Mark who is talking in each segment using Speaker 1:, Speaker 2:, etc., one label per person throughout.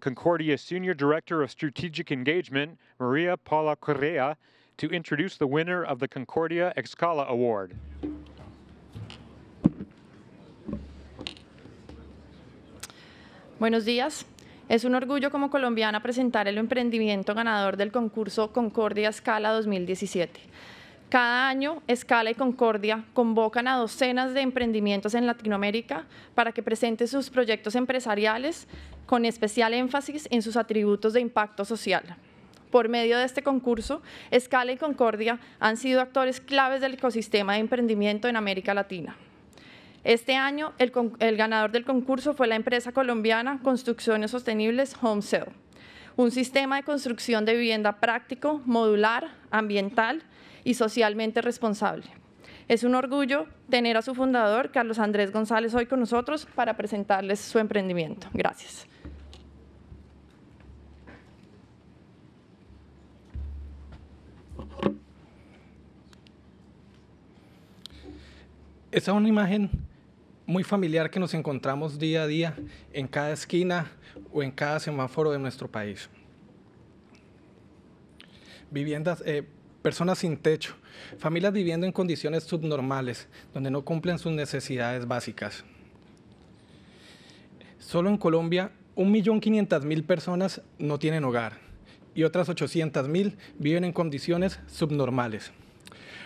Speaker 1: Concordia Senior Director of Strategic Engagement, Maria Paula Correa, to introduce the winner of the Concordia Excala Award.
Speaker 2: Buenos días. Es un orgullo como colombiana presentar el emprendimiento ganador del concurso Concordia Escala 2017. Cada año, Escala y Concordia convocan a docenas de emprendimientos en Latinoamérica para que presenten sus proyectos empresariales con especial énfasis en sus atributos de impacto social. Por medio de este concurso, Escala y Concordia han sido actores claves del ecosistema de emprendimiento en América Latina. Este año, el, ganador del concurso fue la empresa colombiana Construcciones Sostenibles Home Cell, un sistema de construcción de vivienda práctico, modular, ambiental, y socialmente responsable. Es un orgullo tener a su fundador, Carlos Andrés González, hoy con nosotros para presentarles su emprendimiento.
Speaker 3: Gracias.
Speaker 4: Esta es una imagen muy familiar que nos encontramos día a día en cada esquina o en cada semáforo de nuestro país. Viviendas, eh, personas sin techo, familias viviendo en condiciones subnormales, donde no cumplen sus necesidades básicas. Solo en Colombia, 1.500.000 personas no tienen hogar y otras 800.000 viven en condiciones subnormales.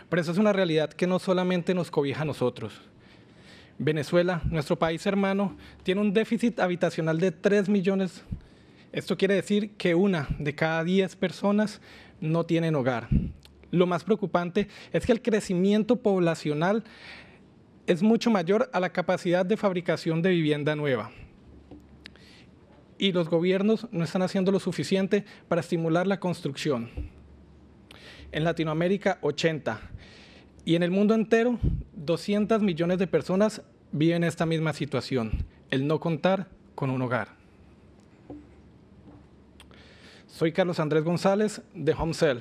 Speaker 4: Pero eso es una realidad que no solamente nos cobija a nosotros. Venezuela, nuestro país hermano, tiene un déficit habitacional de 3 millones. Esto quiere decir que una de cada 10 personas no tienen hogar. Lo más preocupante es que el crecimiento poblacional es mucho mayor a la capacidad de fabricación de vivienda nueva. Y los gobiernos no están haciendo lo suficiente para estimular la construcción. En Latinoamérica, 80. Y en el mundo entero, 200 millones de personas viven esta misma situación, el no contar con un hogar. Soy Carlos Andrés González de HomeSell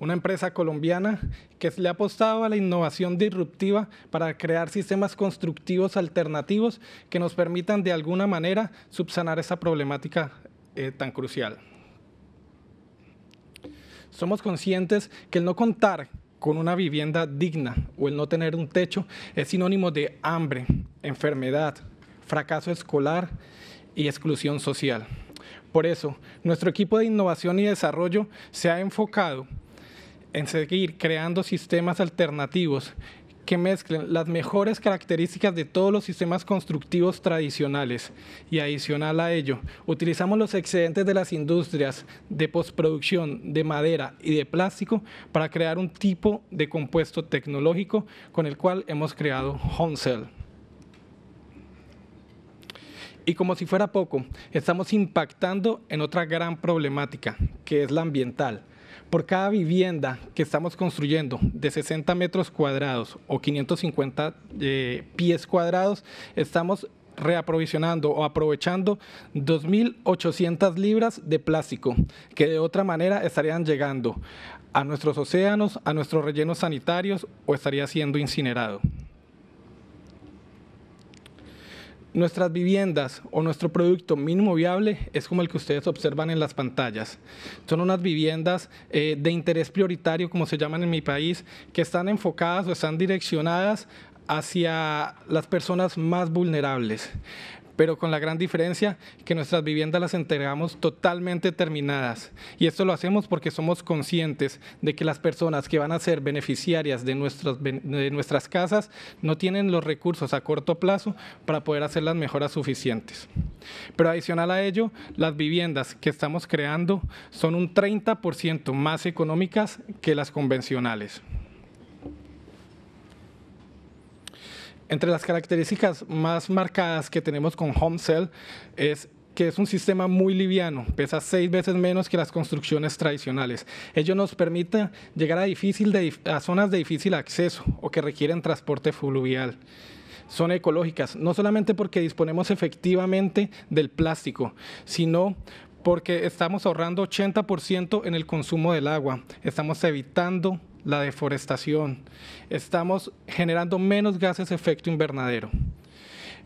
Speaker 4: una empresa colombiana que le ha apostado a la innovación disruptiva para crear sistemas constructivos alternativos que nos permitan de alguna manera subsanar esa problemática eh, tan crucial. Somos conscientes que el no contar con una vivienda digna o el no tener un techo es sinónimo de hambre, enfermedad, fracaso escolar y exclusión social. Por eso, nuestro equipo de innovación y desarrollo se ha enfocado en seguir creando sistemas alternativos que mezclen las mejores características de todos los sistemas constructivos tradicionales. Y adicional a ello, utilizamos los excedentes de las industrias de postproducción de madera y de plástico para crear un tipo de compuesto tecnológico con el cual hemos creado Honsel. Y como si fuera poco, estamos impactando en otra gran problemática, que es la ambiental por cada vivienda que estamos construyendo de 60 metros cuadrados o 550 eh, pies cuadrados, estamos reaprovisionando o aprovechando 2.800 libras de plástico que de otra manera estarían llegando a nuestros océanos, a nuestros rellenos sanitarios o estaría siendo incinerado. Nuestras viviendas o nuestro producto mínimo viable es como el que ustedes observan en las pantallas. Son unas viviendas eh, de interés prioritario, como se llaman en mi país, que están enfocadas o están direccionadas hacia las personas más vulnerables pero con la gran diferencia que nuestras viviendas las entregamos totalmente terminadas. Y esto lo hacemos porque somos conscientes de que las personas que van a ser beneficiarias de, de nuestras casas no tienen los recursos a corto plazo para poder hacer las mejoras suficientes. Pero adicional a ello, las viviendas que estamos creando son un 30% más económicas que las convencionales. Entre las características más marcadas que tenemos con Home es que es un sistema muy liviano, pesa seis veces menos que las construcciones tradicionales. Ello nos permite llegar a, a zonas de difícil acceso o que requieren transporte fluvial son ecológicas, no solamente porque disponemos efectivamente del plástico, sino porque estamos ahorrando 80% en el consumo del agua, estamos evitando la deforestación, estamos generando menos gases de efecto invernadero.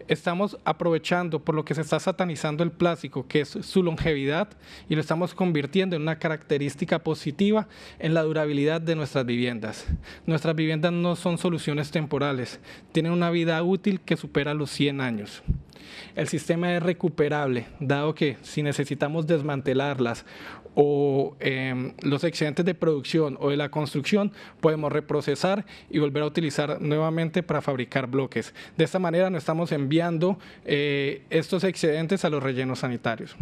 Speaker 4: Estamos aprovechando por lo que se está satanizando el plástico, que es su longevidad, y lo estamos convirtiendo en una característica positiva en la durabilidad de nuestras viviendas. Nuestras viviendas no son soluciones temporales, tienen una vida útil que supera los 100 años. El sistema es recuperable, dado que si necesitamos desmantelarlas o em, los excedentes de producción o de la construcción podemos reprocesar y volver a utilizar nuevamente para fabricar bloques. De esta manera no estamos enviando eh, estos excedentes a los rellenos sanitarios.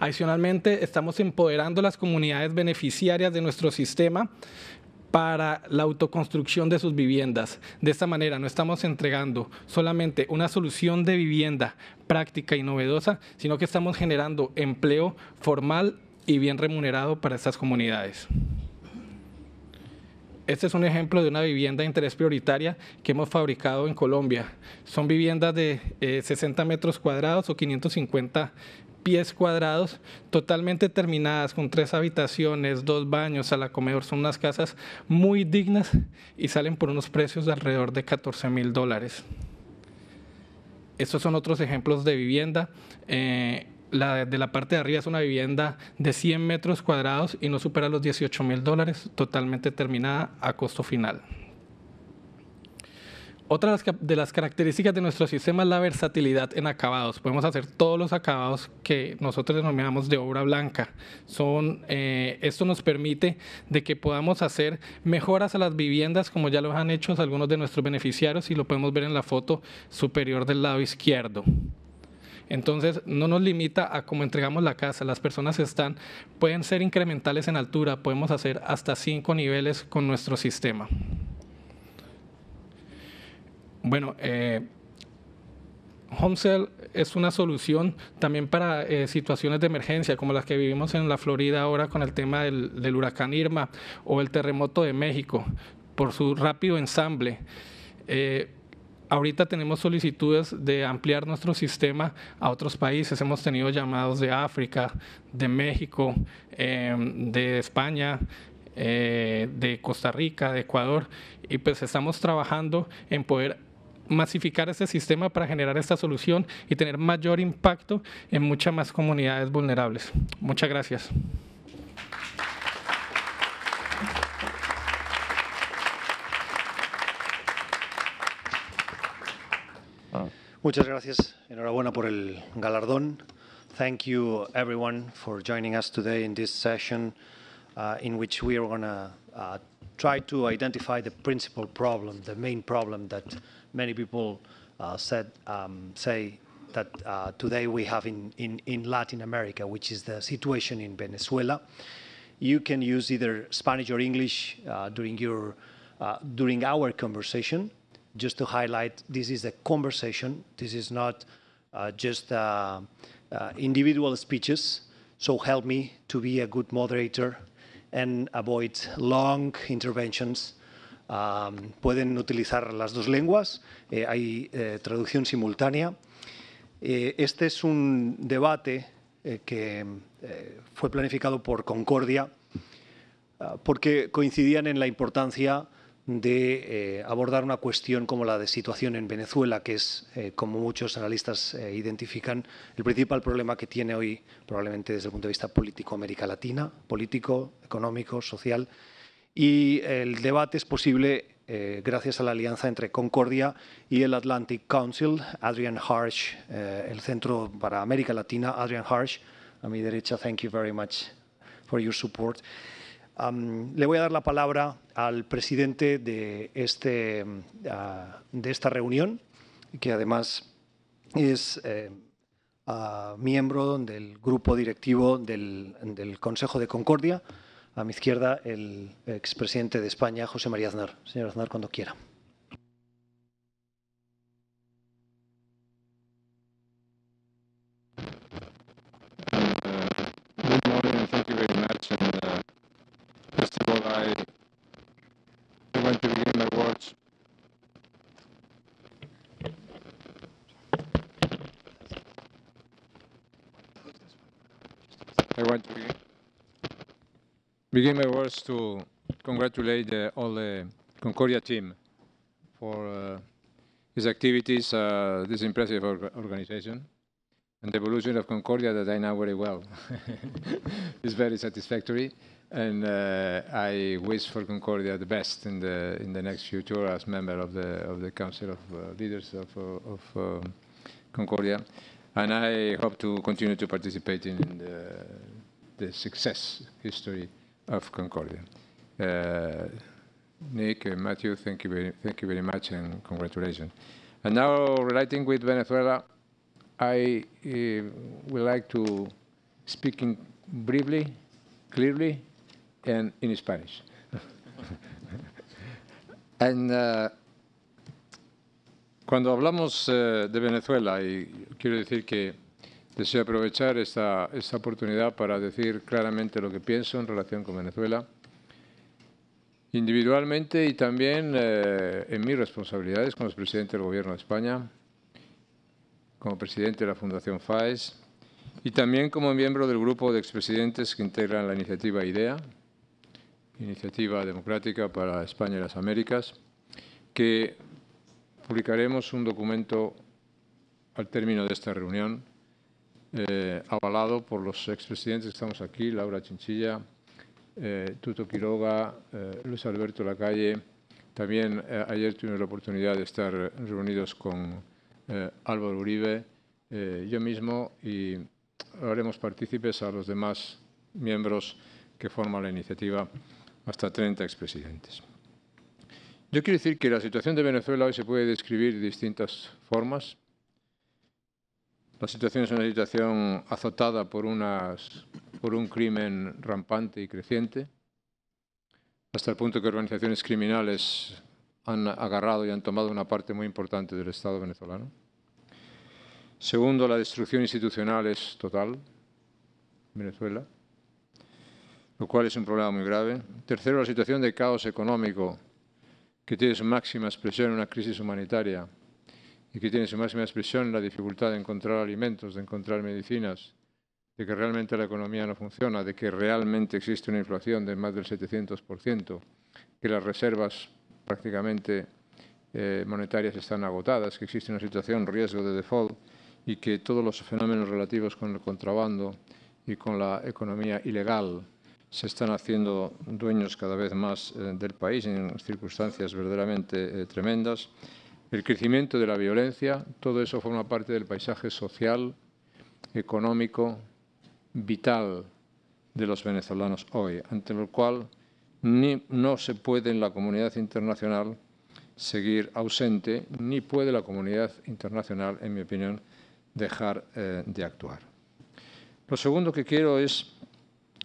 Speaker 4: Adicionalmente, estamos empoderando las comunidades beneficiarias de nuestro sistema para la autoconstrucción de sus viviendas. De esta manera no estamos entregando solamente una solución de vivienda práctica y novedosa, sino que estamos generando empleo formal y bien remunerado para estas comunidades. Este es un ejemplo de una vivienda de interés prioritaria que hemos fabricado en Colombia. Son viviendas de 60 eh, metros cuadrados o 550 pies cuadrados, totalmente terminadas, con tres habitaciones, dos baños, sala comedor. Son unas casas muy dignas y salen por unos precios de alrededor de 14 mil dólares. Estos son otros ejemplos de vivienda. Eh, la de la parte de arriba es una vivienda de 100 metros cuadrados y no supera los 18 mil dólares, totalmente terminada a costo final. Otra de las características de nuestro sistema es la versatilidad en acabados. Podemos hacer todos los acabados que nosotros denominamos de obra blanca. Son, eh, esto nos permite de que podamos hacer mejoras a las viviendas, como ya lo han hecho algunos de nuestros beneficiarios y lo podemos ver en la foto superior del lado izquierdo. Entonces, no nos limita a cómo entregamos la casa. Las personas están, pueden ser incrementales en altura, podemos hacer hasta cinco niveles con nuestro sistema. Bueno, eh, es una solución también para eh, situaciones de emergencia como las que vivimos en la Florida ahora con el tema del, huracán Irma o el terremoto de México por su rápido ensamble. Eh, ahorita tenemos solicitudes de ampliar nuestro sistema a otros países. Hemos tenido llamados de África, de México, em, de España, eh, de Costa Rica, de Ecuador, y pues estamos trabajando en poder masificar este sistema para generar esta solución y tener mayor impacto en muchas más comunidades vulnerables. Muchas gracias.
Speaker 5: Muchas gracias. Enhorabuena por el galardón. Thank you everyone for joining us today in this session uh, in which we are going to uh, try to identify the principal problem, the main problem that many people uh, said, um, say that uh, today we have in, in, in Latin America, which is the situation in Venezuela. You can use either Spanish or English uh, during, your, uh, during our conversation, just to highlight this is a conversation, this is not uh, just uh, individual speeches. So help me to be a good moderator and avoid long interventions. Um, pueden utilizar las dos lenguas, eh, hay eh, traducción simultánea. Eh, este es un debate que fue planificado por Concordia ah, porque coincidían en la importancia de eh, abordar una cuestión como la de situación en Venezuela, que es, eh, como muchos analistas eh, identifican, el principal problema que tiene hoy, probablemente desde el punto de vista político, América Latina, político, económico, social. Y el debate es posible gracias a la alianza entre Concordia y el Atlantic Council, Adrian Harsh, el Centro para América Latina, Adrian Harsh, a mi derecha, thank you very much for your support le voy a dar la palabra al presidente de, este, ah, de esta reunión, que además es eh, ah, miembro del grupo directivo del, del, Consejo de Concordia. A mi izquierda, el expresidente de España, José María Aznar. Señor Aznar, cuando quiera.
Speaker 6: I want to begin, begin my words to congratulate the uh, all the Concordia team for uh, its activities, uh, this impressive org organization, and the evolution of Concordia that I know very well. It's very satisfactory, and uh, I wish for Concordia the best in the in the next future as member of the of the Council of uh, Leaders of, uh, of um, Concordia. And I hope to continue to participate in the, the success history of Concordia. Uh, Nick and uh, Matthew, thank you, very, thank you very much and congratulations. And now, relating with Venezuela, I uh, would like to speak briefly, clearly, and in Spanish. and uh, Cuando hablamos eh, de Venezuela, y quiero decir que deseo aprovechar esta, esta oportunidad para decir claramente lo que pienso en relación con Venezuela, individualmente y también eh, en mis responsabilidades como presidente del Gobierno de España, como presidente de la Fundación FAES y también como miembro del grupo de expresidentes que integran la iniciativa IDEA, Iniciativa Democrática para España y las Américas, que publicaremos un documento al término de esta reunión, eh, avalado por los expresidentes que estamos aquí, Laura Chinchilla, eh, Tuto Quiroga, eh, Luis Alberto Lacalle. También ayer tuvimos la oportunidad de estar reunidos con Álvaro Uribe, yo mismo, y haremos partícipes a los demás miembros que forman la iniciativa, hasta 30 expresidentes. Yo quiero decir que la situación de Venezuela hoy se puede describir de distintas formas. La situación es una situación azotada por, un crimen rampante y creciente, hasta el punto que organizaciones criminales han agarrado y han tomado una parte muy importante del Estado venezolano. Segundo, la destrucción institucional es total en Venezuela, lo cual es un problema muy grave. Tercero, la situación de caos económico que tiene su máxima expresión en una crisis humanitaria y que tiene su máxima expresión en la dificultad de encontrar alimentos, de encontrar medicinas, de que realmente la economía no funciona, de que realmente existe una inflación de más del 700%, que las reservas prácticamente eh, monetarias están agotadas, que existe una situación, riesgo de default y que todos los fenómenos relativos con el contrabando y con la economía ilegal se están haciendo dueños cada vez más eh, del país en circunstancias verdaderamente eh, tremendas. El crecimiento de la violencia, todo eso forma parte del paisaje social, económico, vital de los venezolanos hoy, ante lo cual no se puede en la comunidad internacional seguir ausente, ni puede la comunidad internacional, en mi opinión, dejar eh, de actuar. Lo segundo que quiero es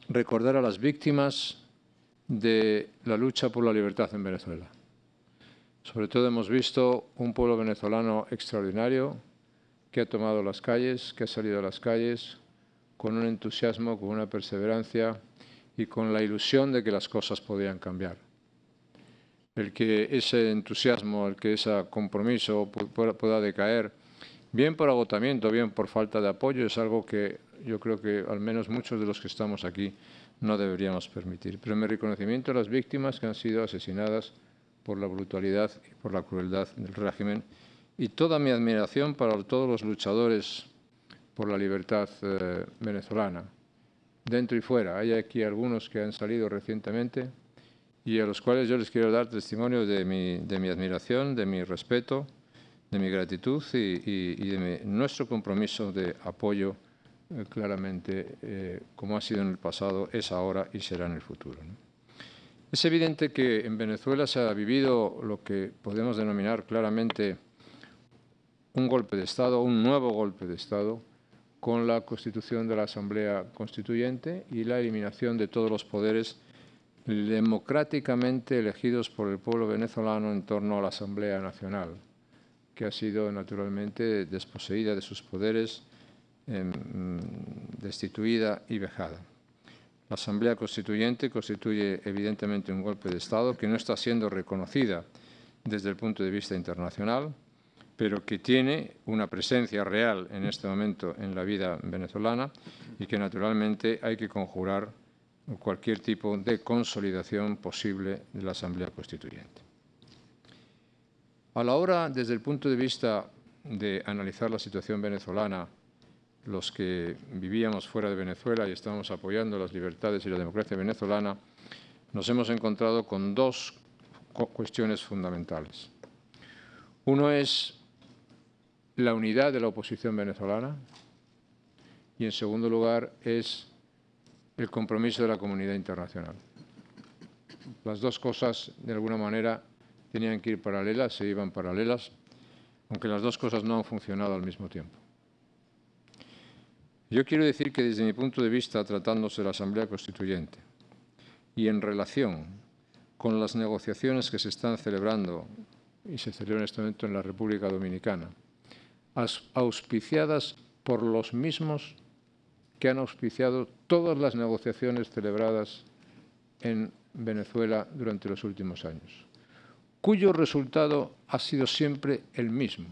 Speaker 6: recordar a las víctimas de la lucha por la libertad en Venezuela. Sobre todo hemos visto un pueblo venezolano extraordinario que ha tomado las calles, que ha salido a las calles con un entusiasmo, con una perseverancia y con la ilusión de que las cosas podían cambiar. El que ese entusiasmo, el que ese compromiso pueda decaer bien por agotamiento, bien por falta de apoyo, es algo que yo creo que al menos muchos de los que estamos aquí no deberíamos permitir. Primer reconocimiento a las víctimas que han sido asesinadas por la brutalidad y por la crueldad del régimen y toda mi admiración para todos los luchadores por la libertad eh, venezolana, dentro y fuera. Hay aquí algunos que han salido recientemente y a los cuales yo les quiero dar testimonio de de mi admiración, de mi respeto de mi gratitud y, de nuestro compromiso de apoyo eh, claramente, eh, como ha sido en el pasado, es ahora y será en el futuro. Es evidente que en Venezuela se ha vivido lo que podemos denominar claramente un golpe de Estado, un nuevo golpe de Estado, con la constitución de la Asamblea Constituyente y la eliminación de todos los poderes democráticamente elegidos por el pueblo venezolano en torno a la Asamblea Nacional que ha sido naturalmente desposeída de sus poderes, em, destituida y vejada. La Asamblea Constituyente constituye evidentemente un golpe de Estado que no está siendo reconocida desde el punto de vista internacional, pero que tiene una presencia real en este momento en la vida venezolana y que naturalmente hay que conjurar cualquier tipo de consolidación posible de la Asamblea Constituyente. A la hora, desde el punto de vista de analizar la situación venezolana, los que vivíamos fuera de Venezuela y estábamos apoyando las libertades y la democracia venezolana, nos hemos encontrado con dos cuestiones fundamentales. Uno es la unidad de la oposición venezolana y, en segundo lugar, es el compromiso de la comunidad internacional. Las dos cosas, de alguna manera, tenían que ir paralelas, se iban paralelas, aunque las dos cosas no han funcionado al mismo tiempo. Yo quiero decir que desde mi punto de vista, tratándose de la Asamblea Constituyente y en relación con las negociaciones que se están celebrando y se celebran en este momento en la República Dominicana, auspiciadas por los mismos que han auspiciado todas las negociaciones celebradas en Venezuela durante los últimos años cuyo resultado ha sido siempre el mismo,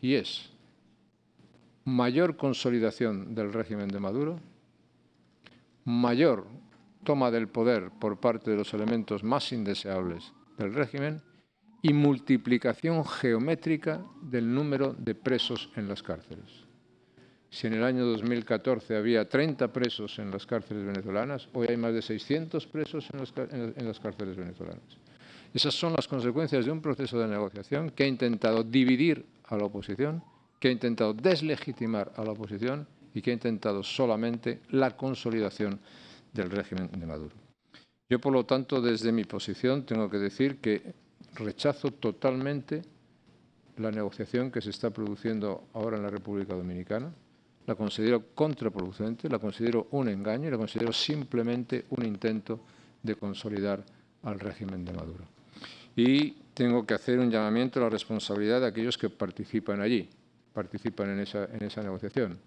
Speaker 6: y es mayor consolidación del régimen de Maduro, mayor toma del poder por parte de los elementos más indeseables del régimen y multiplicación geométrica del número de presos en las cárceles. Si en el año 2014 había 30 presos en las cárceles venezolanas, hoy hay más de 600 presos en las, cárceles venezolanas. Esas son las consecuencias de un proceso de negociación que ha intentado dividir a la oposición, que ha intentado deslegitimar a la oposición y que ha intentado solamente la consolidación del régimen de Maduro. Yo, por lo tanto, desde mi posición tengo que decir que rechazo totalmente la negociación que se está produciendo ahora en la República Dominicana. La considero contraproducente, la considero un engaño y la considero simplemente un intento de consolidar al régimen de Maduro y tengo que hacer un llamamiento a la responsabilidad de aquellos que participan allí, participan en esa, en esa negociación.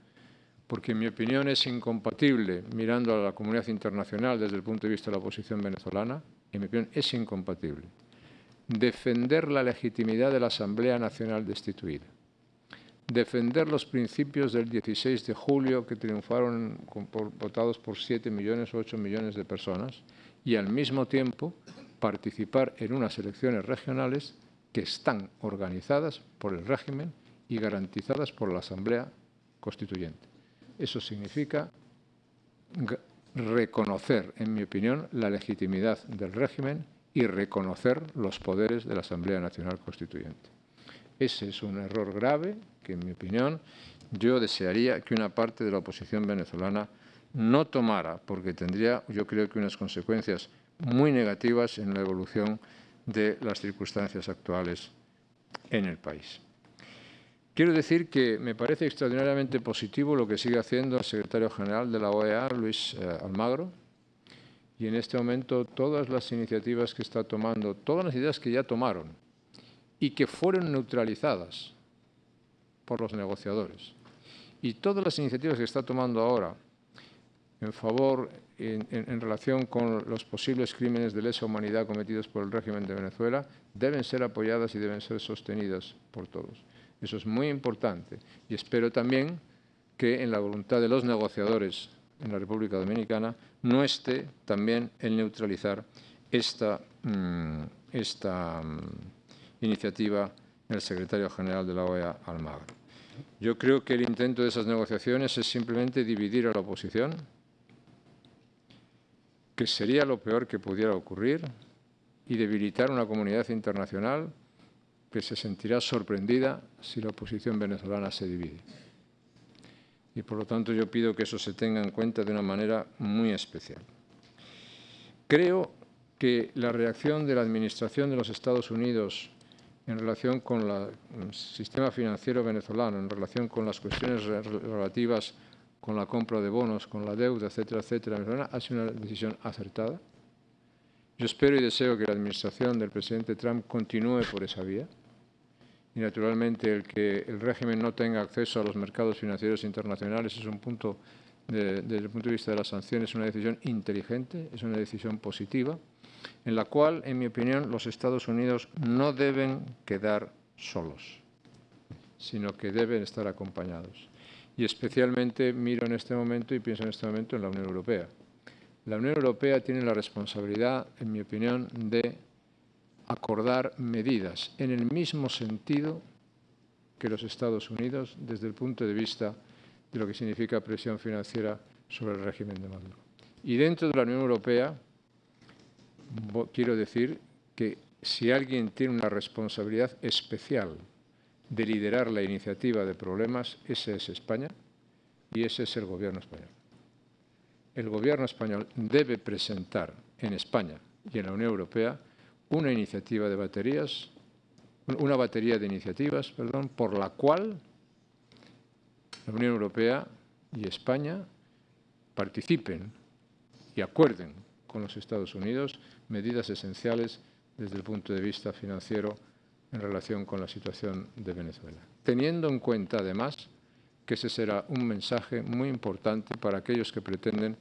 Speaker 6: Porque en mi opinión es incompatible, mirando a la comunidad internacional desde el punto de vista de la oposición venezolana, en mi opinión es incompatible defender la legitimidad de la Asamblea Nacional destituida, defender los principios del 16 de julio que triunfaron votados por 7 millones o 8 millones de personas y al mismo tiempo participar en unas elecciones regionales que están organizadas por el régimen y garantizadas por la Asamblea Constituyente. Eso significa reconocer, en mi opinión, la legitimidad del régimen y reconocer los poderes de la Asamblea Nacional Constituyente. Ese es un error grave que, en mi opinión, yo desearía que una parte de la oposición venezolana no tomara, porque tendría, yo creo que unas consecuencias muy negativas en la evolución de las circunstancias actuales en el país. Quiero decir que me parece extraordinariamente positivo lo que sigue haciendo el secretario general de la OEA, Luis eh, Almagro, y en este momento todas las iniciativas que está tomando, todas las ideas que ya tomaron y que fueron neutralizadas por los negociadores, y todas las iniciativas que está tomando ahora en favor en, relación con los posibles crímenes de lesa humanidad cometidos por el régimen de Venezuela deben ser apoyadas y deben ser sostenidas por todos. Eso es muy importante y espero también que en la voluntad de los negociadores en la República Dominicana no esté también el neutralizar esta, mm, esta mm, iniciativa del secretario general de la OEA, Almagro. Yo creo que el intento de esas negociaciones es simplemente dividir a la oposición, que sería lo peor que pudiera ocurrir, y debilitar una comunidad internacional que se sentirá sorprendida si la oposición venezolana se divide. Y por lo tanto yo pido que eso se tenga en cuenta de una manera muy especial. Creo que la reacción de la Administración de los Estados Unidos en relación con el sistema financiero venezolano, en relación con las cuestiones relativas con la compra de bonos, con la deuda, etcétera, etcétera, ha sido una decisión acertada. Yo espero y deseo que la administración del presidente Trump continúe por esa vía. Y naturalmente el que el régimen no tenga acceso a los mercados financieros internacionales es un punto, desde el punto de vista de las sanciones, una decisión inteligente, es una decisión positiva, en la cual, en mi opinión, los Estados Unidos no deben quedar solos, sino que deben estar acompañados y especialmente miro en este momento y pienso en este momento en la Unión Europea. La Unión Europea tiene la responsabilidad, en mi opinión, de acordar medidas en el mismo sentido que los Estados Unidos desde el punto de vista de lo que significa presión financiera sobre el régimen de Maduro. Y dentro de la Unión Europea, quiero decir que si alguien tiene una responsabilidad especial de liderar la iniciativa de problemas, ese es España y ese es el gobierno español. El gobierno español debe presentar en España y en la Unión Europea una iniciativa de baterías, una batería de iniciativas, por la cual la Unión Europea y España participen y acuerden con los Estados Unidos medidas esenciales desde el punto de vista financiero, en relación con la situación de Venezuela, teniendo en cuenta además que ese será un mensaje muy importante para aquellos que pretenden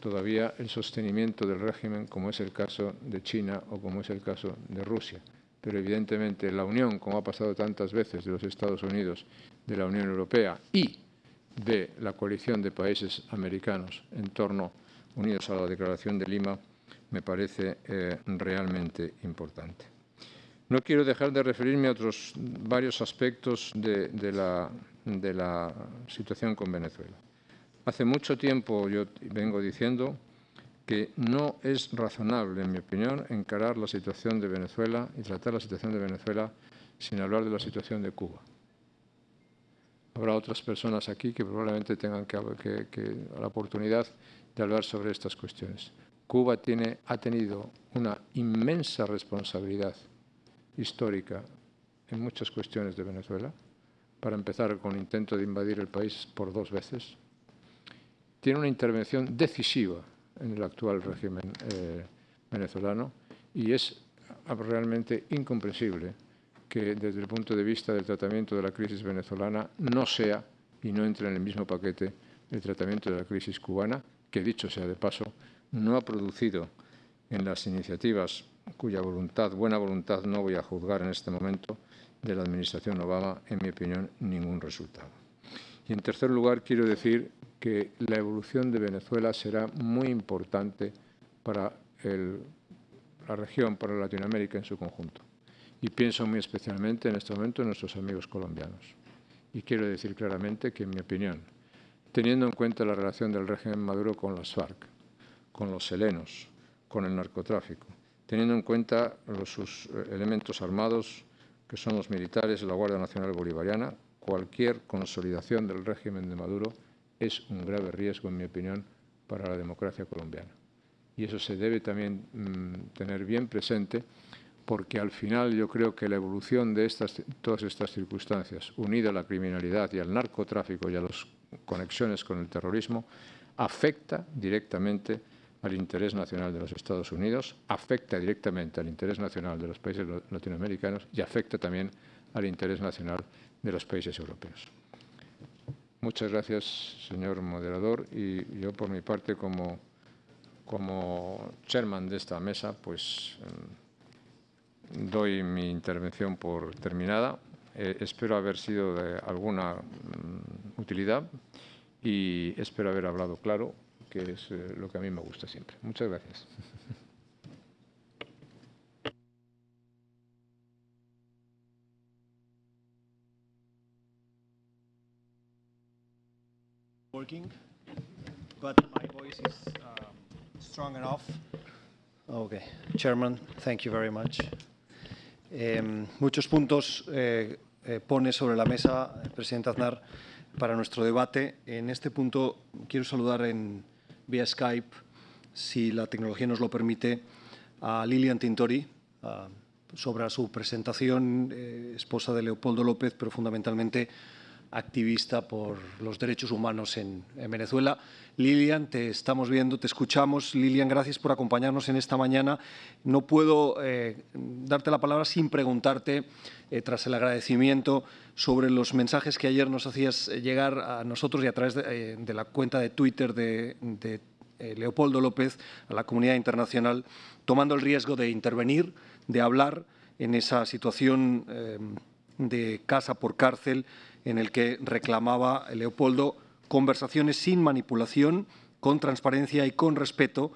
Speaker 6: todavía el sostenimiento del régimen, como es el caso de China o como es el caso de Rusia. Pero evidentemente la unión, como ha pasado tantas veces, de los Estados Unidos, de la Unión Europea y de la coalición de países americanos en torno unidos a la Declaración de Lima, me parece eh, realmente importante. No quiero dejar de referirme a otros varios aspectos de, la, situación con Venezuela. Hace mucho tiempo yo vengo diciendo que no es razonable, en mi opinión, encarar la situación de Venezuela y tratar la situación de Venezuela sin hablar de la situación de Cuba. Habrá otras personas aquí que probablemente tengan que, la oportunidad de hablar sobre estas cuestiones. Cuba tiene, ha tenido una inmensa responsabilidad histórica en muchas cuestiones de Venezuela, para empezar con el intento de invadir el país por dos veces, tiene una intervención decisiva en el actual régimen eh, venezolano y es realmente incomprensible que desde el punto de vista del tratamiento de la crisis venezolana no sea y no entre en el mismo paquete el tratamiento de la crisis cubana, que dicho sea de paso, no ha producido en las iniciativas cuya voluntad, buena voluntad, no voy a juzgar en este momento de la administración Obama, en mi opinión, ningún resultado. Y en tercer lugar, quiero decir que la evolución de Venezuela será muy importante para la región, para Latinoamérica en su conjunto. Y pienso muy especialmente en este momento en nuestros amigos colombianos. Y quiero decir claramente que, en mi opinión, teniendo en cuenta la relación del régimen Maduro con las FARC, con los helenos, con el narcotráfico, teniendo en cuenta los, sus eh, elementos armados, que son los militares y la Guardia Nacional Bolivariana, cualquier consolidación del régimen de Maduro es un grave riesgo, en mi opinión, para la democracia colombiana. Y eso se debe también mm, tener bien presente, porque al final yo creo que la evolución de todas estas circunstancias, unida a la criminalidad y al narcotráfico y a las conexiones con el terrorismo, afecta directamente al interés nacional de los Estados Unidos, afecta directamente al interés nacional de los países latinoamericanos y afecta también al interés nacional de los países europeos. Muchas gracias, señor moderador, y yo por mi parte, como, como chairman de esta mesa, pues em, doy mi intervención por terminada. Eh, espero haber sido de alguna em, utilidad y espero haber hablado claro que es eh, lo que a mí me gusta siempre. Muchas gracias.
Speaker 5: Working, but my voice is um, strong enough. Okay, Chairman, thank you very much. Em, muchos puntos eh, eh, pone sobre la mesa el presidente Aznar para nuestro debate. En este punto quiero saludar en, vía Skype, si la tecnología nos lo permite, a Lilian Tintori sobre su presentación, eh, esposa de Leopoldo López, pero fundamentalmente activista por los derechos humanos en, Venezuela. Lilian, te estamos viendo, te escuchamos. Lilian, gracias por acompañarnos en esta mañana. No puedo eh, darte la palabra sin preguntarte, eh, tras el agradecimiento, sobre los mensajes que ayer nos hacías eh, llegar a nosotros y a través de, la cuenta de Twitter de Leopoldo López a la comunidad internacional, tomando el riesgo de intervenir, de hablar en esa situación de casa por cárcel en el que reclamaba Leopoldo conversaciones sin manipulación, con transparencia y con respeto,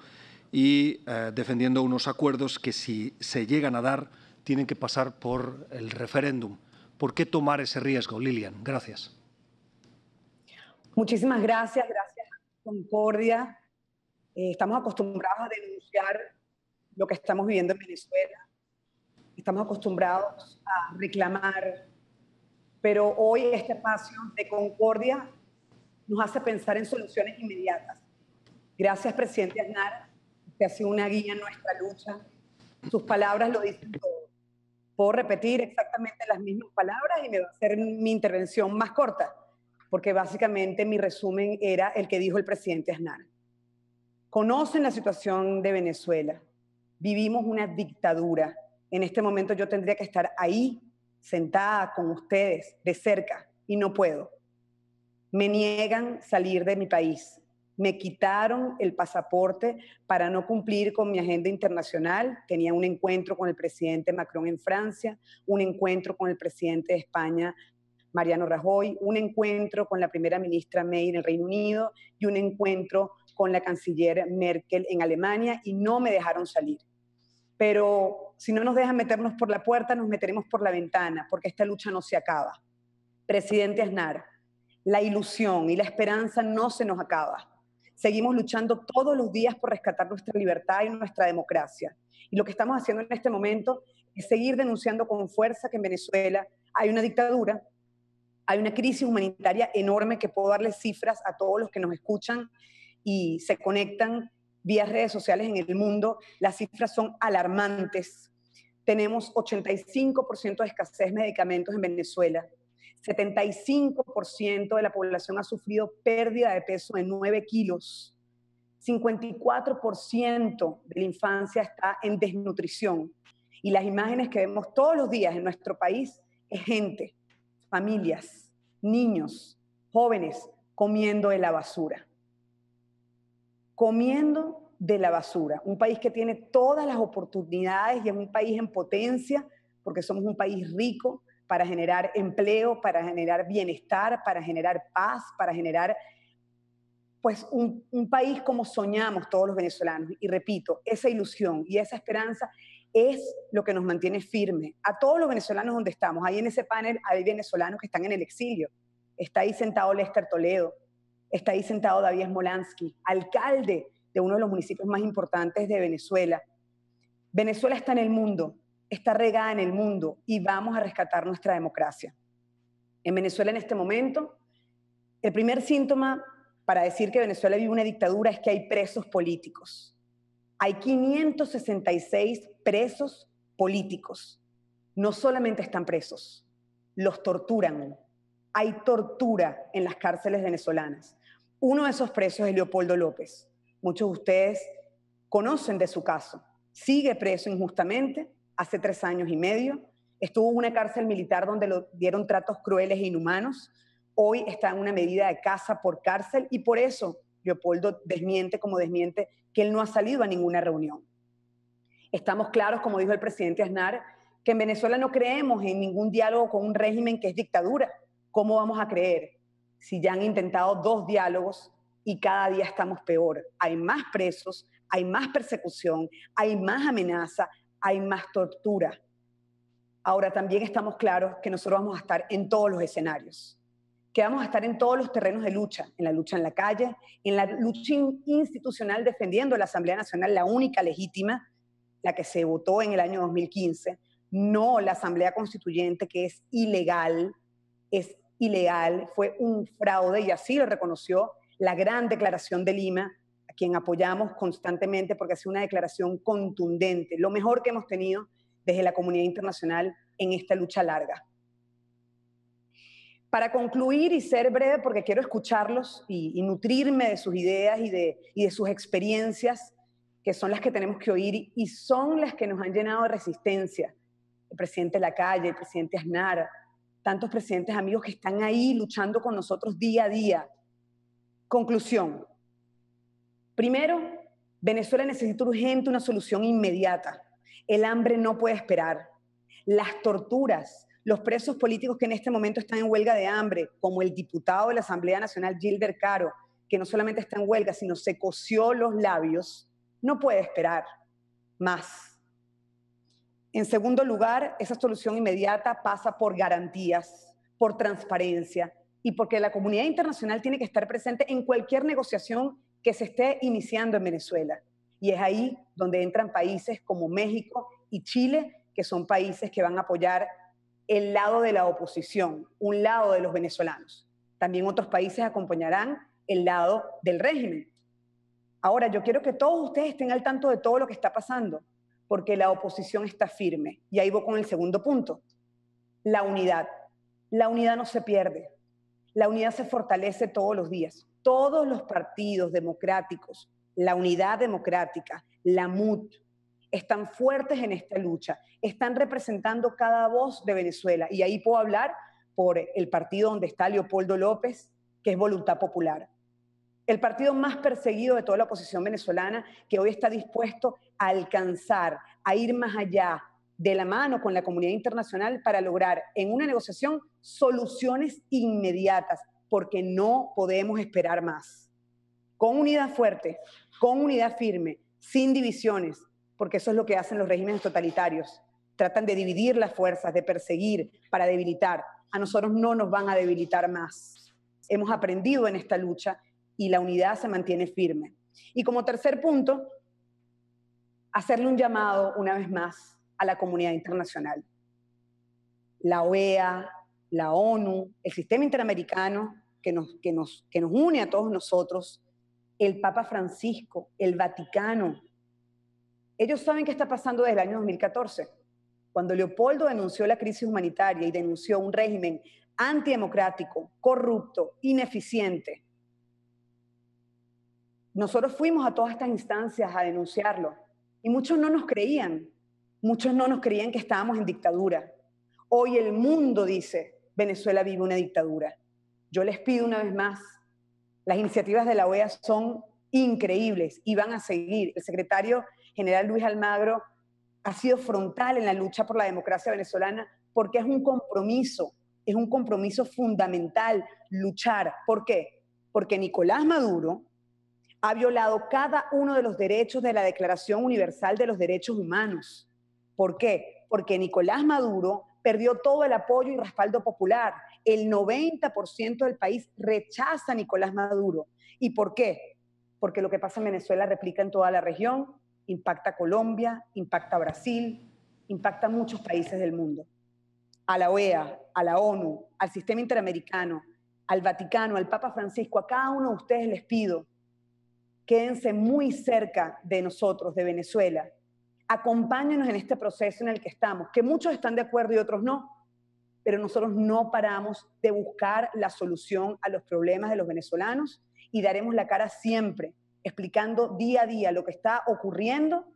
Speaker 5: y eh, defendiendo unos acuerdos que si se llegan a dar tienen que pasar por el referéndum. ¿Por qué tomar ese riesgo, Lilian? Gracias.
Speaker 7: Muchísimas gracias, gracias Concordia. Eh, estamos acostumbrados a denunciar lo que estamos viviendo en Venezuela. Estamos acostumbrados a reclamar pero hoy este espacio de concordia nos hace pensar en soluciones inmediatas. Gracias, presidente Aznar, que ha sido una guía en nuestra lucha. Sus palabras lo dicen todo. Puedo repetir exactamente las mismas palabras y me va a hacer mi intervención más corta, porque básicamente mi resumen era el que dijo el presidente Aznar. Conocen la situación de Venezuela. Vivimos una dictadura. En este momento yo tendría que estar ahí sentada con ustedes de cerca y no puedo. Me niegan salir de mi país. Me quitaron el pasaporte para no cumplir con mi agenda internacional. Tenía un encuentro con el presidente Macron en Francia, un encuentro con el presidente de España, Mariano Rajoy, un encuentro con la primera ministra May en el Reino Unido y un encuentro con la canciller Merkel en Alemania y no me dejaron salir pero si no nos dejan meternos por la puerta, nos meteremos por la ventana, porque esta lucha no se acaba. Presidente Aznar, la ilusión y la esperanza no se nos acaba. Seguimos luchando todos los días por rescatar nuestra libertad y nuestra democracia. Y lo que estamos haciendo en este momento es seguir denunciando con fuerza que en Venezuela hay una dictadura, hay una crisis humanitaria enorme que puedo darles cifras a todos los que nos escuchan y se conectan vía redes sociales en el mundo, las cifras son alarmantes. Tenemos 85% de escasez de medicamentos en Venezuela. 75% de la población ha sufrido pérdida de peso de 9 kilos. 54% de la infancia está en desnutrición. Y las imágenes que vemos todos los días en nuestro país es gente, familias, niños, jóvenes comiendo de la basura comiendo de la basura. Un país que tiene todas las oportunidades y es un país en potencia, porque somos un país rico para generar empleo, para generar bienestar, para generar paz, para generar pues un, país como soñamos todos los venezolanos. Y repito, esa ilusión y esa esperanza es lo que nos mantiene firme. A todos los venezolanos donde estamos, ahí en ese panel hay venezolanos que están en el exilio. Está ahí sentado Lester Toledo, está ahí sentado David Molansky, alcalde de uno de los municipios más importantes de Venezuela. Venezuela está en el mundo, está regada en el mundo y vamos a rescatar nuestra democracia. En Venezuela en este momento, el primer síntoma para decir que Venezuela vive una dictadura es que hay presos políticos. Hay 566 presos políticos. No solamente están presos, los torturan. Hay tortura en las cárceles venezolanas. Uno de esos presos es Leopoldo López. Muchos de ustedes conocen de su caso. Sigue preso injustamente hace tres años y medio. Estuvo en una cárcel militar donde le dieron tratos crueles e inhumanos. Hoy está en una medida de casa por cárcel y por eso Leopoldo desmiente como desmiente que él no ha salido a ninguna reunión. Estamos claros, como dijo el presidente Aznar, que en Venezuela no creemos en ningún diálogo con un régimen que es dictadura. ¿Cómo vamos a creer si ya han intentado dos diálogos y cada día estamos peor. Hay más presos, hay más persecución, hay más amenaza, hay más tortura. Ahora también estamos claros que nosotros vamos a estar en todos los escenarios, que vamos a estar en todos los terrenos de lucha, en la lucha en la calle, en la lucha institucional defendiendo la Asamblea Nacional, la única legítima, la que se votó en el año 2015, no la Asamblea Constituyente que es ilegal, es ilegal, fue un fraude y así lo reconoció la gran declaración de Lima, a quien apoyamos constantemente porque hace una declaración contundente, lo mejor que hemos tenido desde la comunidad internacional en esta lucha larga. Para concluir y ser breve, porque quiero escucharlos y, nutrirme de sus ideas y de, y de sus experiencias, que son las que tenemos que oír y son las que nos han llenado de resistencia. El presidente Lacalle, el presidente Aznar, tantos presidentes amigos que están ahí luchando con nosotros día a día. Conclusión. Primero, Venezuela necesita urgente una solución inmediata. El hambre no puede esperar. Las torturas, los presos políticos que en este momento están en huelga de hambre, como el diputado de la Asamblea Nacional Gilbert Caro, que no solamente está en huelga, sino se coció los labios, no puede esperar más. En segundo lugar, esa solución inmediata pasa por garantías, por transparencia y porque la comunidad internacional tiene que estar presente en cualquier negociación que se esté iniciando en Venezuela. Y es ahí donde entran países como México y Chile, que son países que van a apoyar el lado de la oposición, un lado de los venezolanos. También otros países acompañarán el lado del régimen. Ahora, yo quiero que todos ustedes estén al tanto de todo lo que está pasando porque la oposición está firme. Y ahí voy con el segundo punto, la unidad. La unidad no se pierde, la unidad se fortalece todos los días. Todos los partidos democráticos, la unidad democrática, la MUT, están fuertes en esta lucha, están representando cada voz de Venezuela. Y ahí puedo hablar por el partido donde está Leopoldo López, que es Voluntad Popular el partido más perseguido de toda la oposición venezolana, que hoy está dispuesto a alcanzar, a ir más allá de la mano con la comunidad internacional para lograr en una negociación soluciones inmediatas, porque no podemos esperar más. Con unidad fuerte, con unidad firme, sin divisiones, porque eso es lo que hacen los regímenes totalitarios. Tratan de dividir las fuerzas, de perseguir para debilitar. A nosotros no nos van a debilitar más. Hemos aprendido en esta lucha y la unidad se mantiene firme. Y como tercer punto, hacerle un llamado una vez más a la comunidad internacional. La OEA, la ONU, el sistema interamericano que nos, une a todos nosotros, el Papa Francisco, el Vaticano. Ellos saben qué está pasando desde el año 2014, cuando Leopoldo denunció la crisis humanitaria y denunció un régimen antidemocrático, corrupto, ineficiente nosotros fuimos a todas estas instancias a denunciarlo y muchos no nos creían, muchos no nos creían que estábamos en dictadura. Hoy el mundo dice, Venezuela vive una dictadura. Yo les pido una vez más, las iniciativas de la OEA son increíbles y van a seguir. El secretario general Luis Almagro ha sido frontal en la lucha por la democracia venezolana porque es un compromiso, es un compromiso fundamental luchar. ¿Por qué? Porque Nicolás Maduro ha violado cada uno de los derechos de la Declaración Universal de los Derechos Humanos. ¿Por qué? Porque Nicolás Maduro perdió todo el apoyo y respaldo popular. El 90% del país rechaza a Nicolás Maduro. ¿Y por qué? Porque lo que pasa en Venezuela replica en toda la región, impacta a Colombia, impacta a Brasil, impacta a muchos países del mundo. A la OEA, a la ONU, al sistema interamericano, al Vaticano, al Papa Francisco, a cada uno de ustedes les pido quédense muy cerca de nosotros, de Venezuela. Acompáñenos en este proceso en el que estamos, que muchos están de acuerdo y otros no, pero nosotros no paramos de buscar la solución a los problemas de los venezolanos y daremos la cara siempre, explicando día a día lo que está ocurriendo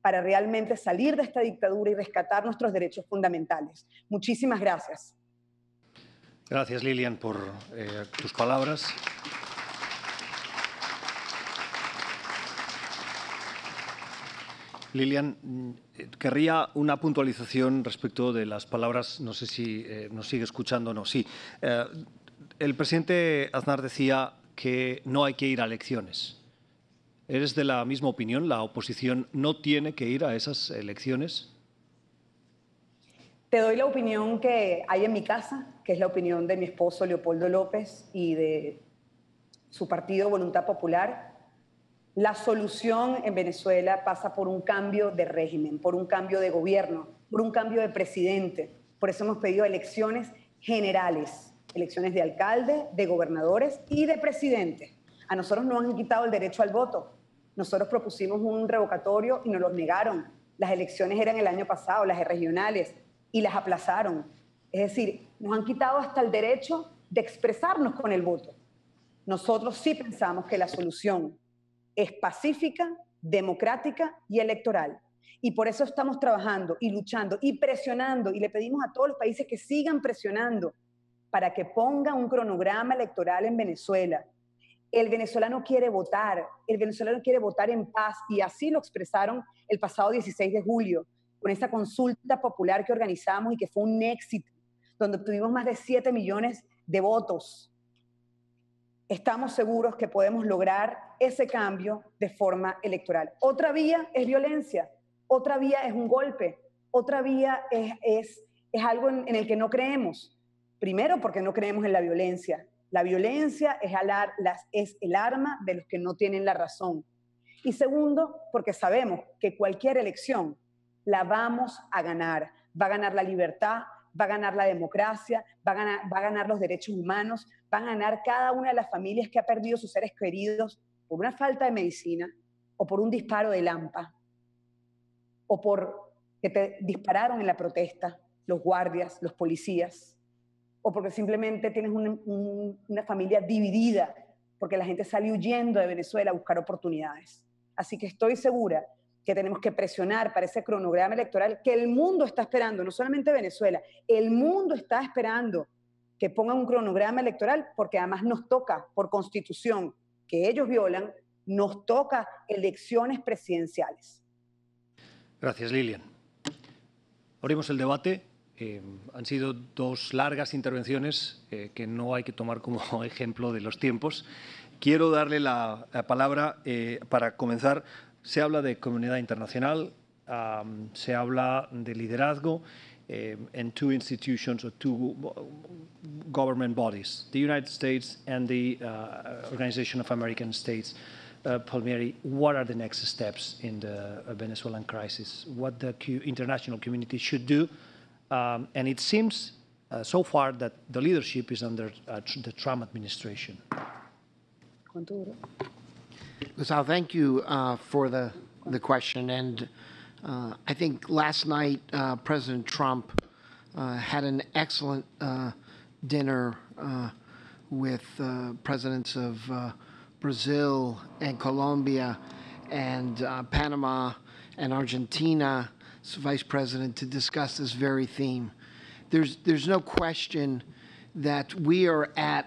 Speaker 7: para realmente salir de esta dictadura y rescatar nuestros derechos fundamentales. Muchísimas gracias.
Speaker 5: Gracias, Lilian, por eh, tus palabras. Lilian, mm, querría una puntualización respecto de las palabras, no sé si eh, nos sigue escuchando o no. Sí, eh, el presidente Aznar decía que no hay que ir a elecciones. ¿Eres de la misma opinión? ¿La oposición no tiene que ir a esas elecciones?
Speaker 7: Te doy la opinión que hay en mi casa, que es la opinión de mi esposo Leopoldo López y de su partido Voluntad Popular, la solución en Venezuela pasa por un cambio de régimen, por un cambio de gobierno, por un cambio de presidente. Por eso hemos pedido elecciones generales, elecciones de alcalde, de gobernadores y de presidente. A nosotros no han quitado el derecho al voto. Nosotros propusimos un revocatorio y nos lo negaron. Las elecciones eran el año pasado, las regionales, y las aplazaron. Es decir, nos han quitado hasta el derecho de expresarnos con el voto. Nosotros sí pensamos que la solución es pacífica, democrática y electoral. Y por eso estamos trabajando y luchando y presionando y le pedimos a todos los países que sigan presionando para que ponga un cronograma electoral en Venezuela. El venezolano quiere votar, el venezolano quiere votar en paz y así lo expresaron el pasado 16 de julio con esa consulta popular que organizamos y que fue un éxito, donde obtuvimos más de 7 millones de votos estamos seguros que podemos lograr ese cambio de forma electoral. Otra vía es violencia, otra vía es un golpe, otra vía es, es, algo en, el que no creemos. Primero porque no creemos en la violencia. La violencia es, las, es el arma de los que no tienen la razón. Y segundo, porque sabemos que cualquier elección la vamos a ganar. Va a ganar la libertad, va a ganar la democracia, va a ganar, los derechos humanos, va a ganar cada una de las familias que ha perdido sus seres queridos por una falta de medicina o por un disparo de lampa o por que te dispararon en la protesta los guardias, los policías, o porque simplemente tienes una familia dividida, porque la gente sale huyendo de Venezuela a buscar oportunidades. Así que estoy segura que tenemos que presionar para ese cronograma electoral que el mundo está esperando, no solamente Venezuela, el mundo está esperando que pongan un cronograma electoral porque además nos toca por constitución que ellos violan, nos toca elecciones presidenciales.
Speaker 5: Gracias, Lilian. Abrimos el debate. Eh, han sido dos largas intervenciones eh, que no hay que tomar como ejemplo de los tiempos. Quiero darle la, palabra eh, para comenzar Se habla de comunidad internacional, um, se habla de liderazgo um, eh, and two institutions or two government bodies, the United States and the uh, Organization of American States. Uh, Palmieri, what are the next steps in the uh, Venezuelan crisis? What the international community should do? Um, and it seems uh, so far that the leadership is under uh, the Trump administration.
Speaker 8: Lasal, thank you uh, for the, the question. And uh, I think last night, uh, President Trump uh, had an excellent uh, dinner uh, with presidents of Brazil and Colombia and Panama and Argentina, Vice President, to discuss this very theme. There's, there's no question that we are at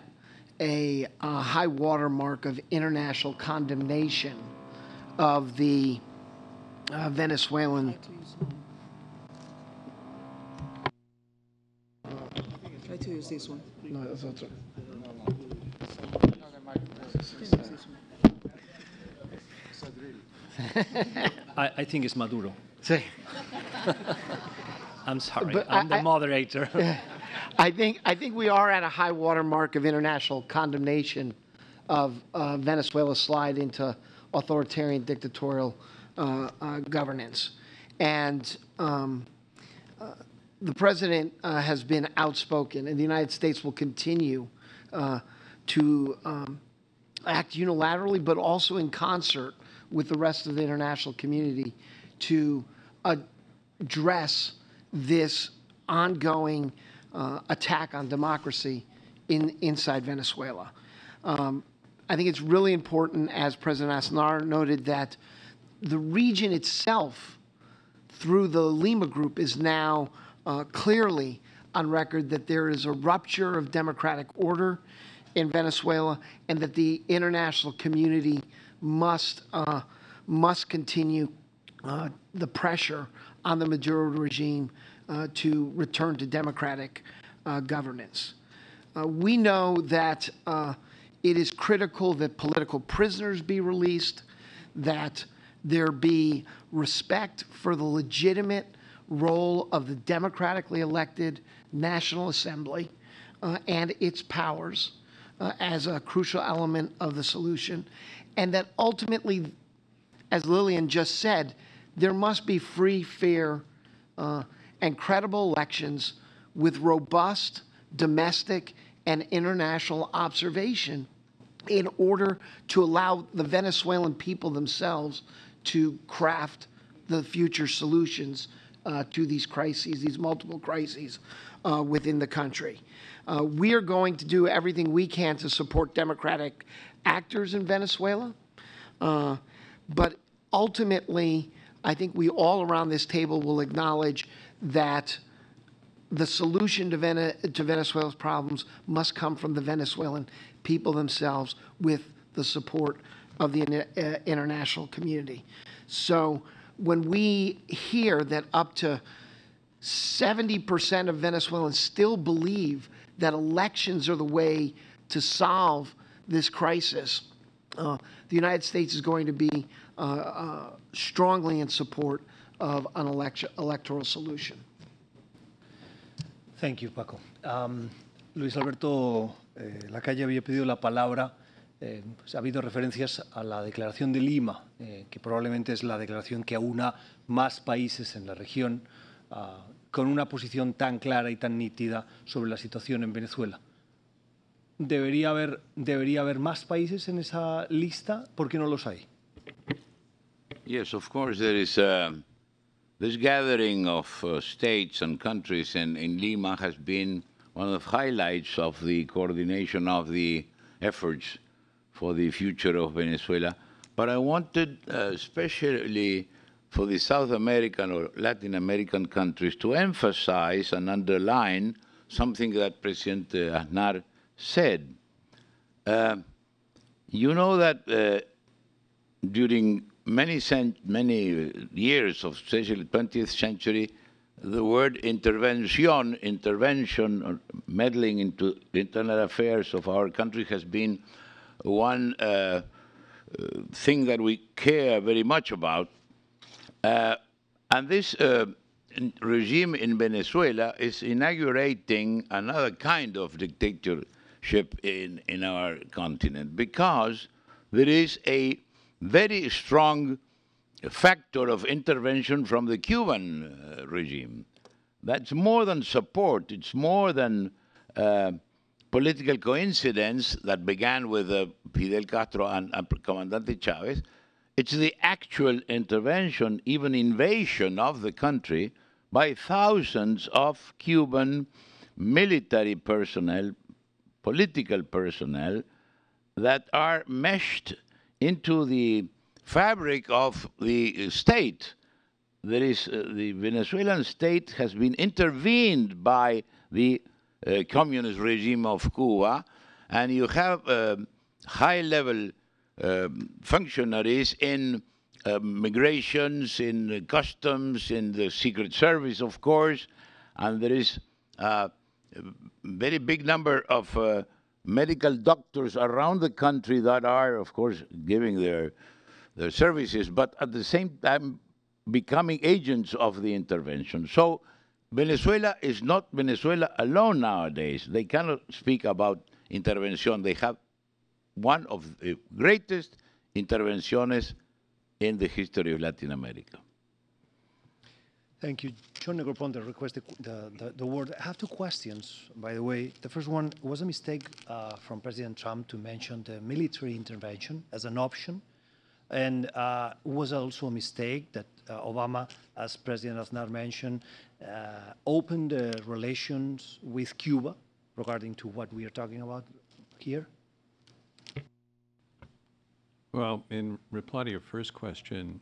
Speaker 8: a, a uh, high watermark of international condemnation of the uh, Venezuelan.
Speaker 9: I to this one. No, that's not
Speaker 10: I,
Speaker 5: I think it's Maduro.
Speaker 8: See?
Speaker 10: I'm sorry. But I'm
Speaker 5: I, the
Speaker 8: moderator. I think I think we are at a high water mark of international condemnation of uh, Venezuela's slide into authoritarian dictatorial uh, uh, governance, and um, uh, the president uh, has been outspoken, and the United States will continue uh, to um, act unilaterally, but also in concert with the rest of the international community to address this ongoing uh, attack on democracy in, inside Venezuela. Um, I think it's really important, as President Aznar noted, that the region itself, through the Lima Group, is now uh, clearly on record that there is a rupture of democratic order in Venezuela and that the international community must, uh, must continue uh, the pressure on the Maduro regime uh, to return to democratic uh, governance. Uh, we know that uh, it is critical that political prisoners be released, that there be respect for the legitimate role of the democratically elected National Assembly uh, and its powers as a crucial element of the solution, and that ultimately, as Lillian just said, there must be free, fair, uh, and credible elections with robust domestic and international observation in order to allow the Venezuelan people themselves to craft the future solutions uh, to these crises, these multiple crises uh, within the country. Uh, we are going to do everything we can to support democratic actors in Venezuela. Uh, but ultimately, I think we all around this table will acknowledge that the solution to, Vene- to Venezuela's problems must come from the Venezuelan people themselves with the support of the uh, international community. So when we hear that up to 70% of Venezuelans still believe that elections are the way to solve this crisis, uh, the United States is going to be uh, uh strongly in support of an electoral solution. Thank you, Paco.
Speaker 5: Um, Luis Alberto eh, Lacalle había pedido la palabra. Eh, pues ha habido referencias a la Declaración de Lima, eh, que probablemente es la declaración que aúna más países en la región, ah, con una posición tan clara y tan nítida sobre la situación en Venezuela. ¿Debería haber, debería haber más países en esa lista? ¿Por qué no los hay?
Speaker 3: Yes, of course there is uh, This gathering of uh, states and countries in, in Lima has been one of the highlights of the coordination of the efforts for the future of Venezuela. But I wanted, uh, especially for the South American or Latin American countries, to emphasize and underline something that President uh, Aznar said. Uh, you know that uh, during many, many years of especially 20th century, the word intervention, intervention, or meddling into internal affairs of our country has been one uh, uh, thing that we care very much about. Uh, and this uh, regime in Venezuela is inaugurating another kind of dictatorship in, in our continent because there is a very strong factor of intervention from the Cuban uh, regime. That's more than support, it's more than uh, political coincidence that began with uh, Fidel Castro and, and Comandante Chavez. It's the actual intervention, even invasion of the country by thousands of Cuban military personnel, political personnel that are meshed into the fabric of the state. There is uh, the Venezuelan state has been intervened by the uh, communist regime of Cuba, and you have uh, high-level um, functionaries in um, migrations, in customs, in the Secret Service, of course, and there is a very big number of uh, medical doctors around the country that are, of course, giving their, their services, but at the same time becoming agents of the intervention. So Venezuela is not Venezuela alone nowadays. They cannot speak about intervention. They have one of the greatest intervenciones in the history of Latin America.
Speaker 5: Thank you. John Negroponte requested the, the, the, word. I have two questions, by the way. The first one was a mistake uh, from President Trump to mention the military intervention as an option, and uh, was also a mistake that uh, Obama, as President Aznar mentioned, uh, opened relations with Cuba regarding to what we are talking about here.
Speaker 11: Well, in reply to your first question,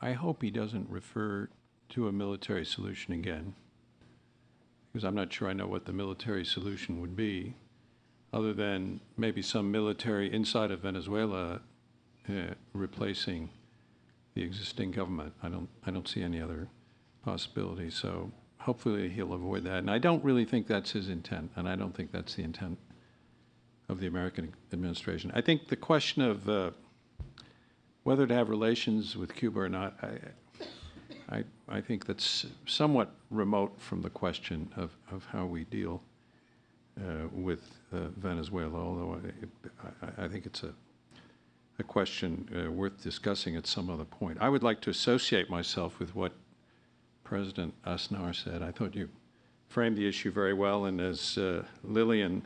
Speaker 11: I hope he doesn't refer to a military solution again, because I'm not sure I know what the military solution would be, other than maybe some military inside of Venezuela uh, replacing the existing government. I don't, I don't see any other possibility. So hopefully he'll avoid that. And I don't really think that's his intent, and I don't think that's the intent of the American administration. I think the question of uh, whether to have relations with Cuba or not, I, I, I think that's somewhat remote from the question of, of how we deal uh, with uh, Venezuela, although I, I, I, think it's a, a question uh, worth discussing at some other point. I would like to associate myself with what President Asnar said. I thought you framed the issue very well, and as uh, Lillian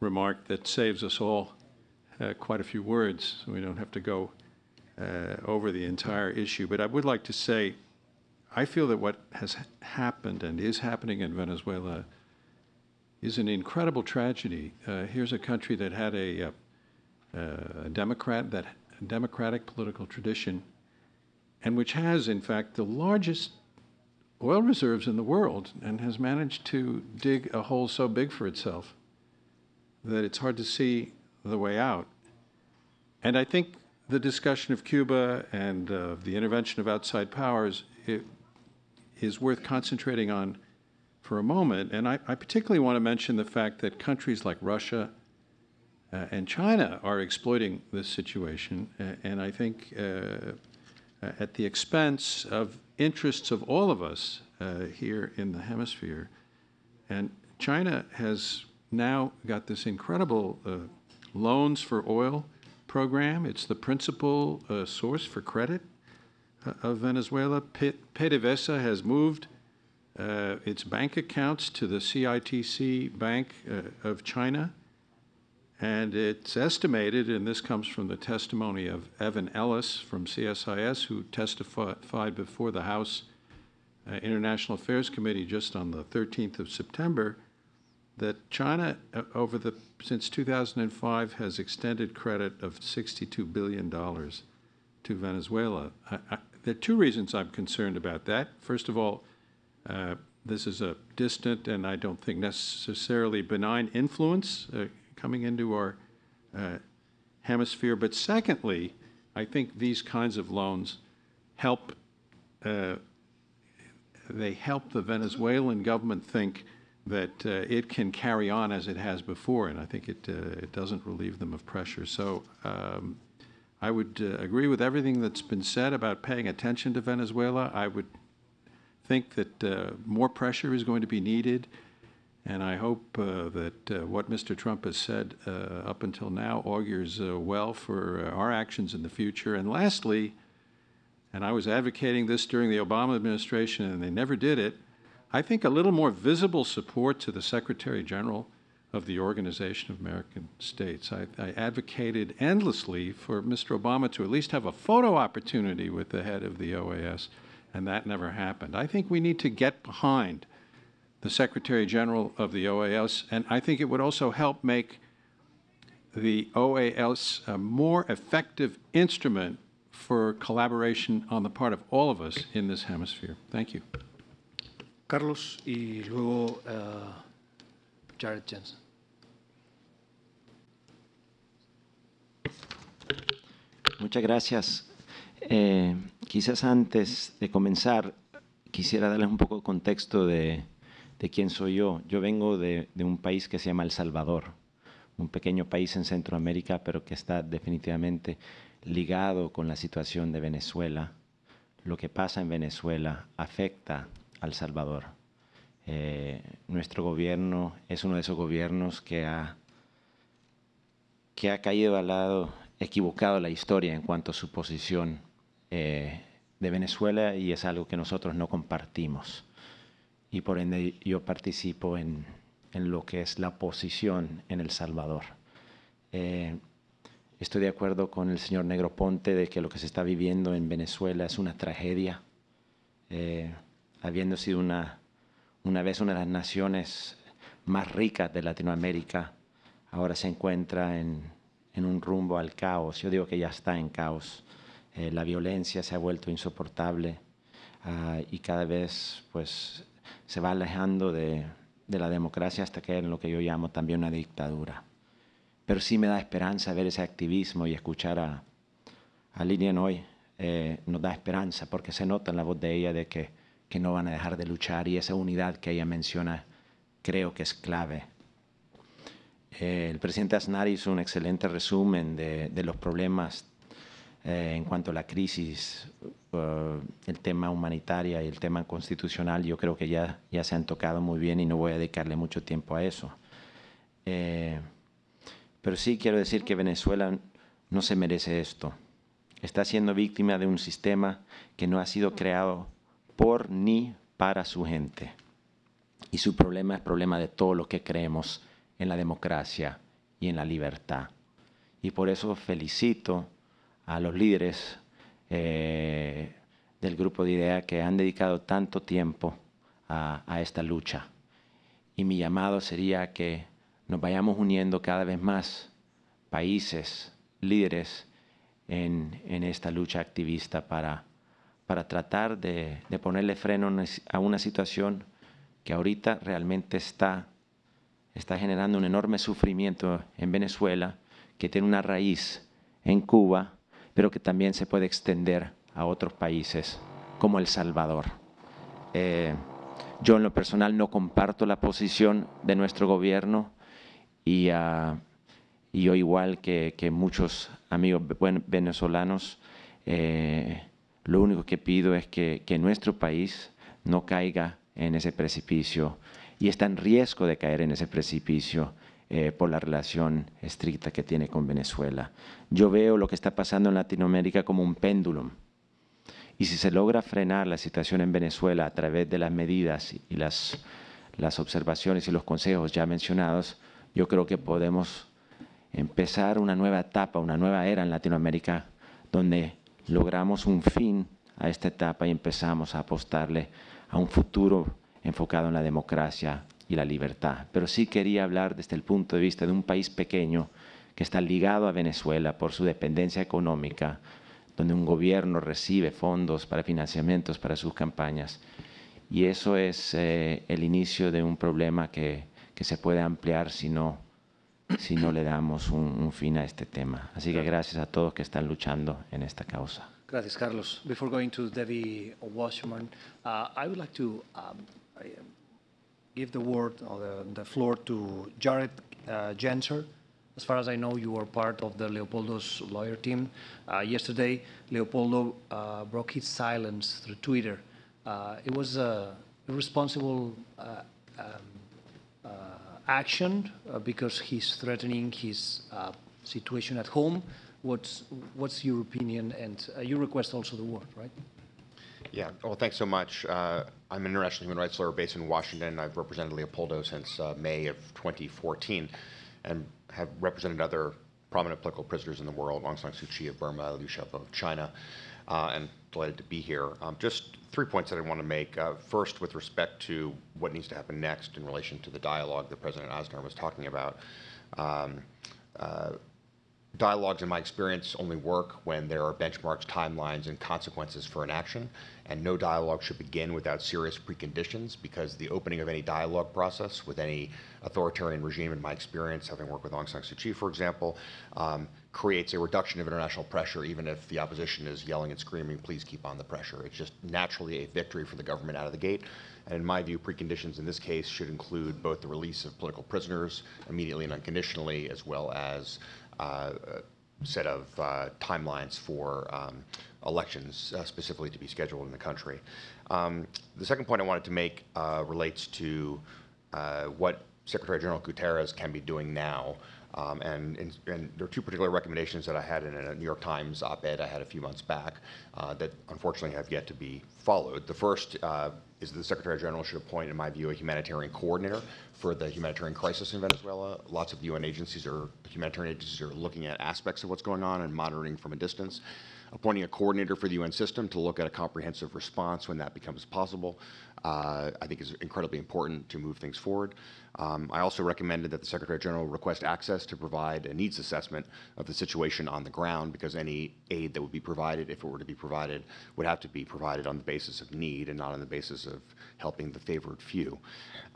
Speaker 11: remarked, that saves us all uh, quite a few words. So we don't have to go uh, over the entire issue. But I would like to say, I feel that what has happened and is happening in Venezuela is an incredible tragedy. Uh, here's a country that had a, a, uh, uh, a democrat that a democratic political tradition, and which has in fact the largest oil reserves in the world, and has managed to dig a hole so big for itself that it's hard to see the way out. And I think the discussion of Cuba and uh, the intervention of outside powers it is worth concentrating on for a moment. And I, I particularly want to mention the fact that countries like Russia uh, and China are exploiting this situation. Uh, and I think uh, uh, at the expense of interests of all of us uh, here in the hemisphere. And China has now got this incredible loans for oil program. It's the principal uh, source for credit uh, of Venezuela. PDVSA has moved uh, its bank accounts to the CITC Bank uh, of China. And it's estimated, and this comes from the testimony of Evan Ellis from CSIS, who testified before the House uh, International Affairs Committee just on the 13th of September, that China, uh, over the since 2005, has extended credit of $62 billion to Venezuela. I, there are two reasons I'm concerned about that. First of all, uh, this is a distant and I don't think necessarily benign influence uh, coming into our uh, hemisphere. But secondly, I think these kinds of loans help. Uh, they help the Venezuelan government think that uh, it can carry on as it has before, and I think it uh, it doesn't relieve them of pressure. So. Um, I would uh, agree with everything that's been said about paying attention to Venezuela. I would think that uh, more pressure is going to be needed. And I hope uh, that uh, what Mr. Trump has said uh, up until now augurs uh, well for our actions in the future. And lastly, and I was advocating this during the Obama administration and they never did it, I think a little more visible support to the Secretary General of the Organization of American States. I, I, advocated endlessly for Mr. Obama to at least have a photo opportunity with the head of the OAS, and that never happened. I think we need to get behind the Secretary General of the OAS, and I think it would also help make the OAS a more effective instrument for collaboration on the part of all of us in this hemisphere. Thank you. Carlos, y
Speaker 5: luego uh, Jared Jensen.
Speaker 12: Muchas gracias. Eh, quizás antes de comenzar, quisiera darles un poco de contexto de, quién soy yo. Yo vengo de, un país que se llama El Salvador, un pequeño país en Centroamérica, pero que está definitivamente ligado con la situación de Venezuela. Lo que pasa en Venezuela afecta a El Salvador. Eh, nuestro gobierno es uno de esos gobiernos que ha, que ha caído al lado equivocado la historia en cuanto a su posición eh, de Venezuela y es algo que nosotros no compartimos. Y por ende yo participo en, lo que es la posición en El Salvador. Eh, estoy de acuerdo con el señor negro ponte de que lo que se está viviendo en Venezuela es una tragedia, eh, habiendo sido una, una vez una de las naciones más ricas de Latinoamérica, ahora se encuentra en en un rumbo al caos. Yo digo que ya está en caos. Eh, la violencia se ha vuelto insoportable ah, y cada vez pues, se va alejando de, la democracia hasta que en lo que yo llamo también una dictadura. Pero sí me da esperanza ver ese activismo y escuchar a, a Lilian hoy. Eh, nos da esperanza porque se nota en la voz de ella de que no van a dejar de luchar y esa unidad que ella menciona creo que es clave eh, el presidente Aznar hizo un excelente resumen de, los problemas eh, en cuanto a la crisis, eh, el tema humanitario y el tema constitucional. Yo creo que ya, ya se han tocado muy bien y no voy a dedicarle mucho tiempo a eso. pero sí quiero decir que Venezuela no se merece esto. Está siendo víctima de un sistema que no ha sido creado por ni para su gente. Y su problema es problema de todo lo que creemos en la democracia y en la libertad. Y por eso felicito a los líderes eh, del grupo de idea que han dedicado tanto tiempo a, esta lucha. Y mi llamado sería que nos vayamos uniendo cada vez más países, líderes, en, esta lucha activista para, para tratar de, de ponerle freno a una situación que ahorita realmente está está generando un enorme sufrimiento en Venezuela que tiene una raíz en Cuba, pero que también se puede extender a otros países como El Salvador. Eh, yo en lo personal no comparto la posición de nuestro gobierno y, ah, yo igual que, muchos amigos venezolanos, eh, lo único que pido es que nuestro país no caiga en ese precipicio y está en riesgo de caer en ese precipicio eh, por la relación estricta que tiene con Venezuela. Yo veo lo que está pasando en Latinoamérica como un péndulo. Y si se logra frenar la situación en Venezuela a través de las medidas y las, las observaciones y los consejos ya mencionados, yo creo que podemos empezar una nueva etapa, una nueva era en Latinoamérica, donde logramos un fin a esta etapa y empezamos a apostarle a un futuro enfocado en la democracia y la libertad. Pero sí quería hablar desde el punto de vista de un país pequeño que está ligado a Venezuela por su dependencia económica, donde un gobierno recibe fondos para financiamientos para sus campañas. Y eso es eh, el inicio de un problema que, se puede ampliar si no, si no le damos un, fin a este tema. Así que gracias a todos que están luchando en esta causa.
Speaker 5: Gracias, Carlos. Before going to Debbie uh, I would like um, I give the word or uh, the, the floor to Jared uh, Jenser. As far as I know, you were part of the Leopoldo's lawyer team. Uh, yesterday, Leopoldo uh, broke his silence through Twitter. Uh, it was a irresponsible uh, um, action because he's threatening his situation at home. What's, what's your opinion? And you request also the word, right?
Speaker 13: Yeah, well, thanks so much. Uh, I'm an international human rights lawyer based in Washington. I've represented Leopoldo since uh, May of 2014 and have represented other prominent political prisoners in the world, Aung San Suu Kyi of Burma, Liu Xiaobo of China, uh, and delighted to be here. Um, just three points that I want to make. Uh, first, with respect to what needs to happen next in relation to the dialogue that President Osner was talking about. Um, uh, dialogues, in my experience, only work when there are benchmarks, timelines, and consequences for an action. And no dialogue should begin without serious preconditions because the opening of any dialogue process with any authoritarian regime, in my experience, having worked with Aung San Suu Kyi, for example, um, creates a reduction of international pressure, even if the opposition is yelling and screaming, please keep on the pressure. It's just naturally a victory for the government out of the gate. And in my view, preconditions in this case should include both the release of political prisoners immediately and unconditionally, as well as uh, set of uh, timelines for um, elections uh, specifically to be scheduled in the country. Um, the second point I wanted to make relates to what Secretary General Guterres can be doing now. Um, and, and, and, there are two particular recommendations that I had in a New York Times op-ed I had a few months back uh, that unfortunately have yet to be followed. The first uh, is the Secretary General should appoint, in my view, a humanitarian coordinator for the humanitarian crisis in Venezuela. Lots of UN agencies or humanitarian agencies are looking at aspects of what's going on and monitoring from a distance. Appointing a coordinator for the UN system to look at a comprehensive response when that becomes possible, uh, I think is incredibly important to move things forward. Um, I also recommended that the Secretary General request access to provide a needs assessment of the situation on the ground because any aid that would be provided, if it were to be provided, would have to be provided on the basis of need and not on the basis of helping the favored few.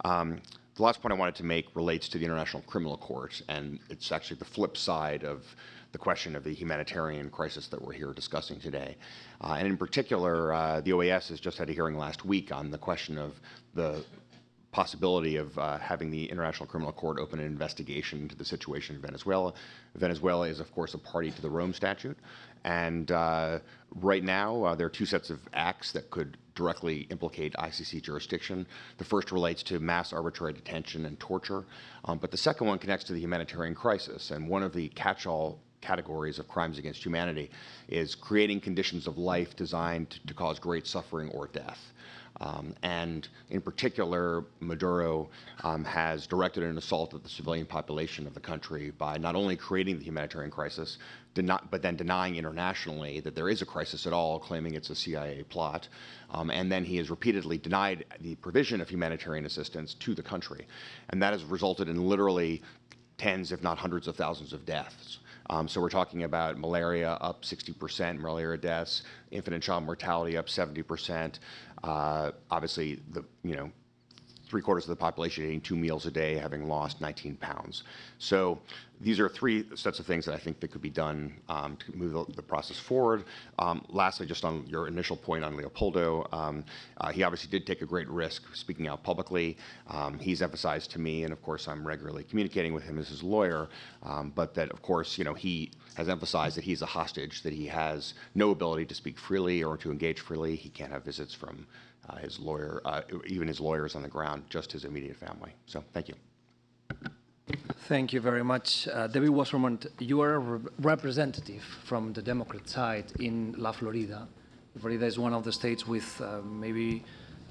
Speaker 13: Um, the last point I wanted to make relates to the International Criminal Court, and it's actually the flip side of the question of the humanitarian crisis that we're here discussing today. Uh, and in particular, uh, the OAS has just had a hearing last week on the question of the possibility of uh, having the International Criminal Court open an investigation into the situation in Venezuela. Venezuela is, of course, a party to the Rome Statute. And uh, right now, uh, there are two sets of acts that could directly implicate ICC jurisdiction. The first relates to mass arbitrary detention and torture, um, but the second one connects to the humanitarian crisis. And one of the catch all categories of crimes against humanity is creating conditions of life designed to cause great suffering or death. Um, and in particular, Maduro um, has directed an assault at the civilian population of the country by not only creating the humanitarian crisis, but then denying internationally that there is a crisis at all, claiming it's a CIA plot. Um, and then he has repeatedly denied the provision of humanitarian assistance to the country. And that has resulted in literally tens, if not hundreds of thousands of deaths. Um, so we're talking about malaria up 60%, malaria deaths, infant and child mortality up 70%, uh, obviously, you know, three-quarters of the population eating two meals a day, having lost 19 pounds. So these are three sets of things that I think that could be done um, to move the process forward. Um, lastly, just on your initial point on Leopoldo, um, uh, he obviously did take a great risk speaking out publicly. He's emphasized to me, and of course, I'm regularly communicating with him as his lawyer, but that, of course, you know, he has emphasized that he's a hostage, that he has no ability to speak freely or to engage freely. He can't have visits from uh, his lawyer, uh, even his lawyers on the ground, just his immediate family. So thank you.
Speaker 5: Thank you very much. Uh, David Wasserman, you are a re representative from the Democrat side in La Florida. Florida is one of the states with uh, maybe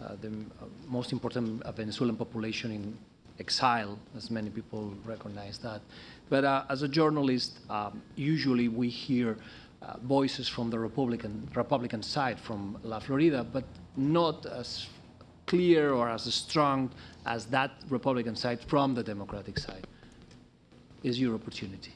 Speaker 5: uh, the uh, most important Venezuelan population in exile, as many people recognize that. But uh, as a journalist, um, usually we hear uh, voices from the Republican, Republican side, from La Florida, but not as clear or as strong as that Republican side from the Democratic side. Is your opportunity.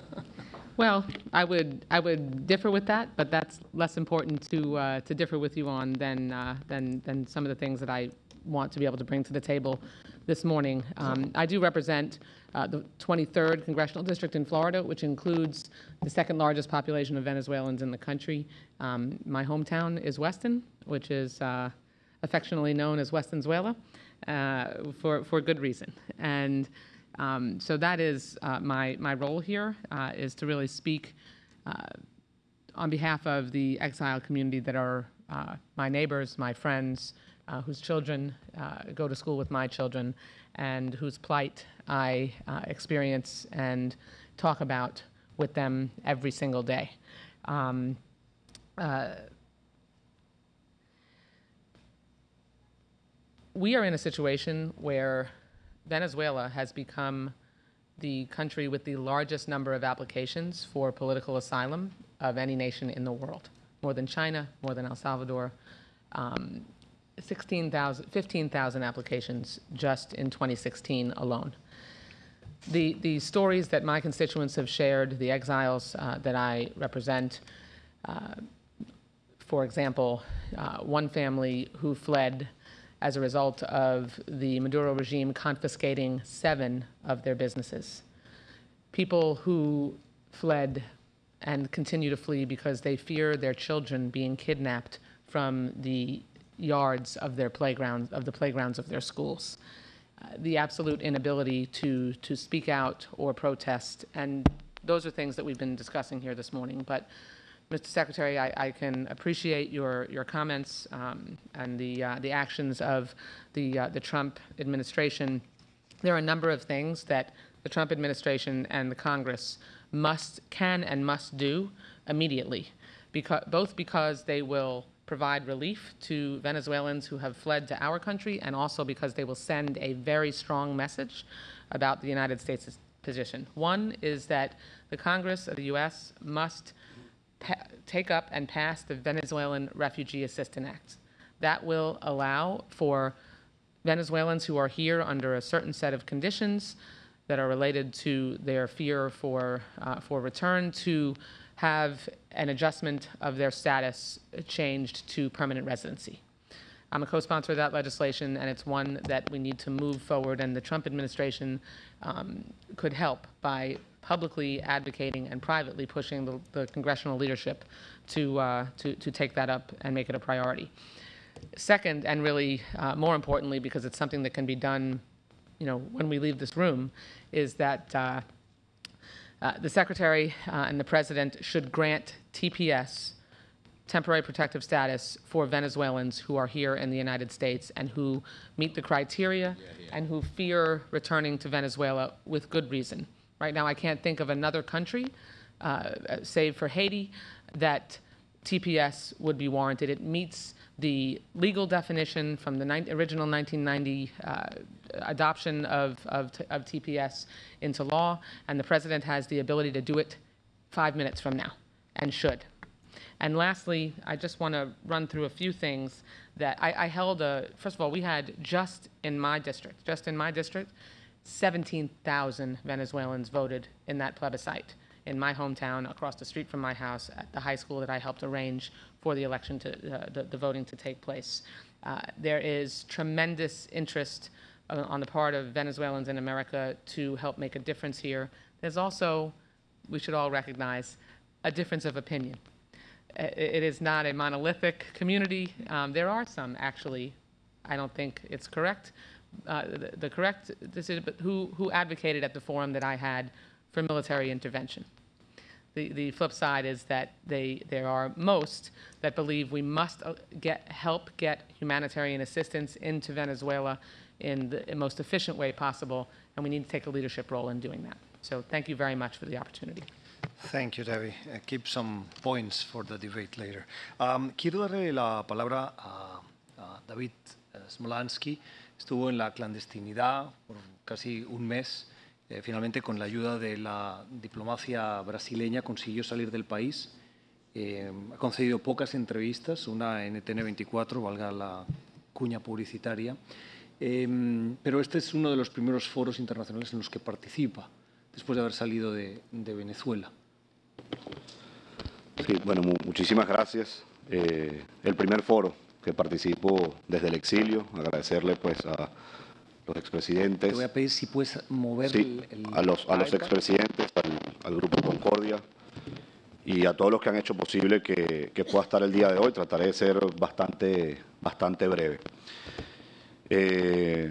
Speaker 14: well, I would I would differ with that, but that's less important to uh, to differ with you on than uh, than than some of the things that I want to be able to bring to the table this morning. Um, I do represent uh, the 23rd congressional district in Florida, which includes the second largest population of Venezuelans in the country. Um, my hometown is Weston, which is uh, affectionately known as Weston uh, for, for good reason. And um, so that is uh, my, my role here uh, is to really speak uh, on behalf of the exile community that are my neighbors, my friends, uh, whose children uh, go to school with my children, and whose plight I uh, experience and talk about with them every single day. Um, uh, we are in a situation where Venezuela has become the country with the largest number of applications for political asylum of any nation in the world, more than China, more than El Salvador, um, 15,000 applications just in 2016 alone. The, the stories that my constituents have shared, the exiles uh, that I represent, uh, for example, uh, one family who fled as a result of the Maduro regime confiscating seven of their businesses. People who fled and continue to flee because they fear their children being kidnapped from the yards of their playgrounds, of the playgrounds of their schools. Uh, the absolute inability to, to speak out or protest. And those are things that we've been discussing here this morning. But Mr. Secretary, I, I, can appreciate your your comments um, and the uh, the actions of the uh, the Trump administration. There are a number of things that the Trump administration and the Congress must can and must do immediately, because both because they will provide relief to Venezuelans who have fled to our country and also because they will send a very strong message about the United States' position. One is that the Congress of the U.S. must take up and pass the Venezuelan Refugee Assistance Act. That will allow for Venezuelans who are here under a certain set of conditions that are related to their fear for, uh, for return to have an adjustment of their status changed to permanent residency. I'm a co-sponsor of that legislation, and it's one that we need to move forward, and the Trump administration um, could help by publicly advocating and privately pushing the, the congressional leadership to, uh, to, to, take that up and make it a priority. Second, and really uh, more importantly, because it's something that can be done, you know, when we leave this room, is that uh, uh, the Secretary uh, and the President should grant TPS temporary protective status for Venezuelans who are here in the United States and who meet the criteria yeah, yeah. and who fear returning to Venezuela with good reason. Right now, I can't think of another country, uh, save for Haiti, that TPS would be warranted. It meets the legal definition from the original 1990 uh, adoption of, of, of TPS into law, and the president has the ability to do it five minutes from now, and should. And lastly, I just want to run through a few things that I, I, held a, first of all, we had just in my district, just in my district, 17,000 Venezuelans voted in that plebiscite in my hometown, across the street from my house, at the high school that I helped arrange for the election to, uh, the, the, voting to take place. Uh, there is tremendous interest uh, on the part of Venezuelans in America to help make a difference here. There's also, we should all recognize, a difference of opinion. It is not a monolithic community. Um, there are some, actually, I don't think it's correct, uh, the, the, correct decision, but who, who advocated at the forum that I had for military intervention. The, the flip side is that they, there are most that believe we must uh, get, help get humanitarian assistance into Venezuela in the most efficient way possible, and we need to take a leadership role in doing that. So thank you very much for the opportunity.
Speaker 5: Thank you, Debbie. Uh, keep some points for the debate later. Um, quiero darle la palabra a, David uh, Smolansky. Estuvo en la clandestinidad por casi un mes. Eh, finalmente, con la ayuda de la diplomacia brasileña, consiguió salir del país. Eh, ha concedido pocas entrevistas, una en ETN24, valga la cuña publicitaria. Em, pero este es uno de los primeros foros internacionales en los que participa, después de haber salido de, Venezuela.
Speaker 15: Sí, bueno, muchísimas gracias. Eh, el primer foro que participo desde el exilio, agradecerle pues a los expresidentes. Te voy a
Speaker 5: pedir si puedes mover el, a
Speaker 15: los, a los expresidentes, al, al, Grupo Concordia y a todos los que han hecho posible que, que pueda estar el día de hoy. Trataré de ser bastante, bastante breve. Eh,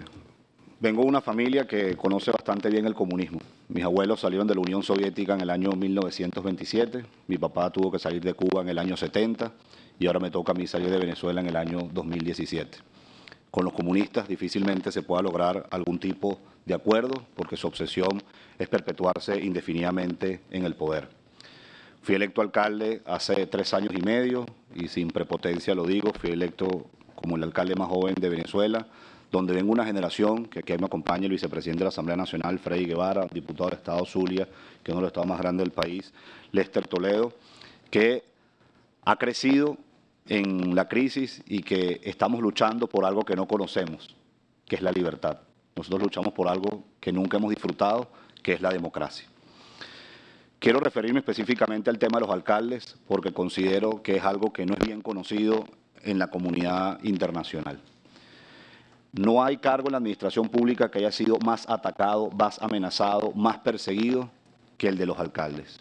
Speaker 15: vengo de una familia que conoce bastante bien el comunismo. Mis abuelos salieron de la Unión Soviética en el año 1927, mi papá tuvo que salir de Cuba en el año 70 y ahora me toca a mí salir de Venezuela en el año 2017. Con los comunistas difícilmente se pueda lograr algún tipo de acuerdo porque su obsesión es perpetuarse indefinidamente en el poder. Fui electo alcalde hace tres años y medio y sin prepotencia lo digo, fui electo como el alcalde más joven de Venezuela donde vengo una generación, que aquí me acompaña el vicepresidente de la Asamblea Nacional, Freddy Guevara, diputado del Estado Zulia, que es uno de los estados más grandes del país, Lester Toledo, que ha crecido en la crisis y que estamos luchando por algo que no conocemos, que es la libertad. Nosotros luchamos por algo que nunca hemos disfrutado, que es la democracia. Quiero referirme específicamente al tema de los alcaldes porque considero que es algo que no es bien conocido en la comunidad internacional. No hay cargo en la administración pública que haya sido más atacado, más amenazado, más perseguido que el de los alcaldes.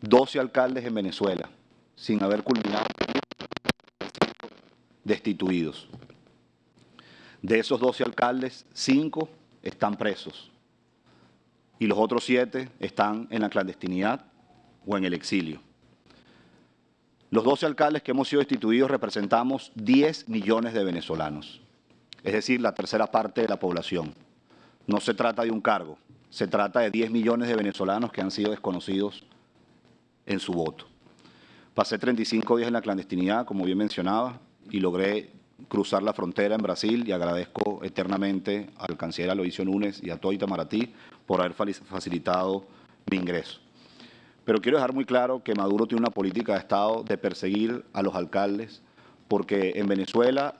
Speaker 15: Doce alcaldes en Venezuela, sin haber culminado, destituidos. De esos doce alcaldes, cinco están presos y los otros siete están en la clandestinidad o en el exilio. Los doce alcaldes que hemos sido destituidos representamos 10 millones de venezolanos es decir, la tercera parte de la población. No se trata de un cargo, se trata de 10 millones de venezolanos que han sido desconocidos en su voto. Pasé 35 días en la clandestinidad, como bien mencionaba, y logré cruzar la frontera en Brasil y agradezco eternamente al canciller Aloysio Núñez y a todo Itamaraty por haber facilitado mi ingreso. Pero quiero dejar muy claro que Maduro tiene una política de Estado de perseguir a los alcaldes, porque en Venezuela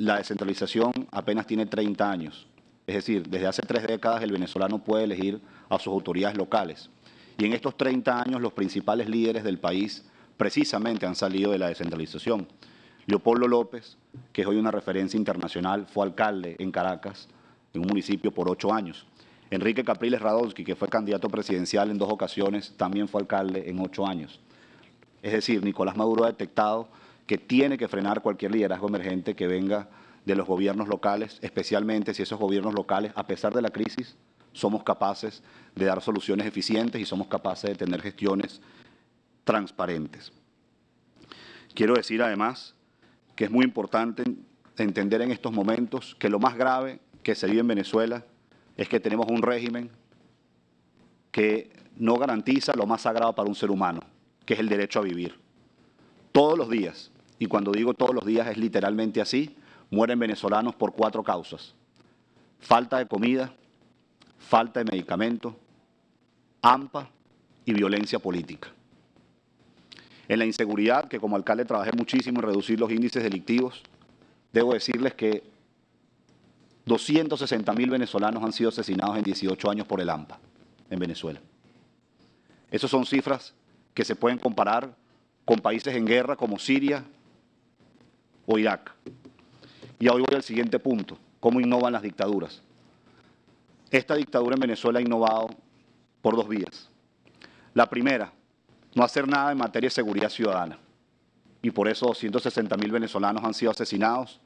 Speaker 15: la descentralización apenas tiene 30 años. Es decir, desde hace tres décadas el venezolano puede elegir a sus autoridades locales. Y en estos 30 años los principales líderes del país precisamente han salido de la descentralización. Leopoldo López, que es hoy una referencia internacional, fue alcalde en Caracas, en un municipio por ocho años. Enrique Capriles Radonsky, que fue candidato presidencial en dos ocasiones, también fue alcalde en ocho años. Es decir, Nicolás Maduro ha detectado que tiene que frenar cualquier liderazgo emergente que venga de los gobiernos locales, especialmente si esos gobiernos locales, a pesar de la crisis, somos capaces de dar soluciones eficientes y somos capaces de tener gestiones transparentes. Quiero decir además que es muy importante entender en estos momentos que lo más grave que se vive en Venezuela es que tenemos un régimen que no garantiza lo más sagrado para un ser humano, que es el derecho a vivir. Todos los días y cuando digo todos los días es literalmente así, mueren venezolanos por cuatro causas. Falta de comida, falta de medicamentos, AMPA y violencia política. En la inseguridad, que como alcalde trabajé muchísimo en reducir los índices delictivos, debo decirles que 260 mil venezolanos han sido asesinados en 18 años por el AMPA en Venezuela. Esas son cifras que se pueden comparar con países en guerra como Siria, o Irak. Y hoy voy al siguiente punto, cómo innovan las dictaduras. Esta dictadura en Venezuela ha innovado por dos vías. La primera, no hacer nada en materia de seguridad ciudadana. Y por eso 260 mil venezolanos han sido asesinados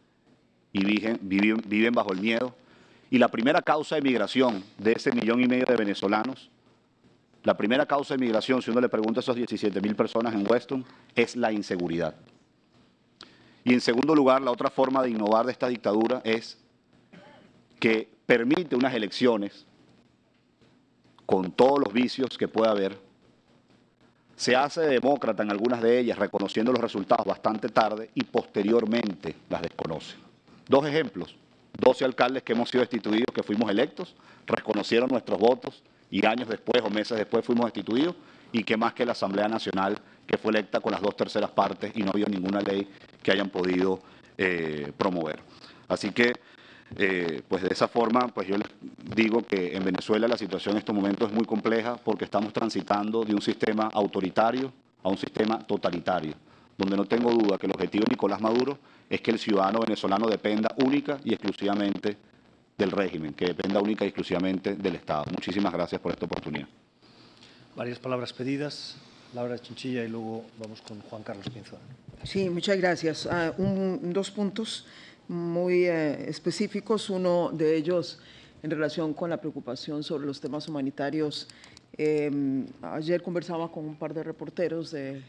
Speaker 15: y viven, bajo el miedo. Y la primera causa de migración de ese millón y medio de venezolanos la primera causa de migración, si uno le pregunta a esas 17 mil personas en Weston, es la inseguridad. Y en segundo lugar, la otra forma de innovar de esta dictadura es que permite unas elecciones con todos los vicios que pueda haber. Se hace demócrata en algunas de ellas, reconociendo los resultados bastante tarde y posteriormente las desconoce. Dos ejemplos. 12 alcaldes que hemos sido destituidos, que fuimos electos, reconocieron nuestros votos y años después o meses después fuimos destituidos y qué más que la Asamblea Nacional, que fue electa con las dos terceras partes y no había ninguna ley que hayan podido eh, promover. Así que, eh, pues de esa forma, pues yo les digo que en Venezuela la situación en estos momentos es muy compleja porque estamos transitando de un sistema autoritario a un sistema totalitario, donde no tengo duda que el objetivo de Nicolás Maduro es que el ciudadano venezolano dependa única y exclusivamente del régimen, que dependa única y exclusivamente del Estado. Muchísimas gracias por esta oportunidad
Speaker 5: varias palabras pedidas. Laura Chinchilla y luego vamos con Juan Carlos Pinzón.
Speaker 9: Sí, muchas gracias. Ah, dos puntos muy eh, específicos. Uno de ellos en relación con la preocupación sobre los temas humanitarios. Em, ayer conversaba con un par de reporteros del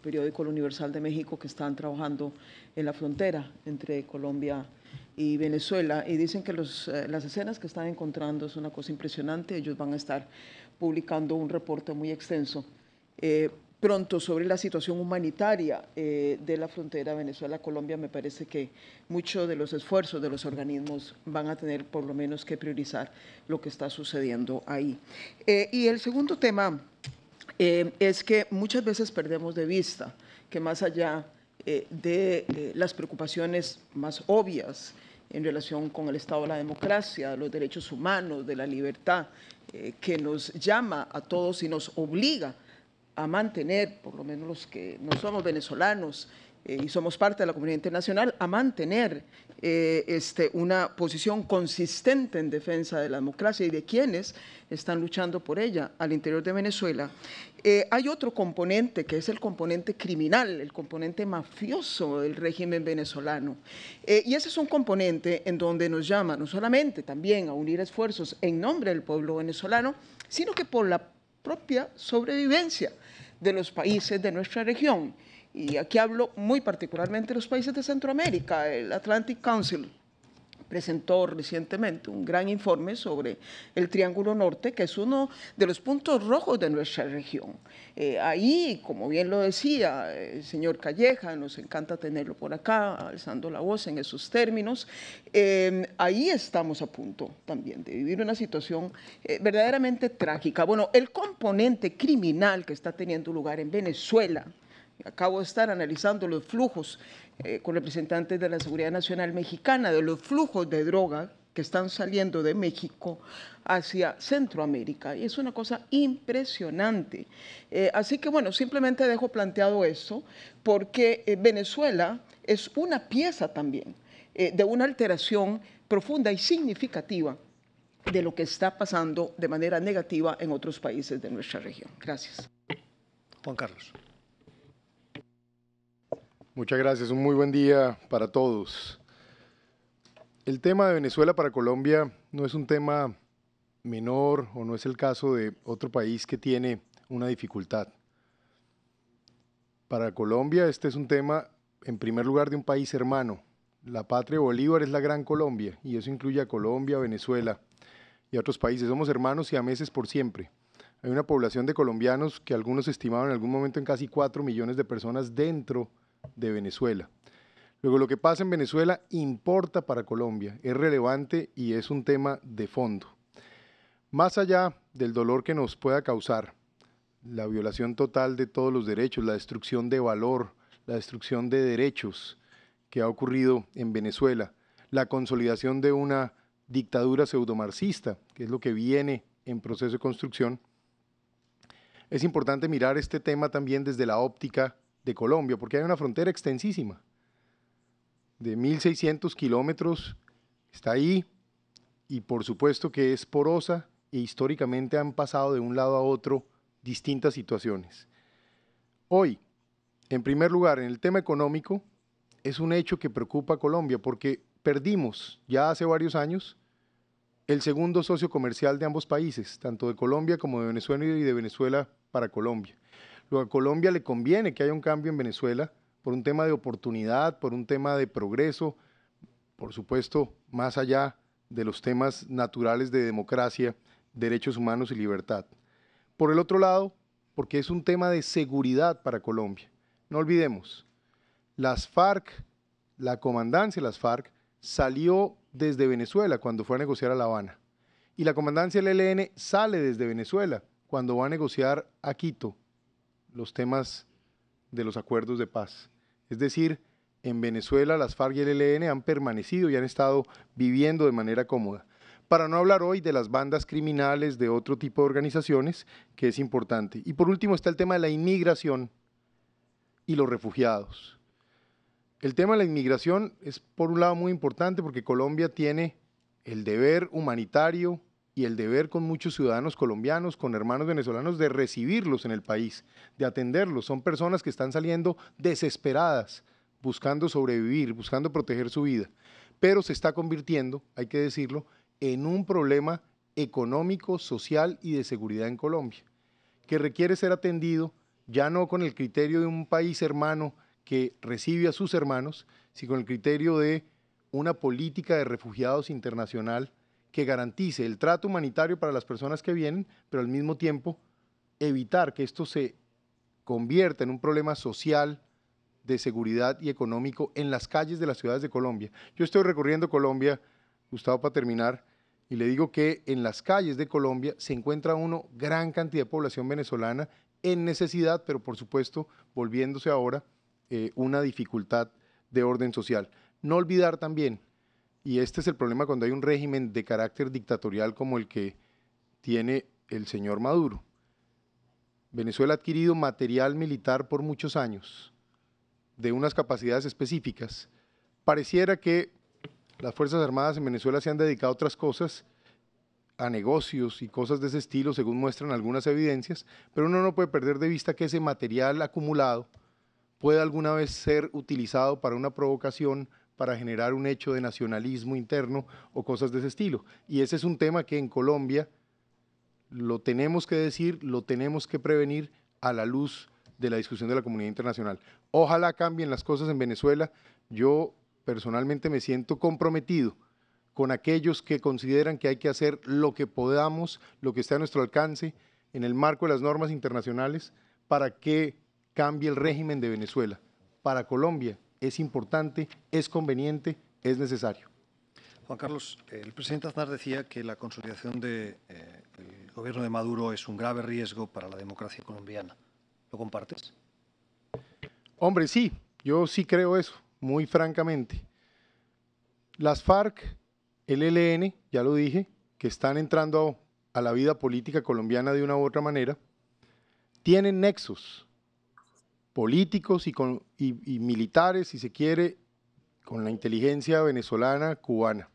Speaker 9: periódico El Universal de México que están trabajando en la frontera entre Colombia y Venezuela y dicen que los, eh, las escenas que están encontrando es una cosa impresionante. Ellos van a estar publicando un reporte muy extenso eh, pronto sobre la situación humanitaria eh, de la frontera Venezuela-Colombia. Me parece que muchos de los esfuerzos de los organismos van a tener por lo menos que priorizar lo que está sucediendo ahí. Eh, y el segundo tema es que muchas veces perdemos de vista que más allá de las preocupaciones más obvias, en relación con el estado de la democracia, los derechos humanos, de la libertad eh, que nos llama a todos y nos obliga a mantener, por lo menos los que no somos venezolanos, eh, y somos parte de la comunidad internacional, a mantener eh, este, una posición consistente en defensa de la democracia y de quienes están luchando por ella al interior de Venezuela. Eh, hay otro componente que es el componente criminal, el componente mafioso del régimen venezolano. y ese es un componente en donde nos llama no solamente también a unir esfuerzos en nombre del pueblo venezolano, sino que por la propia sobrevivencia de los países de nuestra región y aquí hablo muy particularmente de los países de Centroamérica, el Atlantic Council presentó recientemente un gran informe sobre el Triángulo Norte, que es uno de los puntos rojos de nuestra región. Eh, ahí, como bien lo decía el señor Calleja, nos encanta tenerlo por acá, alzando la voz en esos términos, eh, ahí estamos a punto también de vivir una situación eh, verdaderamente trágica. Bueno, el componente criminal que está teniendo lugar en Venezuela, acabo de estar analizando los flujos eh, con representantes de la Seguridad Nacional Mexicana, de los flujos de droga que están saliendo de México hacia Centroamérica. Y es una cosa impresionante. Eh, así que bueno, simplemente dejo planteado eso, porque eh, Venezuela es una pieza también de una alteración profunda y significativa de lo que está pasando de manera negativa en otros países de nuestra región. Gracias. Juan Carlos.
Speaker 16: Muchas gracias, un muy buen día para todos. El tema de Venezuela para Colombia no es un tema menor o no es el caso de otro país que tiene una dificultad. Para Colombia este es un tema, en primer lugar, de un país hermano. La patria de Bolívar es la Gran Colombia y eso incluye a Colombia, Venezuela y a otros países. Somos hermanos y a meses por siempre. Hay una población de colombianos que algunos estimaban en algún momento en casi 4 millones de personas dentro de de Venezuela. Luego, lo que pasa en Venezuela importa para Colombia, es relevante y es un tema de fondo. Más allá del dolor que nos pueda causar, la violación total de todos los derechos, la destrucción de valor, la destrucción de derechos que ha ocurrido en Venezuela, la consolidación de una dictadura pseudomarxista, que es lo que viene en proceso de construcción, es importante mirar este tema también desde la óptica de Colombia, porque hay una frontera extensísima, de 1.600 kilómetros, está ahí, y por supuesto que es porosa, e históricamente han pasado de un lado a otro distintas situaciones. Hoy, en primer lugar, en el tema económico, es un hecho que preocupa a Colombia, porque perdimos ya hace varios años el segundo socio comercial de ambos países, tanto de Colombia como de Venezuela y de Venezuela para Colombia. Lo a Colombia le conviene que haya un cambio en Venezuela por un tema de oportunidad, por un tema de progreso, por supuesto, más allá de los temas naturales de democracia, derechos humanos y libertad. Por el otro lado, porque es un tema de seguridad para Colombia. No olvidemos, las FARC, la comandancia de las FARC, salió desde Venezuela cuando fue a negociar a La Habana. Y la comandancia del ELN sale desde Venezuela cuando va a negociar a Quito los temas de los acuerdos de paz. Es decir, en Venezuela las FARC y el ELN han permanecido y han estado viviendo de manera cómoda. Para no hablar hoy de las bandas criminales, de otro tipo de organizaciones, que es importante. Y por último está el tema de la inmigración y los refugiados. El tema de la inmigración es por un lado muy importante porque Colombia tiene el deber humanitario y el deber con muchos ciudadanos colombianos, con hermanos venezolanos, de recibirlos en el país, de atenderlos. Son personas que están saliendo desesperadas, buscando sobrevivir, buscando proteger su vida. Pero se está convirtiendo, hay que decirlo, en un problema económico, social y de seguridad en Colombia, que requiere ser atendido ya no con el criterio de un país hermano que recibe a sus hermanos, sino con el criterio de una política de refugiados internacional que garantice el trato humanitario para las personas que vienen, pero al mismo tiempo evitar que esto se convierta en un problema social, de seguridad y económico en las calles de las ciudades de Colombia. Yo estoy recorriendo Colombia, Gustavo, para terminar, y le digo que en las calles de Colombia se encuentra una gran cantidad de población venezolana en necesidad, pero por supuesto volviéndose ahora eh, una dificultad de orden social. No olvidar también y este es el problema cuando hay un régimen de carácter dictatorial como el que tiene el señor Maduro. Venezuela ha adquirido material militar por muchos años, de unas capacidades específicas. Pareciera que las Fuerzas Armadas en Venezuela se han dedicado a otras cosas, a negocios y cosas de ese estilo, según muestran algunas evidencias, pero uno no puede perder de vista que ese material acumulado puede alguna vez ser utilizado para una provocación para generar un hecho de nacionalismo interno o cosas de ese estilo. Y ese es un tema que en Colombia lo tenemos que decir, lo tenemos que prevenir a la luz de la discusión de la comunidad internacional. Ojalá cambien las cosas en Venezuela. Yo personalmente me siento comprometido con aquellos que consideran que hay que hacer lo que podamos, lo que esté a nuestro alcance en el marco de las normas internacionales para que cambie el régimen de Venezuela. Para Colombia es importante, es conveniente, es necesario.
Speaker 5: Juan Carlos, el presidente Aznar decía que la consolidación del de, eh, gobierno de Maduro es un grave riesgo para la democracia colombiana. ¿Lo compartes?
Speaker 16: Hombre, sí, yo sí creo eso, muy francamente. Las FARC, el ELN, ya lo dije, que están entrando a la vida política colombiana de una u otra manera, tienen nexos políticos y, con, militares, si se quiere, con la inteligencia venezolana, cubana.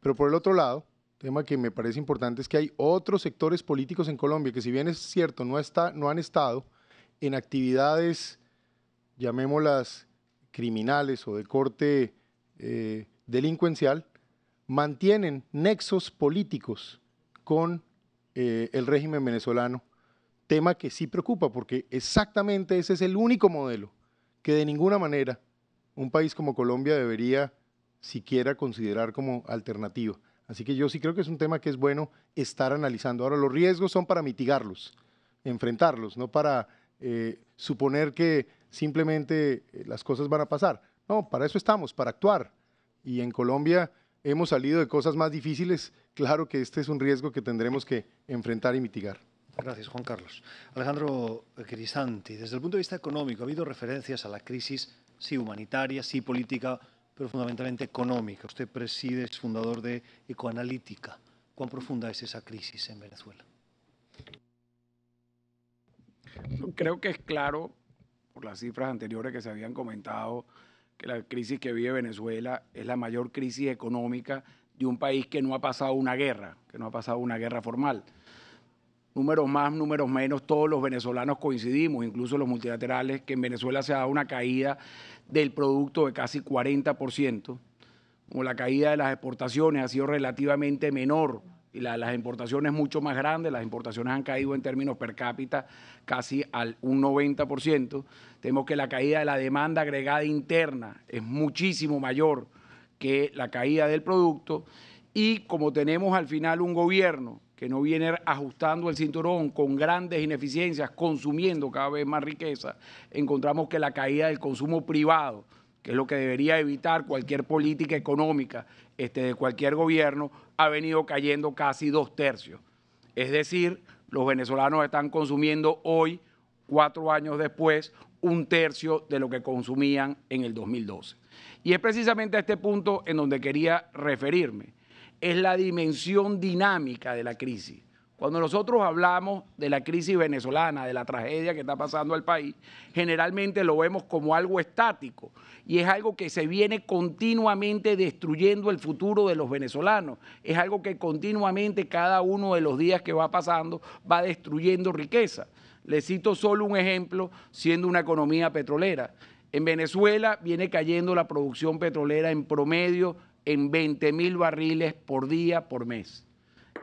Speaker 16: Pero por el otro lado, tema que me parece importante es que hay otros sectores políticos en Colombia que si bien es cierto, no, está, no han estado en actividades, llamémoslas criminales o de corte eh, delincuencial, mantienen nexos políticos con eh, el régimen venezolano tema que sí preocupa, porque exactamente ese es el único modelo que de ninguna manera un país como Colombia debería siquiera considerar como alternativa. Así que yo sí creo que es un tema que es bueno estar analizando. Ahora, los riesgos son para mitigarlos, enfrentarlos, no para eh, suponer que simplemente eh, las cosas van a pasar. No, para eso estamos, para actuar. Y en Colombia hemos salido de cosas más difíciles. Claro que este es un riesgo que tendremos que enfrentar y mitigar.
Speaker 5: Gracias, Juan Carlos. Alejandro Crisanti, desde el punto de vista económico, ha habido referencias a la crisis, sí humanitaria, sí política, pero fundamentalmente económica. Usted preside, es fundador de Ecoanalítica. ¿Cuán profunda es esa crisis en Venezuela?
Speaker 17: Creo que es claro, por las cifras anteriores que se habían comentado, que la crisis que vive Venezuela es la mayor crisis económica de un país que no ha pasado una guerra, que no ha pasado una guerra formal números más, números menos, todos los venezolanos coincidimos, incluso los multilaterales, que en Venezuela se ha dado una caída del producto de casi 40%, como la caída de las exportaciones ha sido relativamente menor y la, las importaciones mucho más grandes, las importaciones han caído en términos per cápita casi al un 90%, tenemos que la caída de la demanda agregada interna es muchísimo mayor que la caída del producto y como tenemos al final un gobierno que no viene ajustando el cinturón con grandes ineficiencias, consumiendo cada vez más riqueza, encontramos que la caída del consumo privado, que es lo que debería evitar cualquier política económica este, de cualquier gobierno, ha venido cayendo casi dos tercios. Es decir, los venezolanos están consumiendo hoy, cuatro años después, un tercio de lo que consumían en el 2012. Y es precisamente a este punto en donde quería referirme es la dimensión dinámica de la crisis. Cuando nosotros hablamos de la crisis venezolana, de la tragedia que está pasando al país, generalmente lo vemos como algo estático y es algo que se viene continuamente destruyendo el futuro de los venezolanos. Es algo que continuamente cada uno de los días que va pasando va destruyendo riqueza. Le cito solo un ejemplo, siendo una economía petrolera. En Venezuela viene cayendo la producción petrolera en promedio en 20 mil barriles por día, por mes.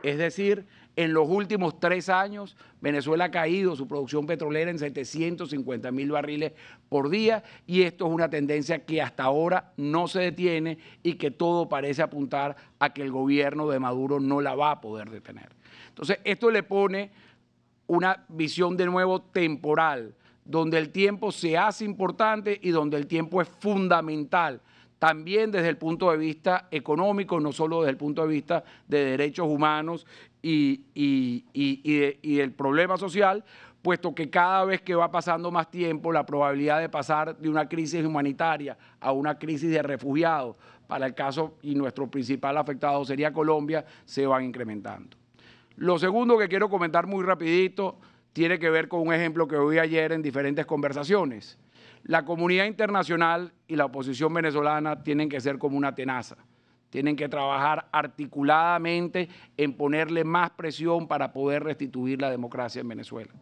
Speaker 17: Es decir, en los últimos tres años, Venezuela ha caído su producción petrolera en 750 mil barriles por día y esto es una tendencia que hasta ahora no se detiene y que todo parece apuntar a que el gobierno de Maduro no la va a poder detener. Entonces, esto le pone una visión de nuevo temporal, donde el tiempo se hace importante y donde el tiempo es fundamental también desde el punto de vista económico, no solo desde el punto de vista de derechos humanos y, el problema social, puesto que cada vez que va pasando más tiempo, la probabilidad de pasar de una crisis humanitaria a una crisis de refugiados, para el caso y nuestro principal afectado sería Colombia, se van incrementando. Lo segundo que quiero comentar muy rapidito tiene que ver con un ejemplo que oí ayer en diferentes conversaciones la comunidad internacional y la oposición venezolana tienen que ser como una tenaza. Tienen que trabajar articuladamente en ponerle más presión para poder restituir la democracia en Venezuela.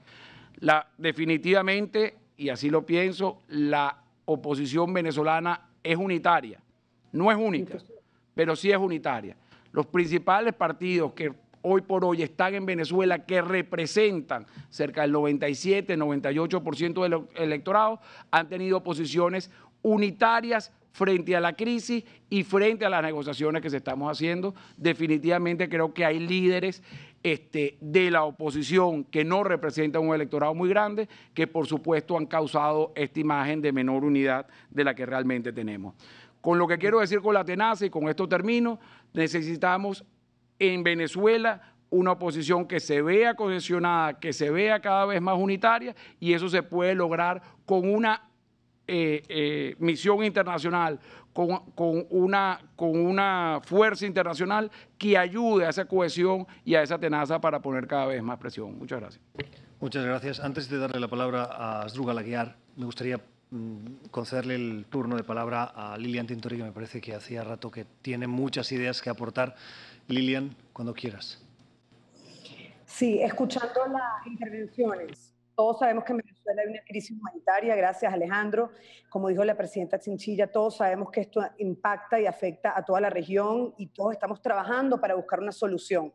Speaker 17: definitivamente, y así lo pienso, la oposición venezolana es unitaria. No es única, pero sí es unitaria. Los principales partidos que hoy por hoy están en Venezuela que representan cerca del 97, 98% del electorado, han tenido posiciones unitarias frente a la crisis y frente a las negociaciones que se estamos haciendo. Definitivamente creo que hay líderes este, de la oposición que no representan un electorado muy grande, que por supuesto han causado esta imagen de menor unidad de la que realmente tenemos. Con lo que quiero decir con la tenaza y con esto termino, necesitamos en Venezuela una oposición que se vea cohesionada, que se vea cada vez más unitaria y eso se puede lograr con una eh, eh, misión internacional, con, una, con una fuerza internacional que ayude a esa cohesión y a esa tenaza para poner cada vez más presión. Muchas gracias. Muchas gracias. Antes de darle la palabra
Speaker 5: a Sdruga Laguiar, me gustaría mm, concederle el turno de palabra a Lilian Tintori, que me parece que hacía rato que tiene muchas ideas que aportar Lilian, cuando quieras.
Speaker 7: Sí, escuchando las intervenciones, todos sabemos que en Venezuela hay una crisis humanitaria, gracias Alejandro. Como dijo la presidenta Chinchilla, todos sabemos que esto impacta y afecta a toda la región y todos estamos trabajando para buscar una solución.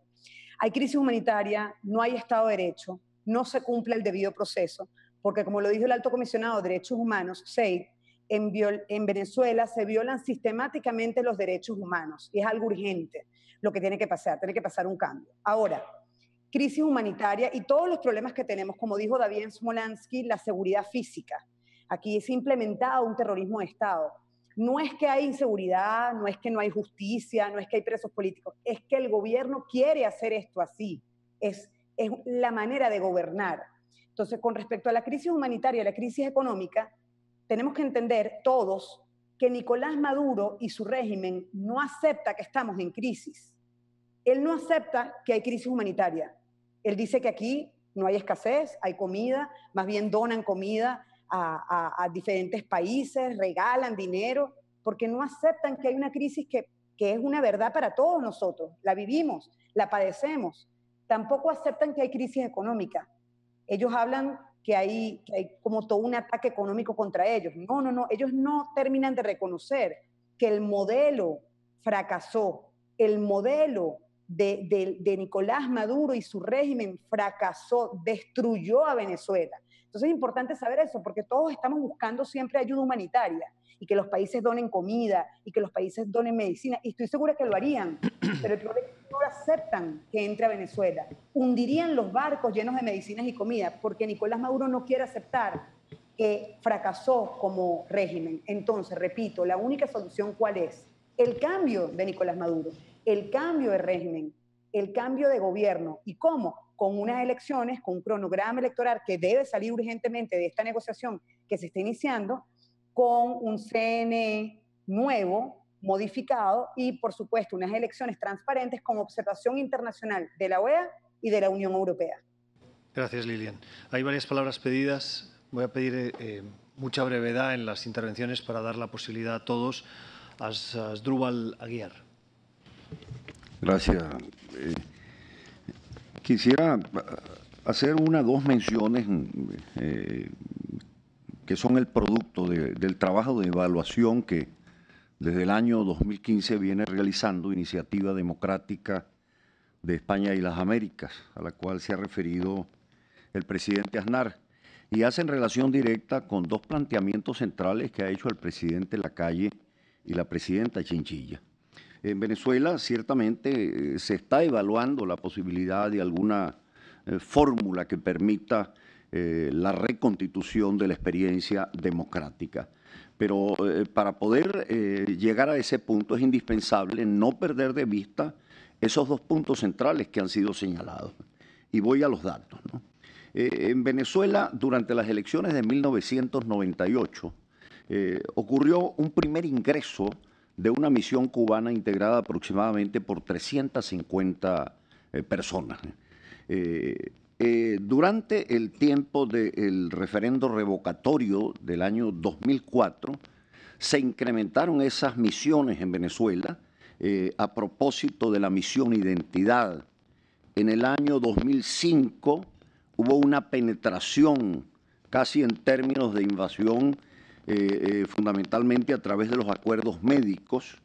Speaker 7: Hay crisis humanitaria, no hay Estado de Derecho, no se cumple el debido proceso, porque como lo dijo el alto comisionado de Derechos Humanos, SEI, en, Venezuela se violan sistemáticamente los derechos humanos y es algo urgente lo que tiene que pasar, tiene que pasar un cambio. Ahora, crisis humanitaria y todos los problemas que tenemos, como dijo David Smolansky, la seguridad física. Aquí es implementado un terrorismo de Estado. No es que hay inseguridad, no es que no hay justicia, no es que hay presos políticos, es que el gobierno quiere hacer esto así. Es, es la manera de gobernar. Entonces, con respecto a la crisis humanitaria, la crisis económica, tenemos que entender todos que Nicolás Maduro y su régimen no acepta que estamos en crisis. Él no acepta que hay crisis humanitaria. Él dice que aquí no hay escasez, hay comida, más bien donan comida a, diferentes países, regalan dinero, porque no aceptan que hay una crisis que, que es una verdad para todos nosotros. La vivimos, la padecemos. Tampoco aceptan que hay crisis económica. Ellos hablan que hay, como todo un ataque económico contra ellos. No, no, no, ellos no terminan de reconocer que el modelo fracasó, el modelo de, de Nicolás Maduro y su régimen fracasó, destruyó a Venezuela. Entonces es importante saber eso, porque todos estamos buscando siempre ayuda humanitaria y que los países donen comida y que los países donen medicina. Y estoy segura que lo harían, pero el problema es que no aceptan que entre a Venezuela. Hundirían los barcos llenos de medicinas y comida, porque Nicolás Maduro no quiere aceptar que fracasó como régimen. Entonces, repito, la única solución cuál es? El cambio de Nicolás Maduro, el cambio de régimen, el cambio de gobierno. ¿Y cómo? con unas elecciones, con un cronograma electoral que debe salir urgentemente de esta negociación que se está iniciando, con un CNE nuevo, modificado y, por supuesto, unas elecciones transparentes con observación internacional de la OEA y de la Unión Europea.
Speaker 5: Gracias, Lilian. Hay varias palabras pedidas. Voy a pedir eh, eh, mucha brevedad en las intervenciones para dar la posibilidad a todos. A Asdrúbal Aguiar.
Speaker 2: Gracias. Eh. Quisiera eh, hacer una o dos menciones mm, eh, que son el producto del trabajo de evaluación que desde el año 2015 viene realizando Iniciativa Democrática de España y las Américas, a la cual se ha referido el presidente Aznar, y hacen relación directa con dos planteamientos centrales que ha hecho el presidente Lacalle y la presidenta Chinchilla. En Venezuela ciertamente eh, se está evaluando la posibilidad de alguna eh, fórmula que permita eh, la reconstitución de la experiencia democrática. Pero para poder llegar a ese punto es indispensable no perder de vista esos dos puntos centrales que han sido señalados. Y voy a los datos. en Venezuela, durante las elecciones de 1998, ocurrió un primer ingreso de una misión cubana integrada aproximadamente por 350 eh, personas. Eh, eh, durante el tiempo del referendo revocatorio del año 2004, se incrementaron esas misiones en Venezuela a propósito de la misión Identidad. En el año 2005 hubo una penetración casi en términos de invasión eh, eh, fundamentalmente a través de los acuerdos médicos.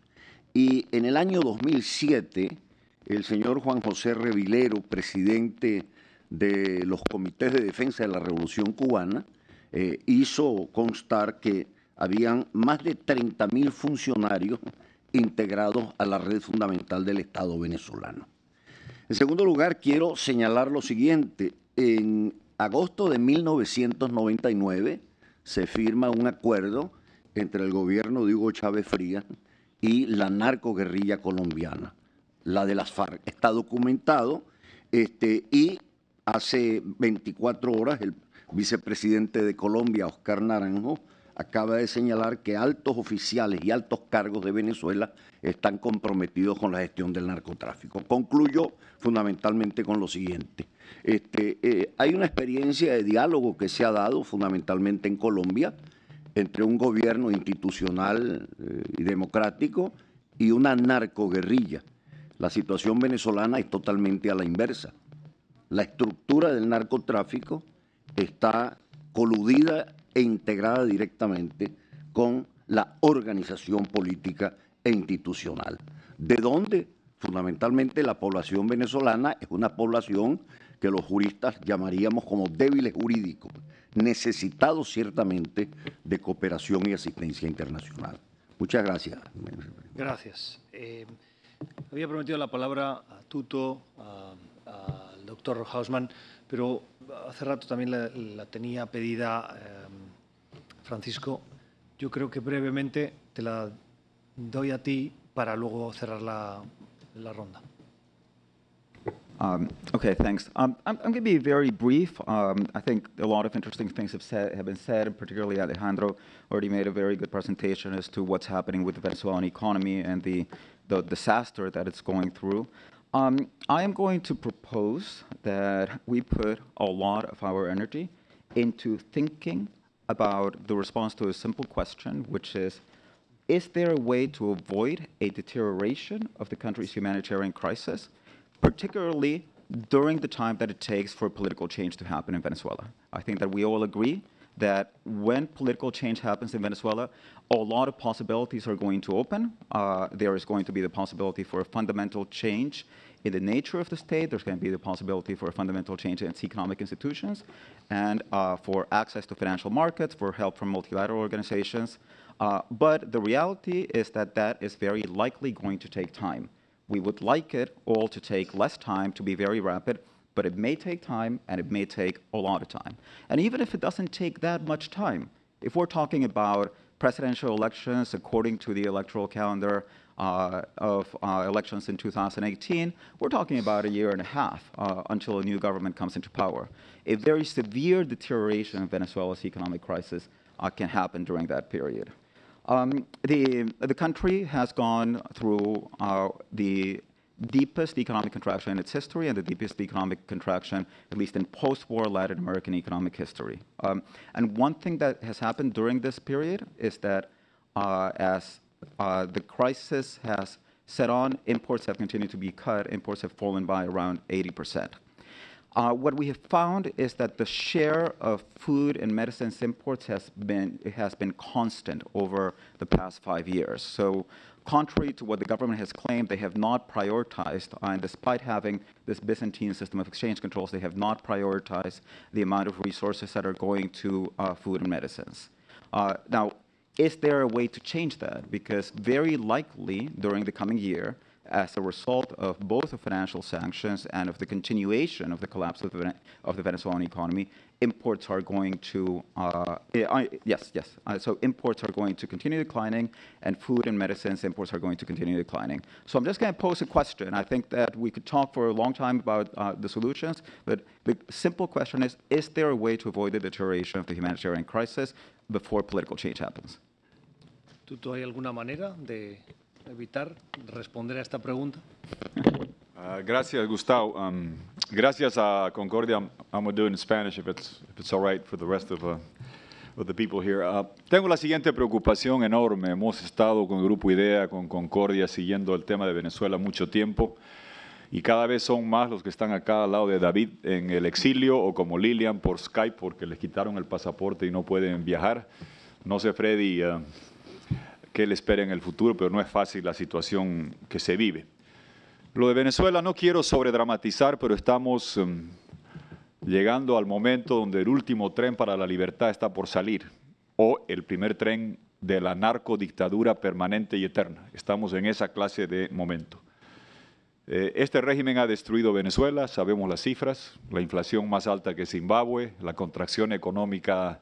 Speaker 2: Y en el año 2007, el señor Juan José Revilero, presidente de los comités de defensa de la Revolución Cubana, eh, hizo constar que habían más de 30.000 funcionarios integrados a la red fundamental del Estado venezolano. En segundo lugar, quiero señalar lo siguiente. En agosto de 1999, se firma un acuerdo entre el gobierno de Hugo Chávez Frías y la narcoguerrilla colombiana, la de las FARC. Está documentado este, y hace 24 horas el vicepresidente de Colombia, Oscar Naranjo, acaba de señalar que altos oficiales y altos cargos de Venezuela están comprometidos con la gestión del narcotráfico. Concluyo fundamentalmente con lo siguiente. Este, eh, hay una experiencia de diálogo que se ha dado fundamentalmente en Colombia entre un gobierno institucional eh, y democrático y una narcoguerrilla. La situación venezolana es totalmente a la inversa. La estructura del narcotráfico está coludida e integrada directamente con la organización política e institucional. ¿De donde Fundamentalmente la población venezolana es una población que los juristas llamaríamos como débiles jurídicos, necesitados ciertamente de cooperación y asistencia internacional. Muchas gracias.
Speaker 5: Gracias. Eh, había prometido la palabra a Tuto, al doctor Hausman, pero hace rato también la tenía pedida eh, Francisco, yo creo que brevemente te la doy a ti para luego cerrar la, la ronda.
Speaker 18: Um, okay, thanks. Um, I'm, I'm going to be very brief. Um, I think a lot of interesting things have, said, have been said, and particularly Alejandro already made a very good presentation as to what's happening with the Venezuelan economy and the, the disaster that it's going through. Um, I am going to propose that we put a lot of our energy into thinking about the response to a simple question, which is, is there a way to avoid a deterioration of the country's humanitarian crisis, particularly during the time that it takes for political change to happen in Venezuela? I think that we all agree that when political change happens in Venezuela, a lot of possibilities are going to open. Uh, there is going to be the possibility for a fundamental change in the nature of the state. There's going to be the possibility for a fundamental change in its economic institutions and uh, for access to financial markets, for help from multilateral organizations. Uh, but the reality is that that is very likely going to take time. We would like it all to take less time, to be very rapid, but it may take time and it may take a lot of time. And even if it doesn't take that much time, if we're talking about presidential elections according to the electoral calendar, uh, of uh, elections in 2018, we're talking about a year and a half uh, until a new government comes into power. A very severe deterioration of Venezuela's economic crisis, can happen during that period. Um, the, the country has gone through uh, the deepest economic contraction in its history and the deepest economic contraction, at least in post-war Latin American economic history. Um, and one thing that has happened during this period is that uh, as uh, the crisis has set on. Imports have continued to be cut. Imports have fallen by around 80 percent. Uh, what we have found is that the share of food and medicines imports has been has been constant over the past five years. So, contrary to what the government has claimed, they have not prioritized, and despite having this Byzantine system of exchange controls, they have not prioritized the amount of resources that are going to uh, food and medicines. Uh, now, is there a way to change that? Because very likely during the coming year, as a result of both the financial sanctions and of the continuation of the collapse of the, of the Venezuelan economy, imports are going to uh, I, yes yes uh, so imports are going to continue declining, and food and medicines imports are going to continue declining. So I'm just going to pose a question. I think that we could talk for a long time about uh, the solutions, but the simple question is: Is there a way to avoid the deterioration of the humanitarian crisis before political change happens?
Speaker 5: ¿tú hay alguna manera de evitar responder a esta pregunta?
Speaker 18: Ah, gracias, Gustavo. Um,
Speaker 1: gracias a Concordia. I'm, going to do it in Spanish if it's, if it's all right for the rest of, uh, of the people here. Uh, tengo la siguiente preocupación enorme. Hemos estado con Grupo IDEA, con Concordia, siguiendo el tema de Venezuela mucho tiempo y cada vez son más los que están acá al lado de David en el exilio o como Lilian por Skype porque les quitaron el pasaporte y no pueden viajar. No sé, Freddy, uh, qué le espera en el futuro, pero no es fácil la situación que se vive. Lo de Venezuela no quiero sobredramatizar, pero estamos em, llegando al momento donde el último tren para la libertad está por salir, o el primer tren de la narcodictadura permanente y eterna. Estamos en esa clase de momento. Eh, este régimen ha destruido Venezuela, sabemos las cifras, la inflación más alta que Zimbabue, la contracción económica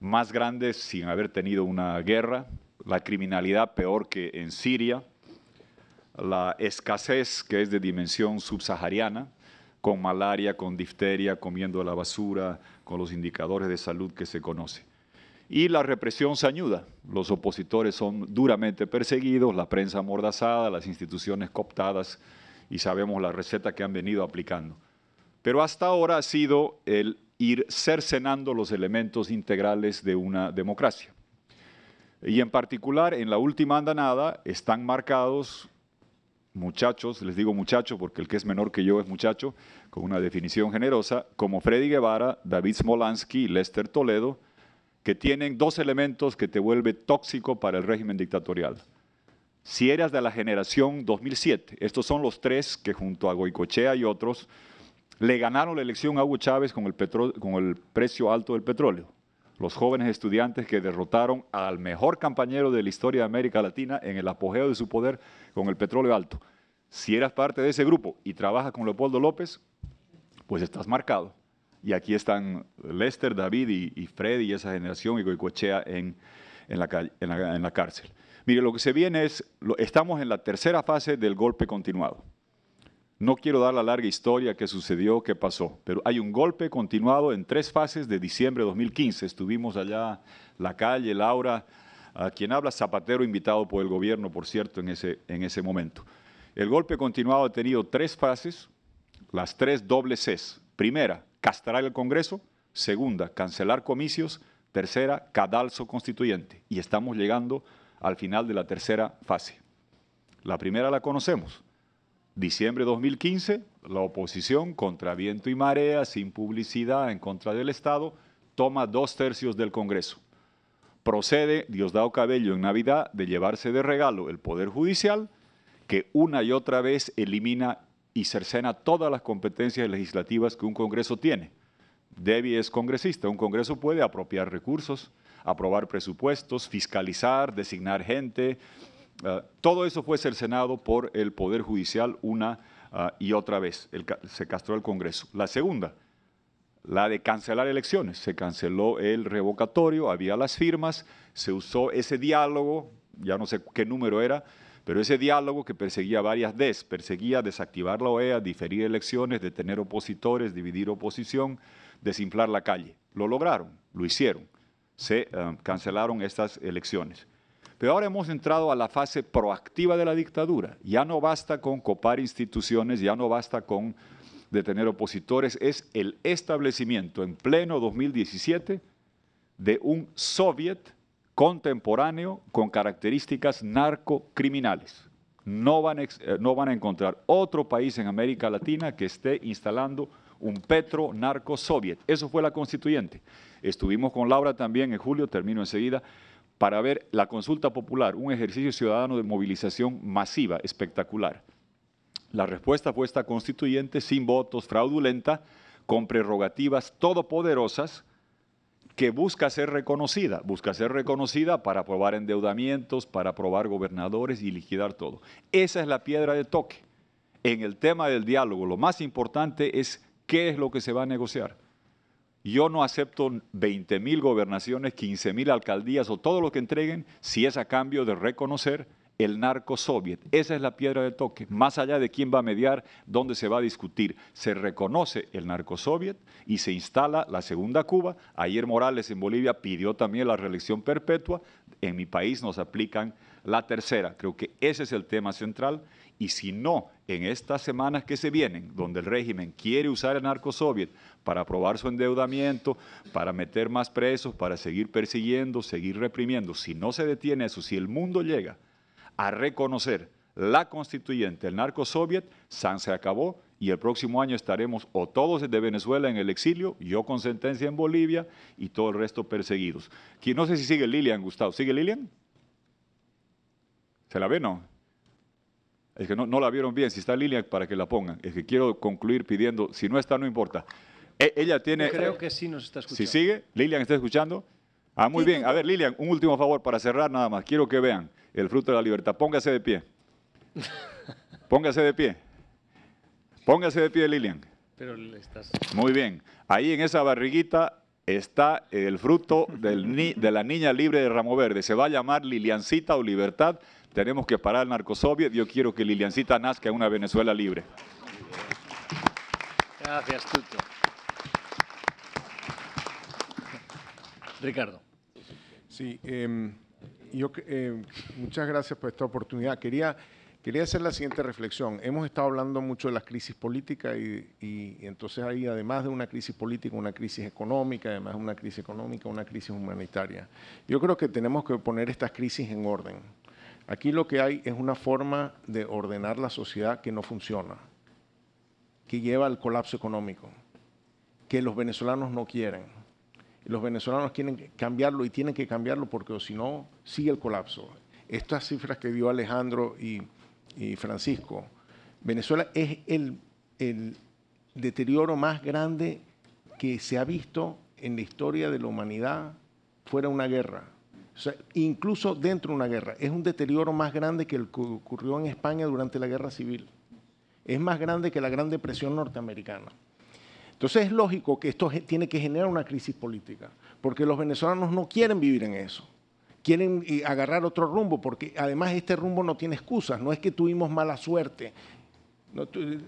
Speaker 1: más grande sin haber tenido una guerra, la criminalidad peor que en Siria, la escasez que es de dimensión subsahariana, con malaria, con difteria, comiendo la basura, con los indicadores de salud que se conocen. Y la represión se añuda, Los opositores son duramente perseguidos, la prensa amordazada, las instituciones cooptadas y sabemos la receta que han venido aplicando. Pero hasta ahora ha sido el ir cercenando los elementos integrales de una democracia. Y en particular, en la última andanada están marcados muchachos, les digo muchachos porque el que es menor que yo es muchacho, con una definición generosa, como Freddy Guevara, David Smolansky y Lester Toledo, que tienen dos elementos que te vuelve tóxico para el régimen dictatorial. Si eras de la generación 2007, estos son los tres que junto a Goicochea y otros le ganaron la elección a Hugo Chávez con el, con el precio alto del petróleo los jóvenes estudiantes que derrotaron al mejor compañero de la historia de América Latina en el apogeo de su poder con el petróleo alto. Si eras parte de ese grupo y trabajas con Leopoldo López, pues estás marcado. Y aquí están Lester, David y, Freddy y esa generación y Goicochea en, la cárcel. Mire, lo que se viene es, estamos en la tercera fase del golpe continuado. No quiero dar la larga historia que sucedió, qué pasó, pero hay un golpe continuado en tres fases de diciembre de 2015. Estuvimos allá, la calle, Laura, a quien habla Zapatero, invitado por el gobierno, por cierto, en ese, en ese momento. El golpe continuado ha tenido tres fases, las tres dobles Cs. Primera, castrar el Congreso. Segunda, cancelar comicios. Tercera, cadalso constituyente. Y estamos llegando al final de la tercera fase. La primera la conocemos, Diciembre de 2015, la oposición, contra viento y marea, sin publicidad, en contra del Estado, toma dos tercios del Congreso. Procede Diosdado Cabello en Navidad de llevarse de regalo el Poder Judicial, que una y otra vez elimina y cercena todas las competencias legislativas que un Congreso tiene. Debbie es congresista, un Congreso puede apropiar recursos, aprobar presupuestos, fiscalizar, designar gente, Ah, todo eso fue cercenado por el Poder Judicial una ah, y otra vez. se castró el Congreso. La segunda, la de cancelar elecciones. Se canceló el revocatorio, había las firmas, se usó ese diálogo, ya no sé qué número era, pero ese diálogo que perseguía varias DES, perseguía desactivar la OEA, diferir elecciones, detener opositores, dividir oposición, desinflar la calle. Lo lograron, lo hicieron. Se ah, cancelaron estas elecciones. Pero ahora hemos entrado a la fase proactiva de la dictadura. Ya no basta con copar instituciones, ya no basta con detener opositores, es el establecimiento en pleno 2017 de un soviet contemporáneo con características narcocriminales. No van, eh, no van a encontrar otro país en América Latina que esté instalando un petro narco soviet. Eso fue la constituyente. Estuvimos con Laura también en julio, termino enseguida para ver la consulta popular, un ejercicio ciudadano de movilización masiva, espectacular. La respuesta fue esta constituyente sin votos, fraudulenta, con prerrogativas todopoderosas que busca ser reconocida, busca ser reconocida para aprobar endeudamientos, para aprobar gobernadores y liquidar todo. Esa es la piedra de toque. En el tema del diálogo, lo más importante es qué es lo que se va a negociar. Yo no acepto 20.000 mil gobernaciones, 15.000 mil alcaldías o todo lo que entreguen si es a cambio de reconocer el narco soviet. Esa es la piedra de toque. Más allá de quién va a mediar, dónde se va a discutir. Se reconoce el narco soviet y se instala la segunda Cuba. Ayer Morales en Bolivia pidió también la reelección perpetua. En mi país nos aplican la tercera. Creo que ese es el tema central y si no, en estas semanas que se vienen, donde el régimen quiere usar el narcosoviet para aprobar su endeudamiento, para meter más presos, para seguir persiguiendo, seguir reprimiendo, si no se detiene eso, si el mundo llega a reconocer la constituyente, el narcosoviet, San se acabó y el próximo año estaremos o todos de Venezuela en el exilio, yo con sentencia en Bolivia y todo el resto perseguidos. No sé si sigue Lilian, Gustavo. ¿Sigue Lilian? ¿Se la ve, no? Es que no, la vieron bien. Si está Lilian, para que la pongan. Es que quiero concluir pidiendo, si no está, no importa. E, ella tiene... Creo
Speaker 5: que sí nos está escuchando.
Speaker 1: Si sigue, Lilian está escuchando. Ah, muy bien. A ver, Lilian, un último favor para cerrar nada más. Quiero que vean el fruto de la libertad. Póngase de pie. Póngase de pie. Póngase de pie, Lilian. Pero le estás... Muy bien. Ahí en esa barriguita está el fruto del de la niña libre de Ramo Verde. Se va a llamar Liliancita o Libertad. Tenemos que parar el narcosoviet. Yo quiero que Liliancita nazca una Venezuela libre.
Speaker 5: Gracias, Tuto. Ricardo.
Speaker 19: Sí, em, yo, em, muchas gracias por esta oportunidad. Quería, quería hacer la siguiente reflexión. Hemos estado hablando mucho de las crisis políticas y, y, entonces hay, además de una crisis política, una crisis económica, además de una crisis económica, una crisis humanitaria. Yo creo que tenemos que poner estas crisis en orden. Aquí lo que hay es una forma de ordenar la sociedad que no funciona, que lleva al colapso económico, que los venezolanos no quieren. Los venezolanos quieren cambiarlo y tienen que cambiarlo porque si no, sigue el colapso. Estas cifras que dio Alejandro y, Francisco, Venezuela es el, el deterioro más grande que se ha visto en la historia de la humanidad fuera una guerra incluso dentro de una guerra. Es un deterioro más grande que el que ocurrió en España durante la guerra civil. Es más grande que la Gran Depresión norteamericana. Entonces es lógico que esto tiene que generar una crisis política, porque los venezolanos no quieren vivir en eso. Quieren eh, agarrar otro rumbo, porque además este rumbo no tiene excusas, no es que tuvimos mala suerte.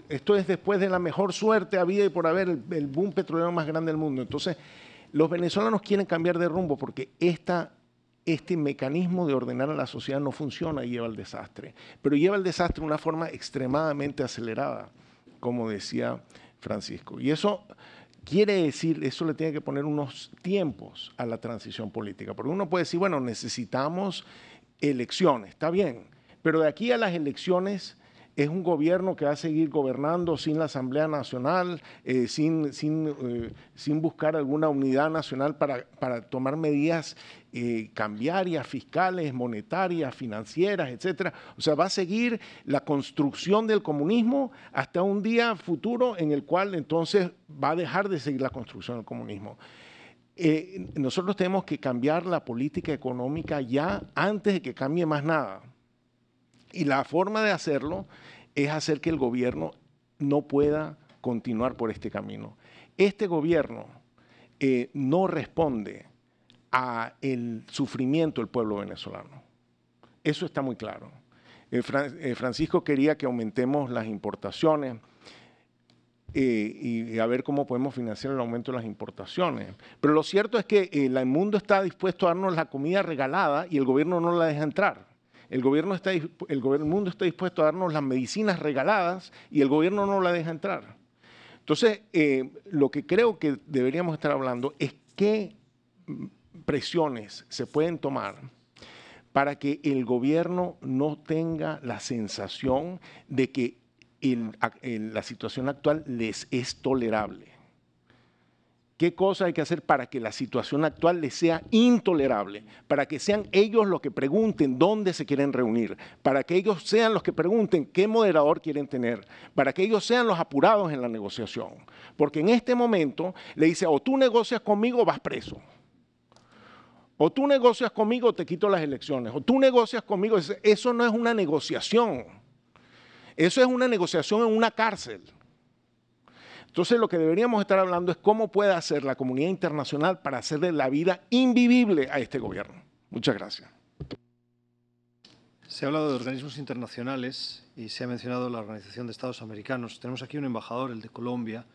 Speaker 19: Esto es después de la mejor suerte había y por haber el boom petrolero más grande del mundo. Entonces, los venezolanos quieren cambiar de rumbo porque esta este mecanismo de ordenar a la sociedad no funciona y lleva al desastre. Pero lleva al desastre de una forma extremadamente acelerada, como decía Francisco. Y eso quiere decir, eso le tiene que poner unos tiempos a la transición política, porque uno puede decir, bueno, necesitamos elecciones, está bien, pero de aquí a las elecciones es un gobierno que va a seguir gobernando sin la Asamblea Nacional, eh, eh, sin, buscar alguna unidad nacional para, tomar medidas eh, cambiarias, fiscales, monetarias, financieras, etcétera. O sea, va a seguir la construcción del comunismo hasta un día futuro en el cual entonces va a dejar de seguir la construcción del comunismo. nosotros tenemos que cambiar la política económica ya antes de que cambie más nada. Y la forma de hacerlo es hacer que el gobierno no pueda continuar por este camino. Este gobierno eh, no responde a el sufrimiento del pueblo venezolano. Eso está muy claro. Eh, eh, Francisco quería que aumentemos las importaciones y, a ver cómo podemos financiar el aumento de las importaciones. Pero lo cierto es que el mundo está dispuesto a darnos la comida regalada y el gobierno no la deja entrar. El gobierno está, el, mundo está dispuesto a darnos las medicinas regaladas y el gobierno no la deja entrar. Entonces, eh, lo que creo que deberíamos estar hablando es qué presiones se pueden tomar para que el gobierno no tenga la sensación de que la situación actual les es tolerable qué cosas hay que hacer para que la situación actual les sea intolerable, para que sean ellos los que pregunten dónde se quieren reunir, para que ellos sean los que pregunten qué moderador quieren tener, para que ellos sean los apurados en la negociación. Porque en este momento le dice, o tú negocias conmigo vas preso. O tú negocias conmigo, te quito las elecciones. O tú negocias conmigo, eso no es una negociación. Eso es una negociación en una cárcel. Entonces lo que deberíamos estar hablando es cómo puede hacer la comunidad internacional para hacerle la vida invivible
Speaker 5: a este gobierno.
Speaker 19: Muchas gracias.
Speaker 5: Se ha hablado de organismos internacionales y se ha mencionado la Organización de Estados Americanos. Tenemos aquí un embajador, el de Colombia.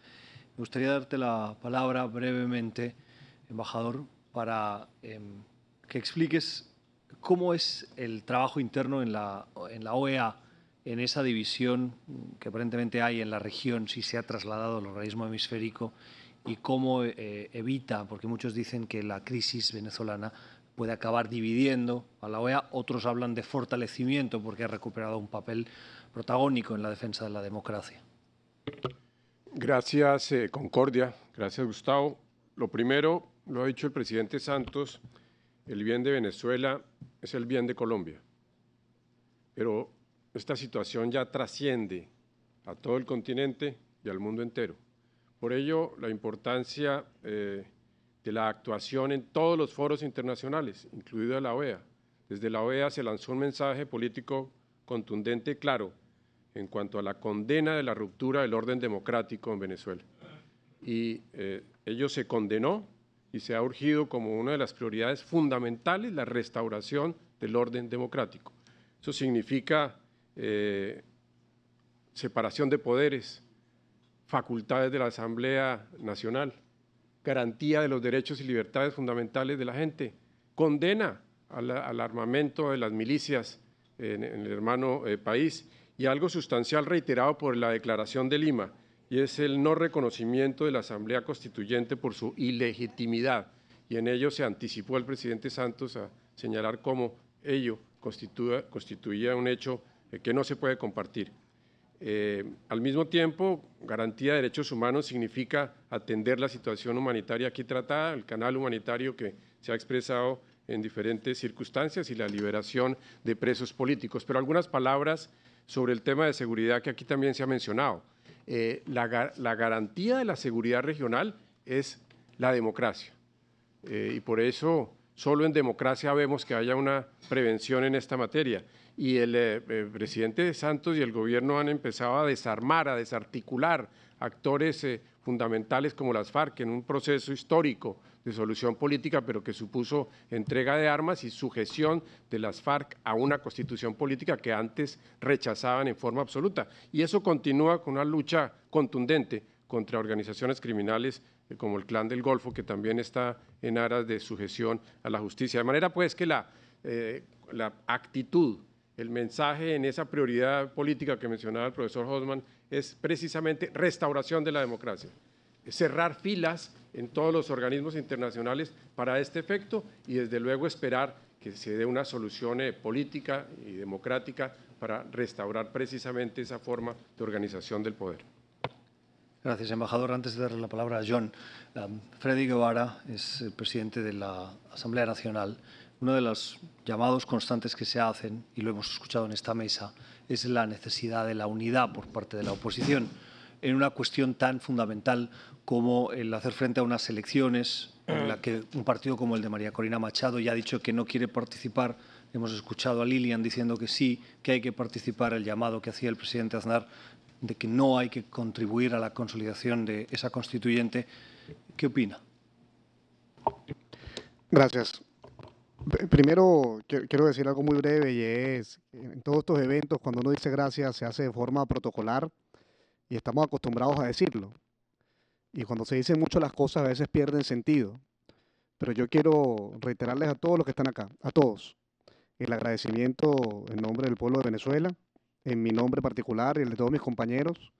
Speaker 5: Me gustaría darte la palabra brevemente, embajador, para em, que expliques cómo es el trabajo interno en la OEA en esa división que aparentemente hay en la región, si se ha trasladado al organismo hemisférico y cómo eh, evita, porque muchos dicen que la crisis venezolana puede acabar dividiendo a la OEA, otros hablan de fortalecimiento porque ha recuperado un papel protagónico en la defensa de la democracia. Gracias,
Speaker 20: eh, Concordia. Gracias, Gustavo. Lo primero, lo ha dicho el presidente Santos, el bien de Venezuela es el bien de Colombia. Pero esta situación ya trasciende a todo el continente y al mundo entero. Por ello, la importancia eh, de la actuación en todos los foros internacionales, incluido la OEA. Desde la OEA se lanzó un mensaje político contundente y claro en cuanto a la condena de la ruptura del orden democrático en Venezuela. Y eh, ello se condenó y se ha urgido como una de las prioridades fundamentales la restauración del orden democrático. Eso significa eh, separación de poderes, facultades de la Asamblea Nacional, garantía de los derechos y libertades fundamentales de la gente, condena al, armamento de las milicias en, el hermano eh, país y algo sustancial reiterado por la Declaración de Lima, y es el no reconocimiento de la Asamblea Constituyente por su ilegitimidad. Y en ello se anticipó el presidente Santos a señalar cómo ello constituía un hecho eh, que no se puede compartir. Eh, al mismo tiempo, garantía de derechos humanos significa atender la situación humanitaria aquí tratada, el canal humanitario que se ha expresado en diferentes circunstancias y la liberación de presos políticos. Pero algunas palabras sobre el tema de seguridad que aquí también se ha mencionado. Eh, la, garantía de la seguridad regional es la democracia. y por eso Solo en democracia vemos que haya una prevención en esta materia. Y el, eh, eh, presidente Santos y el gobierno han empezado a desarmar, a desarticular actores eh, fundamentales como las FARC en un proceso histórico de solución política, pero que supuso entrega de armas y sujeción de las FARC a una constitución política que antes rechazaban en forma absoluta. Y eso continúa con una lucha contundente contra organizaciones criminales eh, como el clan del Golfo, que también está en aras de sujeción a la justicia. De manera pues que eh, la, actitud, el mensaje en esa prioridad política que mencionaba el profesor Hosman es precisamente restauración de la democracia, cerrar filas en todos los organismos internacionales para este efecto y desde luego esperar que se dé una solución eh, política y democrática para restaurar precisamente esa forma de organización del poder.
Speaker 5: Gracias, embajador. Antes de darle la palabra a John, um, Freddy Guevara es el eh, presidente de la Asamblea Nacional. Uno de los llamados constantes que se hacen, y lo hemos escuchado en esta mesa, es la necesidad de la unidad por parte de la oposición en una cuestión tan fundamental como el hacer frente a unas elecciones en la que un partido como el de María Corina Machado ya ha dicho que no quiere participar. Hemos escuchado a Lilian diciendo que sí, que hay que participar, el llamado que hacía el presidente Aznar de que no hay que contribuir a la consolidación de esa constituyente. ¿Qué opina? Gracias.
Speaker 21: Primero, quiero decir algo muy breve y es, en todos estos eventos, cuando uno dice gracias, se hace de forma protocolar y estamos acostumbrados a decirlo. Y cuando se dicen mucho las cosas, a veces pierden sentido. Pero yo quiero reiterarles a todos los que están acá, a todos, el agradecimiento en nombre del pueblo de Venezuela en mi nombre particular y el de todos mis compañeros,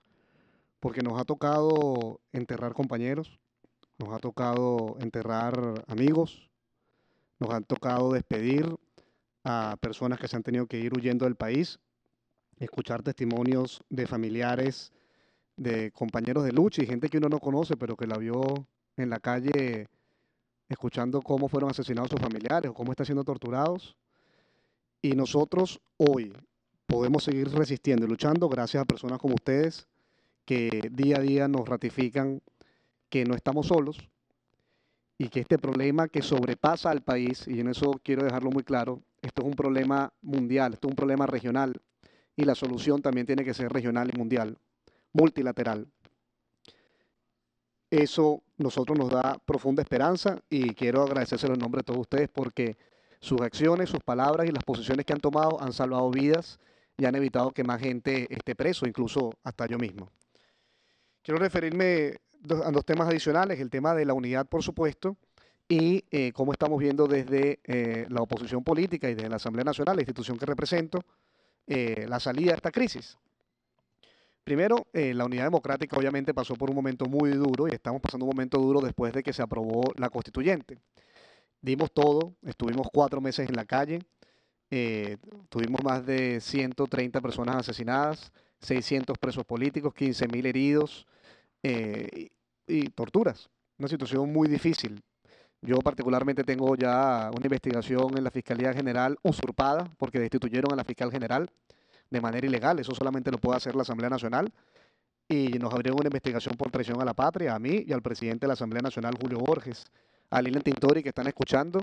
Speaker 21: porque nos ha tocado enterrar compañeros, nos ha tocado enterrar amigos, nos han tocado despedir a personas que se han tenido que ir huyendo del país, escuchar testimonios de familiares, de compañeros de lucha y gente que uno no conoce, pero que la vio en la calle escuchando cómo fueron asesinados sus familiares o cómo están siendo torturados. Y nosotros hoy, podemos seguir resistiendo y luchando gracias a personas como ustedes que día a día nos ratifican que no estamos solos y que este problema que sobrepasa al país, y en eso quiero dejarlo muy claro, esto es un problema mundial, esto es un problema regional y la solución también tiene que ser regional y mundial, multilateral. Eso nosotros nos da profunda esperanza y quiero agradecérselo en nombre de todos ustedes porque sus acciones, sus palabras y las posiciones que han tomado han salvado vidas y han evitado que más gente esté preso, incluso hasta yo mismo. Quiero referirme a dos temas adicionales, el tema de la unidad, por supuesto, y eh, cómo estamos viendo desde eh, la oposición política y desde la Asamblea Nacional, la institución que represento, eh, la salida de esta crisis. Primero, la unidad democrática obviamente pasó por un momento muy duro y estamos pasando un momento duro después de que se aprobó la constituyente. Dimos todo, estuvimos cuatro meses en la calle, eh, tuvimos más de 130 personas asesinadas, 600 presos políticos, 15.000 heridos eh, y, torturas. Una situación muy difícil. Yo particularmente tengo ya una investigación en la Fiscalía General usurpada porque destituyeron a la fiscal general de manera ilegal. Eso solamente lo puede hacer la Asamblea Nacional. Y nos abrieron una investigación por traición a la patria, a mí y al presidente de la Asamblea Nacional, Julio Borges, a Lilian Tintori, que están escuchando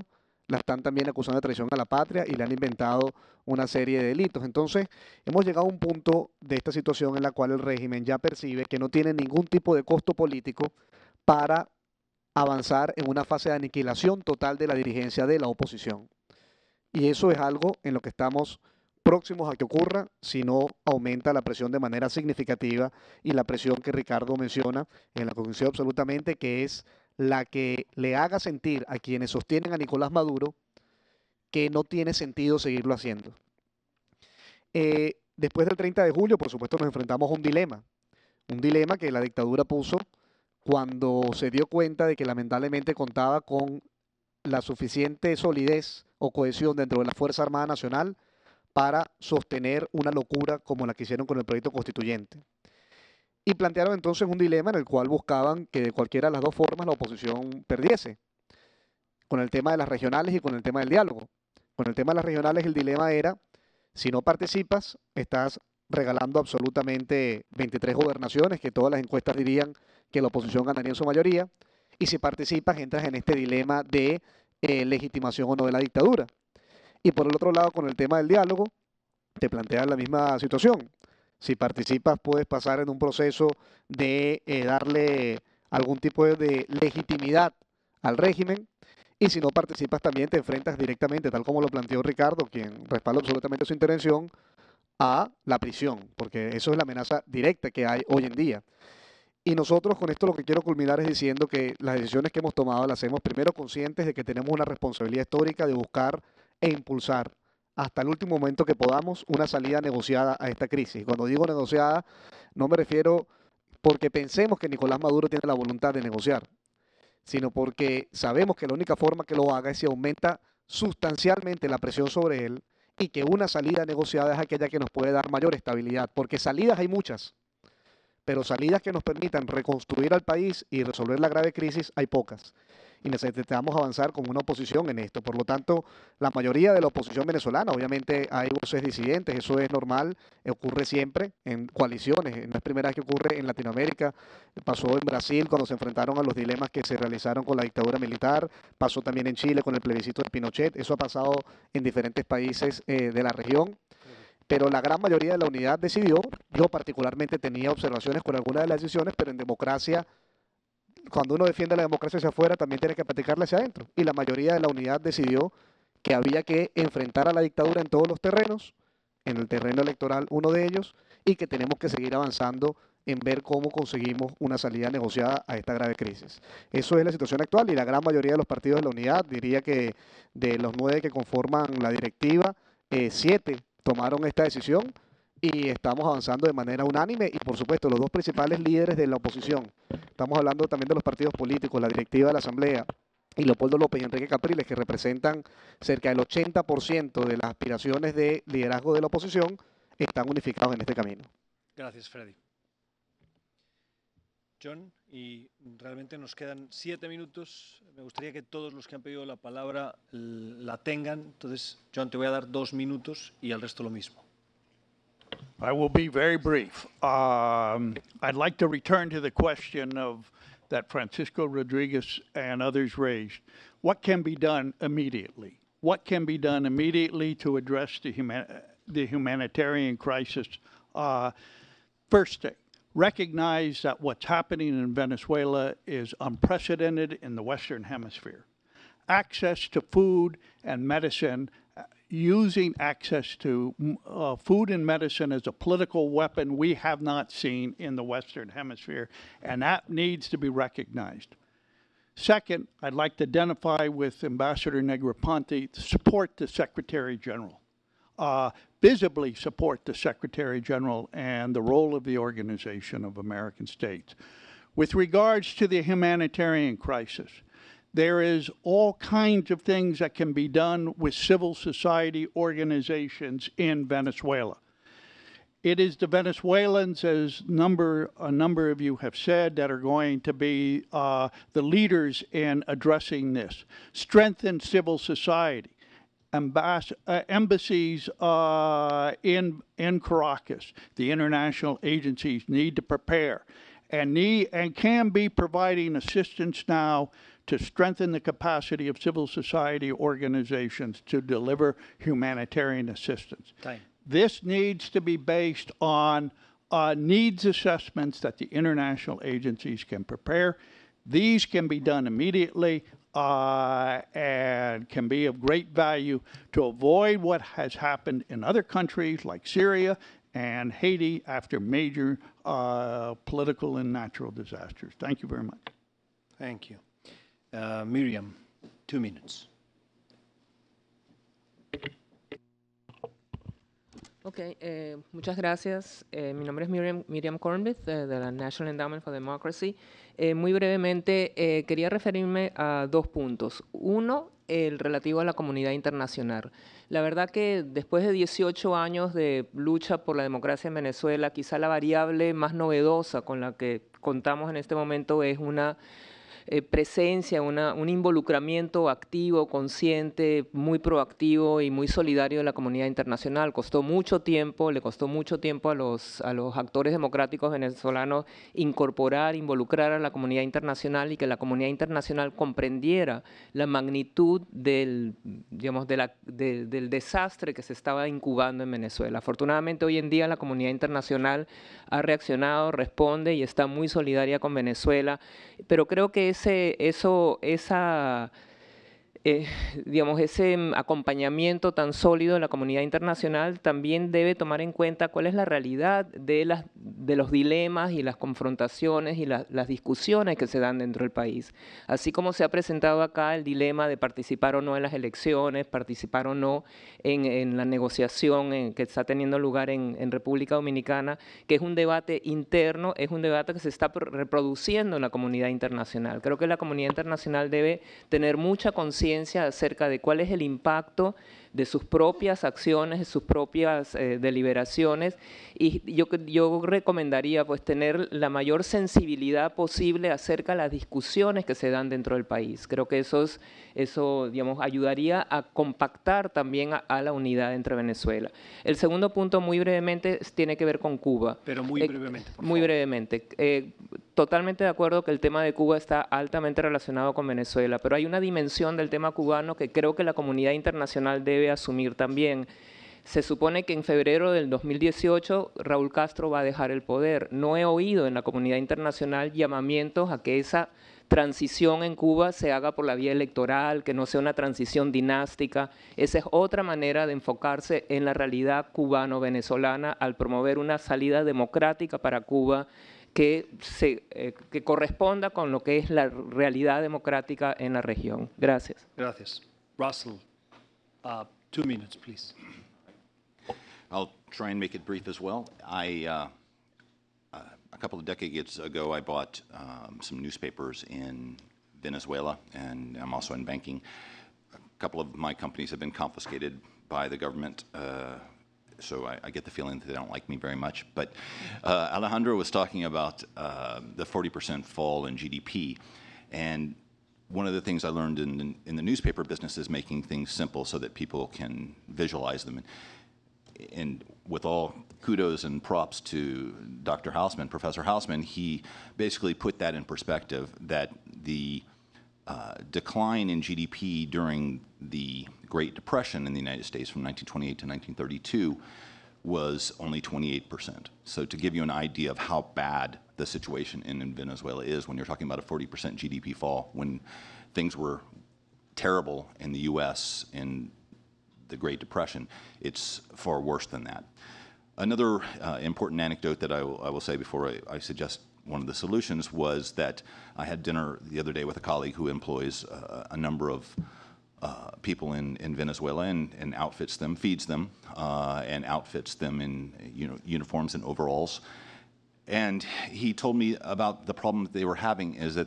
Speaker 21: la están también acusando de traición a la patria y le han inventado una serie de delitos. Entonces, hemos llegado a un punto de esta situación en la cual el régimen ya percibe que no tiene ningún tipo de costo político para avanzar en una fase de aniquilación total de la dirigencia de la oposición. Y eso es algo en lo que estamos próximos a que ocurra si no aumenta la presión de manera significativa y la presión que Ricardo menciona en la convención absolutamente, que es la que le haga sentir a quienes sostienen a Nicolás Maduro que no tiene sentido seguirlo haciendo. Eh, después del 30 de julio, por supuesto, nos enfrentamos a un dilema, un dilema que la dictadura puso cuando se dio cuenta de que lamentablemente contaba con la suficiente solidez o cohesión dentro de la Fuerza Armada Nacional para sostener una locura como la que hicieron con el proyecto constituyente y plantearon entonces un dilema en el cual buscaban que de cualquiera de las dos formas la oposición perdiese, con el tema de las regionales y con el tema del diálogo. Con el tema de las regionales el dilema era, si no participas, estás regalando absolutamente 23 gobernaciones, que todas las encuestas dirían que la oposición ganaría en su mayoría, y si participas entras en este dilema de eh, legitimación o no de la dictadura. Y por el otro lado, con el tema del diálogo, te plantean la misma situación. Si participas, puedes pasar en un proceso de eh, darle algún tipo de legitimidad al régimen. Y si no participas, también te enfrentas directamente, tal como lo planteó Ricardo, quien respalda absolutamente su intervención, a la prisión, porque eso es la amenaza directa que hay hoy en día. Y nosotros con esto lo que quiero culminar es diciendo que las decisiones que hemos tomado las hacemos primero conscientes de que tenemos una responsabilidad histórica de buscar e impulsar hasta el último momento que podamos una salida negociada a esta crisis. Cuando digo negociada, no me refiero porque pensemos que Nicolás Maduro tiene la voluntad de negociar, sino porque sabemos que la única forma que lo haga es si aumenta sustancialmente la presión sobre él y que una salida negociada es aquella que nos puede dar mayor estabilidad, porque salidas hay muchas, pero salidas que nos permitan reconstruir al país y resolver la grave crisis hay pocas y necesitamos avanzar con una oposición en esto. Por lo tanto, la mayoría de la oposición venezolana, obviamente hay voces disidentes, eso es normal, ocurre siempre en coaliciones, no es primera vez que ocurre en Latinoamérica, pasó en Brasil cuando se enfrentaron a los dilemas que se realizaron con la dictadura militar, pasó también en Chile con el plebiscito de Pinochet, eso ha pasado en diferentes países eh, de la región pero la gran mayoría de la unidad decidió. Yo particularmente tenía observaciones con algunas de las decisiones, pero en democracia cuando uno defiende la democracia hacia afuera, también tiene que practicarla hacia adentro. Y la mayoría de la unidad decidió que había que enfrentar a la dictadura en todos los terrenos, en el terreno electoral uno de ellos, y que tenemos que seguir avanzando en ver cómo conseguimos una salida negociada a esta grave crisis. Eso es la situación actual y la gran mayoría de los partidos de la unidad, diría que de los nueve que conforman la directiva, eh, siete tomaron esta decisión y estamos avanzando de manera unánime y por supuesto los dos principales líderes de la oposición. Estamos hablando también de los partidos políticos, la directiva de la Asamblea y Leopoldo López y Enrique Capriles, que representan cerca del 80% de las aspiraciones de liderazgo de la oposición, están unificados en este camino.
Speaker 5: Gracias, Freddy. John, y realmente nos quedan siete minutos. Me gustaría que todos los que han pedido la palabra la
Speaker 10: tengan. Entonces, John, te voy a dar dos minutos y al resto lo mismo. I will be very brief. Um, I'd like to return to the question of that Francisco Rodriguez and others raised. What can be done immediately? What can be done immediately to address the, human- the humanitarian crisis? Uh, first thing, recognize that what's happening in Venezuela is unprecedented in the Western Hemisphere. Access to food and medicine using access to uh, food and medicine as a political weapon we have not seen in the Western Hemisphere, and that needs to be recognized. Second, I'd like to identify with Ambassador Negroponte to support the Secretary General, uh, visibly support the Secretary General and the role of the Organization of American States. With regards to the humanitarian crisis, there is all kinds of things that can be done with civil society organizations in Venezuela. It is the Venezuelans, as number a number of you have said, that are going to be uh, the leaders in addressing this. Strengthen civil society. uh, embassies uh, in in Caracas, the international agencies need to prepare, and need and can be providing assistance now to strengthen the capacity of civil society organizations to deliver humanitarian assistance. Time. This needs to be based on uh, needs assessments that the international agencies can prepare. These can be done immediately uh, and can be of great value to avoid what has happened in other countries like Syria and Haiti after major uh, political and natural disasters. Thank you very much. Thank you. Uh, Miriam, dos minutes.
Speaker 22: Ok, eh, muchas gracias. Eh, mi nombre es Miriam, Miriam eh, de, la National Endowment for Democracy. muy brevemente, quería referirme a dos puntos. Uno, el relativo a la comunidad internacional. La verdad que después de 18 años de lucha por la democracia en Venezuela, quizá la variable más novedosa con la que contamos en este momento es una eh, presencia, un involucramiento activo, consciente, muy proactivo y muy solidario de la comunidad internacional. Costó mucho tiempo, le costó mucho tiempo a los, a los actores democráticos venezolanos incorporar, involucrar a la comunidad internacional y que la comunidad internacional comprendiera la magnitud del, digamos, de la, del desastre que se estaba incubando en Venezuela. Afortunadamente hoy en día la comunidad internacional ha reaccionado, responde y está muy solidaria con Venezuela, pero creo que es ese, eso, esa eh, digamos, ese mm, acompañamiento tan sólido de la comunidad internacional también debe tomar en cuenta cuál es la realidad de, las, de los dilemas y las confrontaciones y las discusiones que se dan dentro del país. Así como se ha presentado acá el dilema de participar o no en las elecciones, participar o no en, la negociación en, que está teniendo lugar en, en República Dominicana, que es un debate interno, es un debate que se está reproduciendo en la comunidad internacional. Creo que la comunidad internacional debe tener mucha conciencia acerca de cuál es el impacto de sus propias acciones, de sus propias eh, deliberaciones. Y yo, yo recomendaría pues tener la mayor sensibilidad posible acerca de las discusiones que se dan dentro del país. Creo que eso, eso digamos, ayudaría a compactar también a, la unidad entre Venezuela. El segundo punto, muy brevemente, tiene que ver con Cuba. Pero muy eh, brevemente. Muy brevemente. Eh, totalmente de acuerdo que el tema de Cuba está altamente relacionado con Venezuela, pero hay una dimensión del tema cubano que creo que la comunidad internacional debe asumir también. Se supone que en febrero del 2018 Raúl Castro va a dejar el poder. No he oído en la comunidad internacional llamamientos a que esa transición en Cuba se haga por la vía electoral, que no sea una transición dinástica. Esa es otra manera de enfocarse en la realidad cubano-venezolana al promover una salida democrática para Cuba que, se, eh, que corresponda con lo que es la realidad democrática en la región. Gracias.
Speaker 23: Gracias. Russell, uh, two minutes, please. I'll try and make it brief as well. I, uh, uh, a couple of decades ago, I bought um, some newspapers in Venezuela, and I'm also in banking. A couple of my companies have been confiscated by the government uh, so I, I, get the feeling that they don't like me very much. But uh, Alejandro was talking about uh, the 40% fall in GDP. And one of the things I learned in, in, the newspaper business is making things simple so that people can visualize them. And, and with all kudos and props to Dr. Hausman, Professor Hausman, he basically put that in perspective that the uh, decline in GDP during the Great Depression in the United States from 1928 to 1932 was only 28%. So to give you an idea of how bad the situation in Venezuela is when you're talking about a 40% GDP fall, when things were terrible in the US in the Great Depression, it's far worse than that. Another uh, important anecdote that I will, will say before I, I, suggest one of the solutions was that I had dinner the other day with a colleague who employs uh, a number of uh, people in, in Venezuela and, and outfits them, feeds them, uh, and outfits them in you know, uniforms and overalls. And he told me about the problem that they were having is that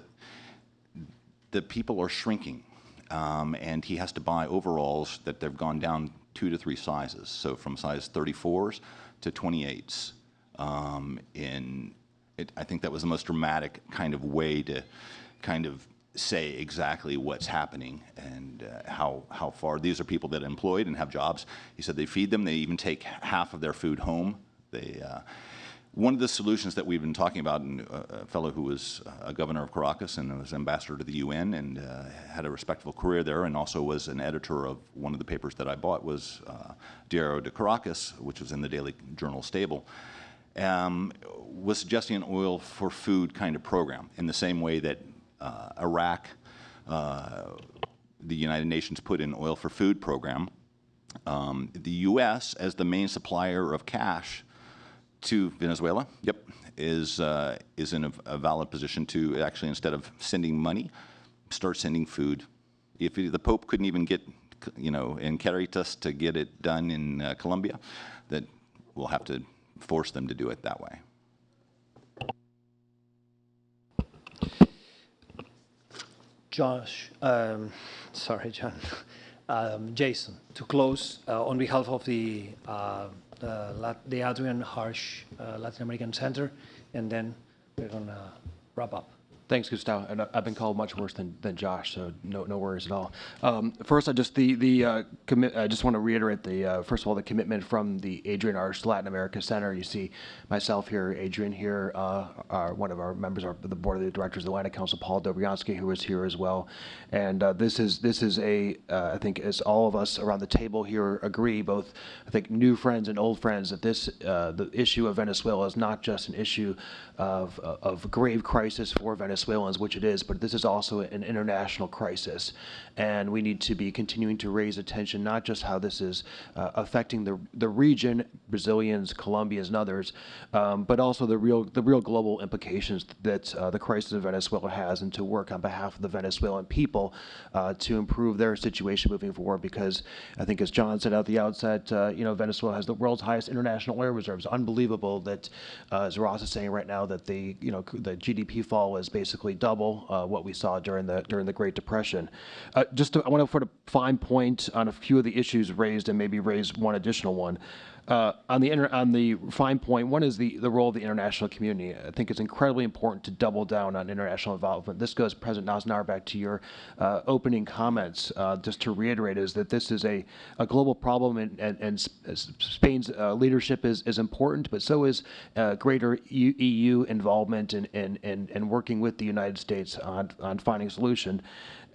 Speaker 23: the people are shrinking, um, and he has to buy overalls that they've gone down two to three sizes, so from size 34s to 28s. Um, in it, I think that was the most dramatic kind of way to kind of say exactly what's happening and uh, how, how far. These are people that are employed and have jobs. He said they feed them. They even take half of their food home. They, uh, one of the solutions that we've been talking about, and uh, a fellow who was uh, a governor of Caracas and was ambassador to the UN and uh, had a respectable career there, and also was an editor of one of the papers that I bought was uh, Diario de Caracas, which was in the Daily Journal stable, um, was suggesting an oil for food kind of program in the same way that uh, Iraq, uh, the United Nations put in oil for food program. Um, the U.S. as the main supplier of cash to Venezuela, yep, is uh, is in a, a, valid position to actually instead of sending money, start sending food. If the Pope couldn't even get, you know, in Caritas to get it done in uh, Colombia, that we'll have to force them to do it that way.
Speaker 5: Josh, um, sorry, John, um, Jason, to close uh, on behalf of the uh, the Adrian Harsh uh, Latin American Center, and then we're gonna wrap up.
Speaker 24: Thanks, Gustavo. And I've been called much worse than, than Josh, so no no worries at all. Um, first, I just the the uh, commit. I just want to reiterate the uh, first of all the commitment from the Adrian Arch Latin America Center. You see myself here, Adrian here, uh, our, one of our members of the board of the directors of the Atlantic Council, Paul Dobriansky, who is here as well. And uh, this is this is a uh, I think as all of us around the table here agree, both I think new friends and old friends, that this uh, the issue of Venezuela is not just an issue of of grave crisis for Venezuela Venezuelans, which it is, but this is also an international crisis. And we need to be continuing to raise attention, not just how this is uh, affecting the, the region, Brazilians, Colombians, and others, um, but also the real, the real global implications that uh, the crisis in Venezuela has, and to work on behalf of the Venezuelan people uh, to improve their situation moving forward. Because I think, as John said at the outset, uh, you know, Venezuela has the world's highest international oil reserves. Unbelievable that, uh, as Ross is saying right now, that the, you know, the GDP fall was based basically double uh, what we saw during the during the Great Depression. Uh, just to, I want to put a fine point on a few of the issues raised and maybe raise one additional one. Uh, on the inter- on the fine point, one is the, the role of the international community. I think it's incredibly important to double down on international involvement. This goes, President Nasnar, back to your uh, opening comments. Uh, just to reiterate, is that this is a, a global problem, and, and, and Spain's uh, leadership is, is important, but so is uh, greater EU involvement and in, in, in, in working with the United States on, on finding a solution.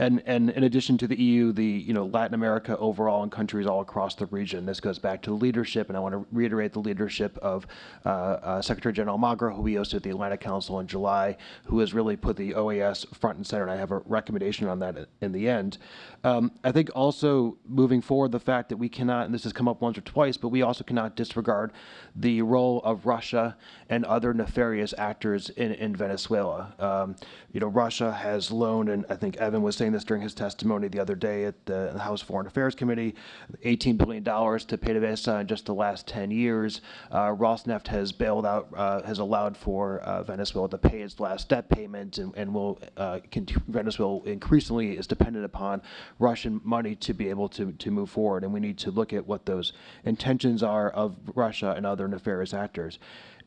Speaker 24: And and in addition to the EU, the you know Latin America overall and countries all across the region. This goes back to the leadership, and I want to reiterate the leadership of uh, uh, Secretary General Magro, who we hosted the Atlantic Council in July, who has really put the OAS front and center. And I have a recommendation on that in the end. Um, I think also moving forward, the fact that we cannot, and this has come up once or twice, but we also cannot disregard the role of Russia and other nefarious actors in, in Venezuela. Um, you know, Russia has loaned, and I think Evan was saying this during his testimony the other day at the House Foreign Affairs Committee, $18 billion to PDVSA in just the last 10 years. Uh, Rosneft has bailed out, uh, has allowed for uh, Venezuela to pay its last debt payment, and, and will uh, Venezuela increasingly is dependent upon Russian money to be able to, to move forward. And we need to look at what those intentions are of Russia and other nefarious actors.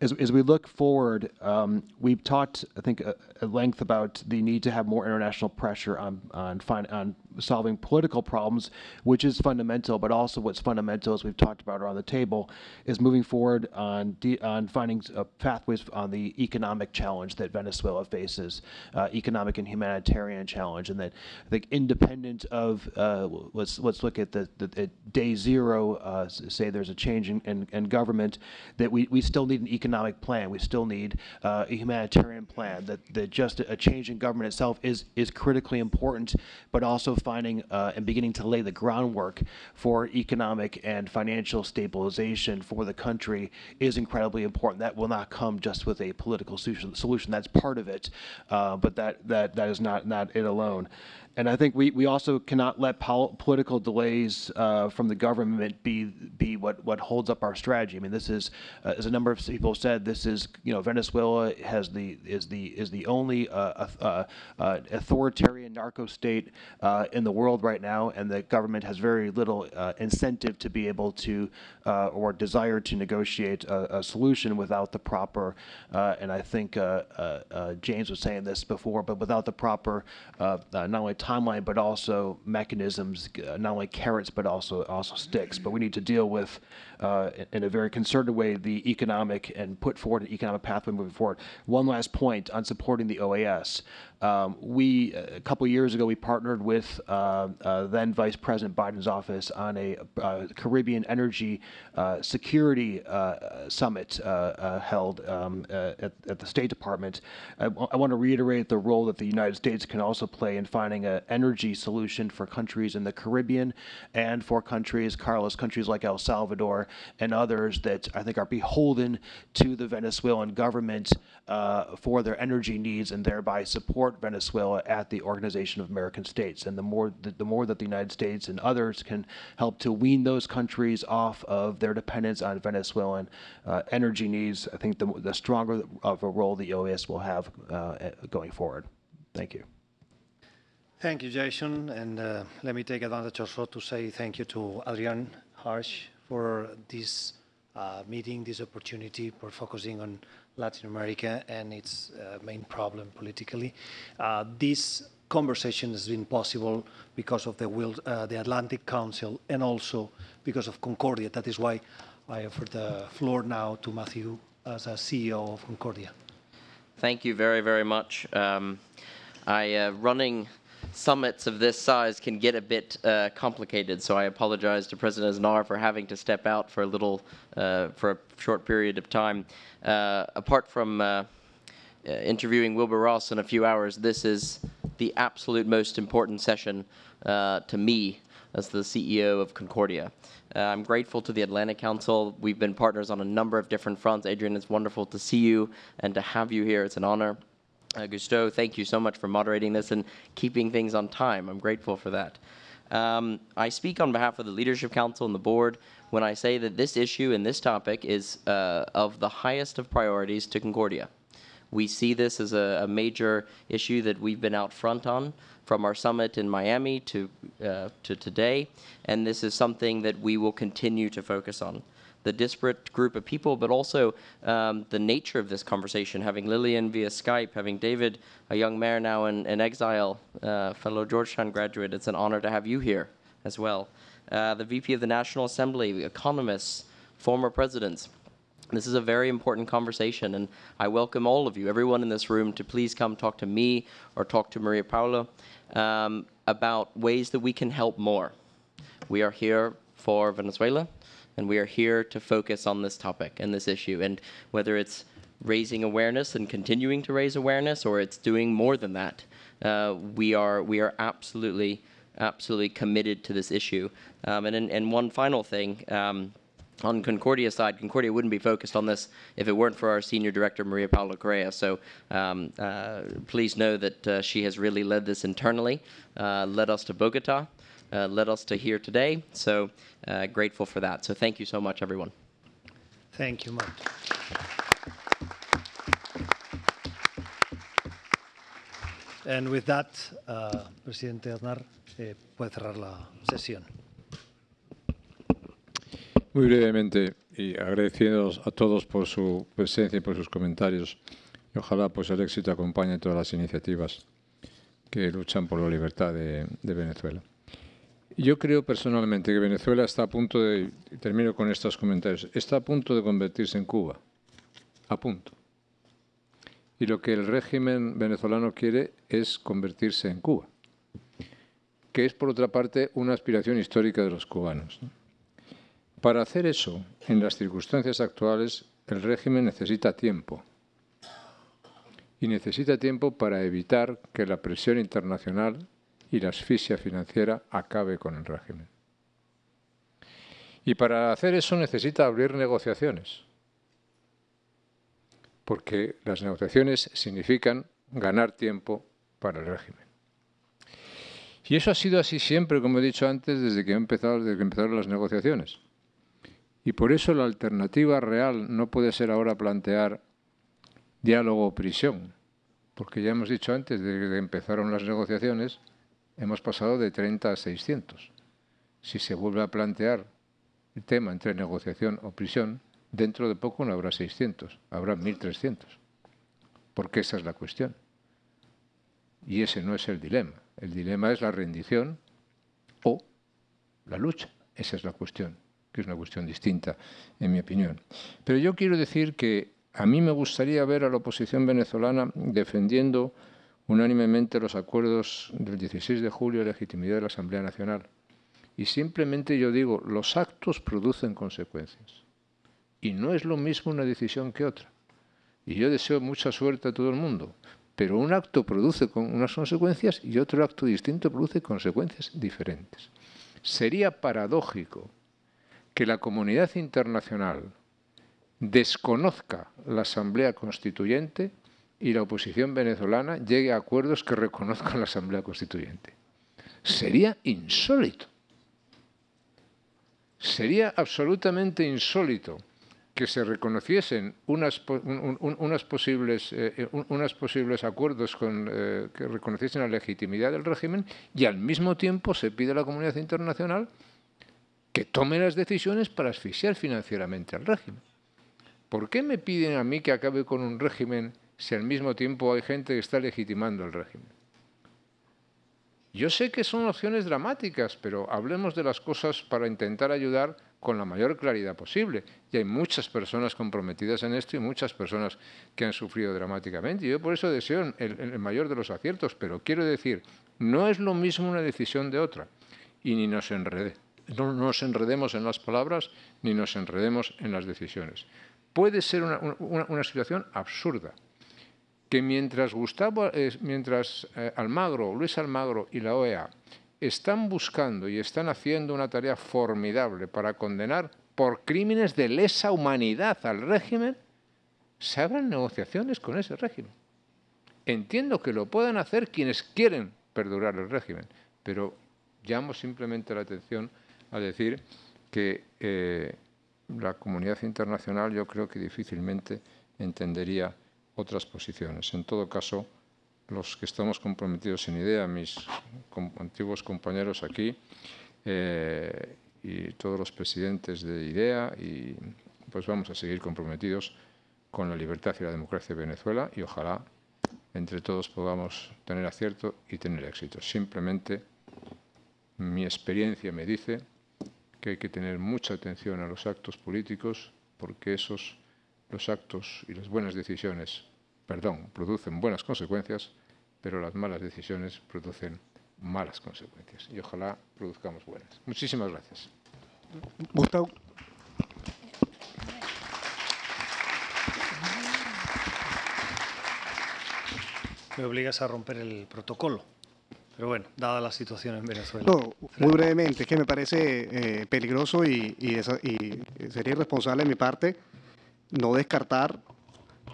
Speaker 24: As, as we look forward, um, we've talked, I think, uh, at length about the need to have more international pressure on on, fin- on solving political problems, which is fundamental. But also, what's fundamental, as we've talked about around the table, is moving forward on de- on finding uh, pathways on the economic challenge that Venezuela faces, uh, economic and humanitarian challenge, and that I think independent of uh, let's let's look at the, the at day zero. Uh, say there's a change in, in, in, government, that we, we still need an economic plan. We still need uh, a humanitarian plan. That that just a change in government itself is is critically important, but also finding uh, and beginning to lay the groundwork for economic and financial stabilization for the country is incredibly important. That will not come just with a political solution. solution. That's part of it, uh, but that that that is not not it alone. And I think we, we also cannot let pol- political delays uh, from the government be be what, what holds up our strategy. I mean, this is, uh, as a number of people said, this is you know Venezuela has the is the is the only uh, uh, uh authoritarian narco state uh, in the world right now, and the government has very little incentive to be able to or desire to negotiate a, a solution without the proper. and I think James was saying this before, but without the proper not only timeline, but also mechanisms, uh, not only carrots, but also also sticks. But we need to deal with, uh, in a very concerted way, the economic and put forward an economic pathway moving forward. One last point on supporting the OAS. Um, we a couple years ago we partnered with uh, uh, then Vice President Biden's office on a uh, Caribbean energy uh, security uh, summit uh, held um, at, at, the State Department. I, I want to reiterate the role that the United States can also play in finding an energy solution for countries in the Caribbean and for countries, Carlos, countries like El Salvador and others that I think are beholden to the Venezuelan government for their energy needs and thereby support support Venezuela at the Organization of American States. And the more, the, the more that the United States and others can help to wean those countries off of their dependence on Venezuelan uh, energy needs, I think the, the stronger of a role the OAS will have uh, going forward. Thank you.
Speaker 5: Thank you, Jason. And uh, let me take advantage also to say thank you to Adrian Harsh for this uh, meeting, this opportunity, for focusing on Latin America and its uh, main problem politically. Uh, this conversation has been possible because of the, will, uh, the Atlantic Council and also because of Concordia. That is why I offer the floor now to Matthew as a CEO of Concordia.
Speaker 25: Thank you very, very much. Um, I uh, running summits of this size can get a bit uh, complicated. So I apologize to President Aznar for having to step out for a little, uh, for a short period of time. Uh, apart from uh, uh, interviewing Wilbur Ross in a few hours, this is the absolute most important session uh, to me as the CEO of Concordia. Uh, I'm grateful to the Atlantic Council. We've been partners on a number of different fronts. Adrian, it's wonderful to see you and to have you here. It's an honor. Uh, thank you so much for moderating this and keeping things on time. I'm grateful for that. Um, I speak on behalf of the Leadership Council and the board when I say that this issue and this topic is uh, of the highest of priorities to Concordia. We see this as a, a, major issue that we've been out front on from our summit in Miami to, uh, to today, and this is something that we will continue to focus on the disparate group of people, but also um, the nature of this conversation, having Lillian via Skype, having David, a young mayor now in, in exile, uh, fellow Georgetown graduate. It's an honor to have you here as well. Uh, the VP of the National Assembly, economists, former presidents. This is a very important conversation, and I welcome all of you, everyone in this room, to please come talk to me or talk to Maria Paula um, about ways that we can help more. We are here for Venezuela, and we are here to focus on this topic and this issue. And whether it's raising awareness and continuing to raise awareness, or it's doing more than that, uh, we are we are absolutely absolutely committed to this issue. Um, and, and one final thing. Um, on Concordia side, Concordia wouldn't be focused on this if it weren't for our senior director, Maria Paula Correa. So um, uh, please know that uh, she has really led this internally, uh, led us to Bogota, uh, led us to here today. So uh, grateful for that. So thank you so much, everyone.
Speaker 5: Thank you, much. And with that, uh, Presidente Aznar eh, puede cerrar la sesión.
Speaker 6: Muy brevemente, y agradecidos a todos por su presencia y por sus comentarios. Y ojalá pues, el éxito acompañe todas las iniciativas que luchan por la libertad de Venezuela. Yo creo personalmente que Venezuela está a punto de, termino con estos comentarios, está a punto de convertirse en Cuba, a punto. Y lo que el régimen venezolano quiere es convertirse en Cuba, que es por otra parte una aspiración histórica de los cubanos. Para hacer eso, en las circunstancias actuales, el régimen necesita tiempo. Y necesita tiempo para evitar que la presión internacional y la asfixia financiera acabe con el régimen. Y para hacer eso necesita abrir negociaciones, porque las negociaciones significan ganar tiempo para el régimen. Y eso ha sido así siempre, como he dicho antes, desde que, empezado, desde que empezaron las negociaciones. Y por eso la alternativa real no puede ser ahora plantear diálogo o prisión, porque ya hemos dicho antes, desde que empezaron las negociaciones, hemos pasado de 30 a 600. Si se vuelve a plantear el tema entre negociación o prisión, dentro de poco no habrá 600, habrá 1.300. Porque esa es la cuestión. Y ese no es el dilema. El dilema es la rendición o la lucha. Esa es la cuestión, que es una cuestión distinta, en mi opinión. Pero yo quiero decir que a mí me gustaría ver a la oposición venezolana defendiendo unánimemente los acuerdos del 16 de julio de legitimidad de la Asamblea Nacional. Y simplemente yo digo, los actos producen consecuencias. Y no es lo mismo una decisión que otra. Y yo deseo mucha suerte a todo el mundo. Pero un acto produce unas consecuencias y otro acto distinto produce consecuencias diferentes. Sería paradójico que la comunidad internacional desconozca la Asamblea Constituyente y la oposición venezolana llegue a acuerdos que reconozcan la Asamblea Constituyente. Sería insólito. Sería absolutamente insólito que se reconociesen unas, posibles, eh, eh, posibles acuerdos con, eh, que reconociesen la legitimidad del régimen y al mismo tiempo se pide a la comunidad internacional que tome las decisiones para asfixiar financieramente al régimen. ¿Por qué me piden a mí que acabe con un régimen si al mismo tiempo hay gente que está legitimando el régimen. Yo sé que son opciones dramáticas, pero hablemos de las cosas para intentar ayudar con la mayor claridad posible. Y hay muchas personas comprometidas en esto y muchas personas que han sufrido dramáticamente. Y yo por eso deseo el, mayor de los aciertos, pero quiero decir, no es lo mismo una decisión de otra. Y ni nos enrede. No nos enredemos en las palabras ni nos enredemos en las decisiones. Puede ser una situación absurda, que mientras, Gustavo, eh, mientras eh, Almagro, Luis Almagro y la OEA están buscando y están haciendo una tarea formidable para condenar por crímenes de lesa humanidad al régimen, se abran negociaciones con ese régimen. Entiendo que lo puedan hacer quienes quieren perdurar el régimen, pero llamo simplemente la atención a decir que eh, la comunidad internacional yo creo que difícilmente entendería otras posiciones. En todo caso, los que estamos comprometidos en IDEA, mis antiguos compañeros aquí eh, y todos los presidentes de IDEA, y pues vamos a seguir comprometidos con la libertad y la democracia de Venezuela y ojalá entre todos podamos tener acierto y tener éxito. Simplemente mi experiencia me dice que hay que tener mucha atención a los actos políticos porque esos los actos y las buenas decisiones, perdón, producen buenas consecuencias, pero las malas decisiones producen malas consecuencias. Y ojalá produzcamos buenas. Muchísimas gracias.
Speaker 21: Gustavo.
Speaker 5: Me obligas a romper el protocolo. Pero bueno, dada la situación en Venezuela. No, muy brevemente, es
Speaker 21: que me parece eh, peligroso y, y sería irresponsable de mi parte no descartar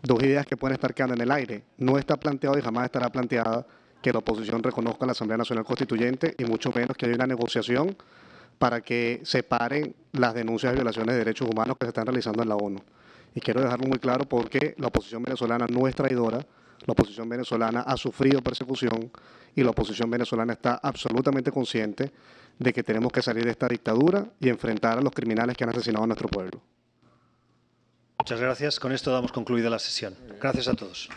Speaker 21: dos ideas que pueden estar quedando en el aire. No está planteado y jamás estará planteada que la oposición reconozca la Asamblea Nacional Constituyente y mucho menos que haya una negociación para que se paren las denuncias de violaciones de derechos humanos que se están realizando en la ONU. Y quiero dejarlo muy claro porque la oposición venezolana no es traidora, la oposición venezolana ha sufrido persecución y la oposición venezolana está absolutamente consciente de que tenemos que salir de esta dictadura y enfrentar a los criminales que han asesinado a nuestro pueblo.
Speaker 5: Muchas gracias. Con esto damos concluida la sesión. Gracias a todos.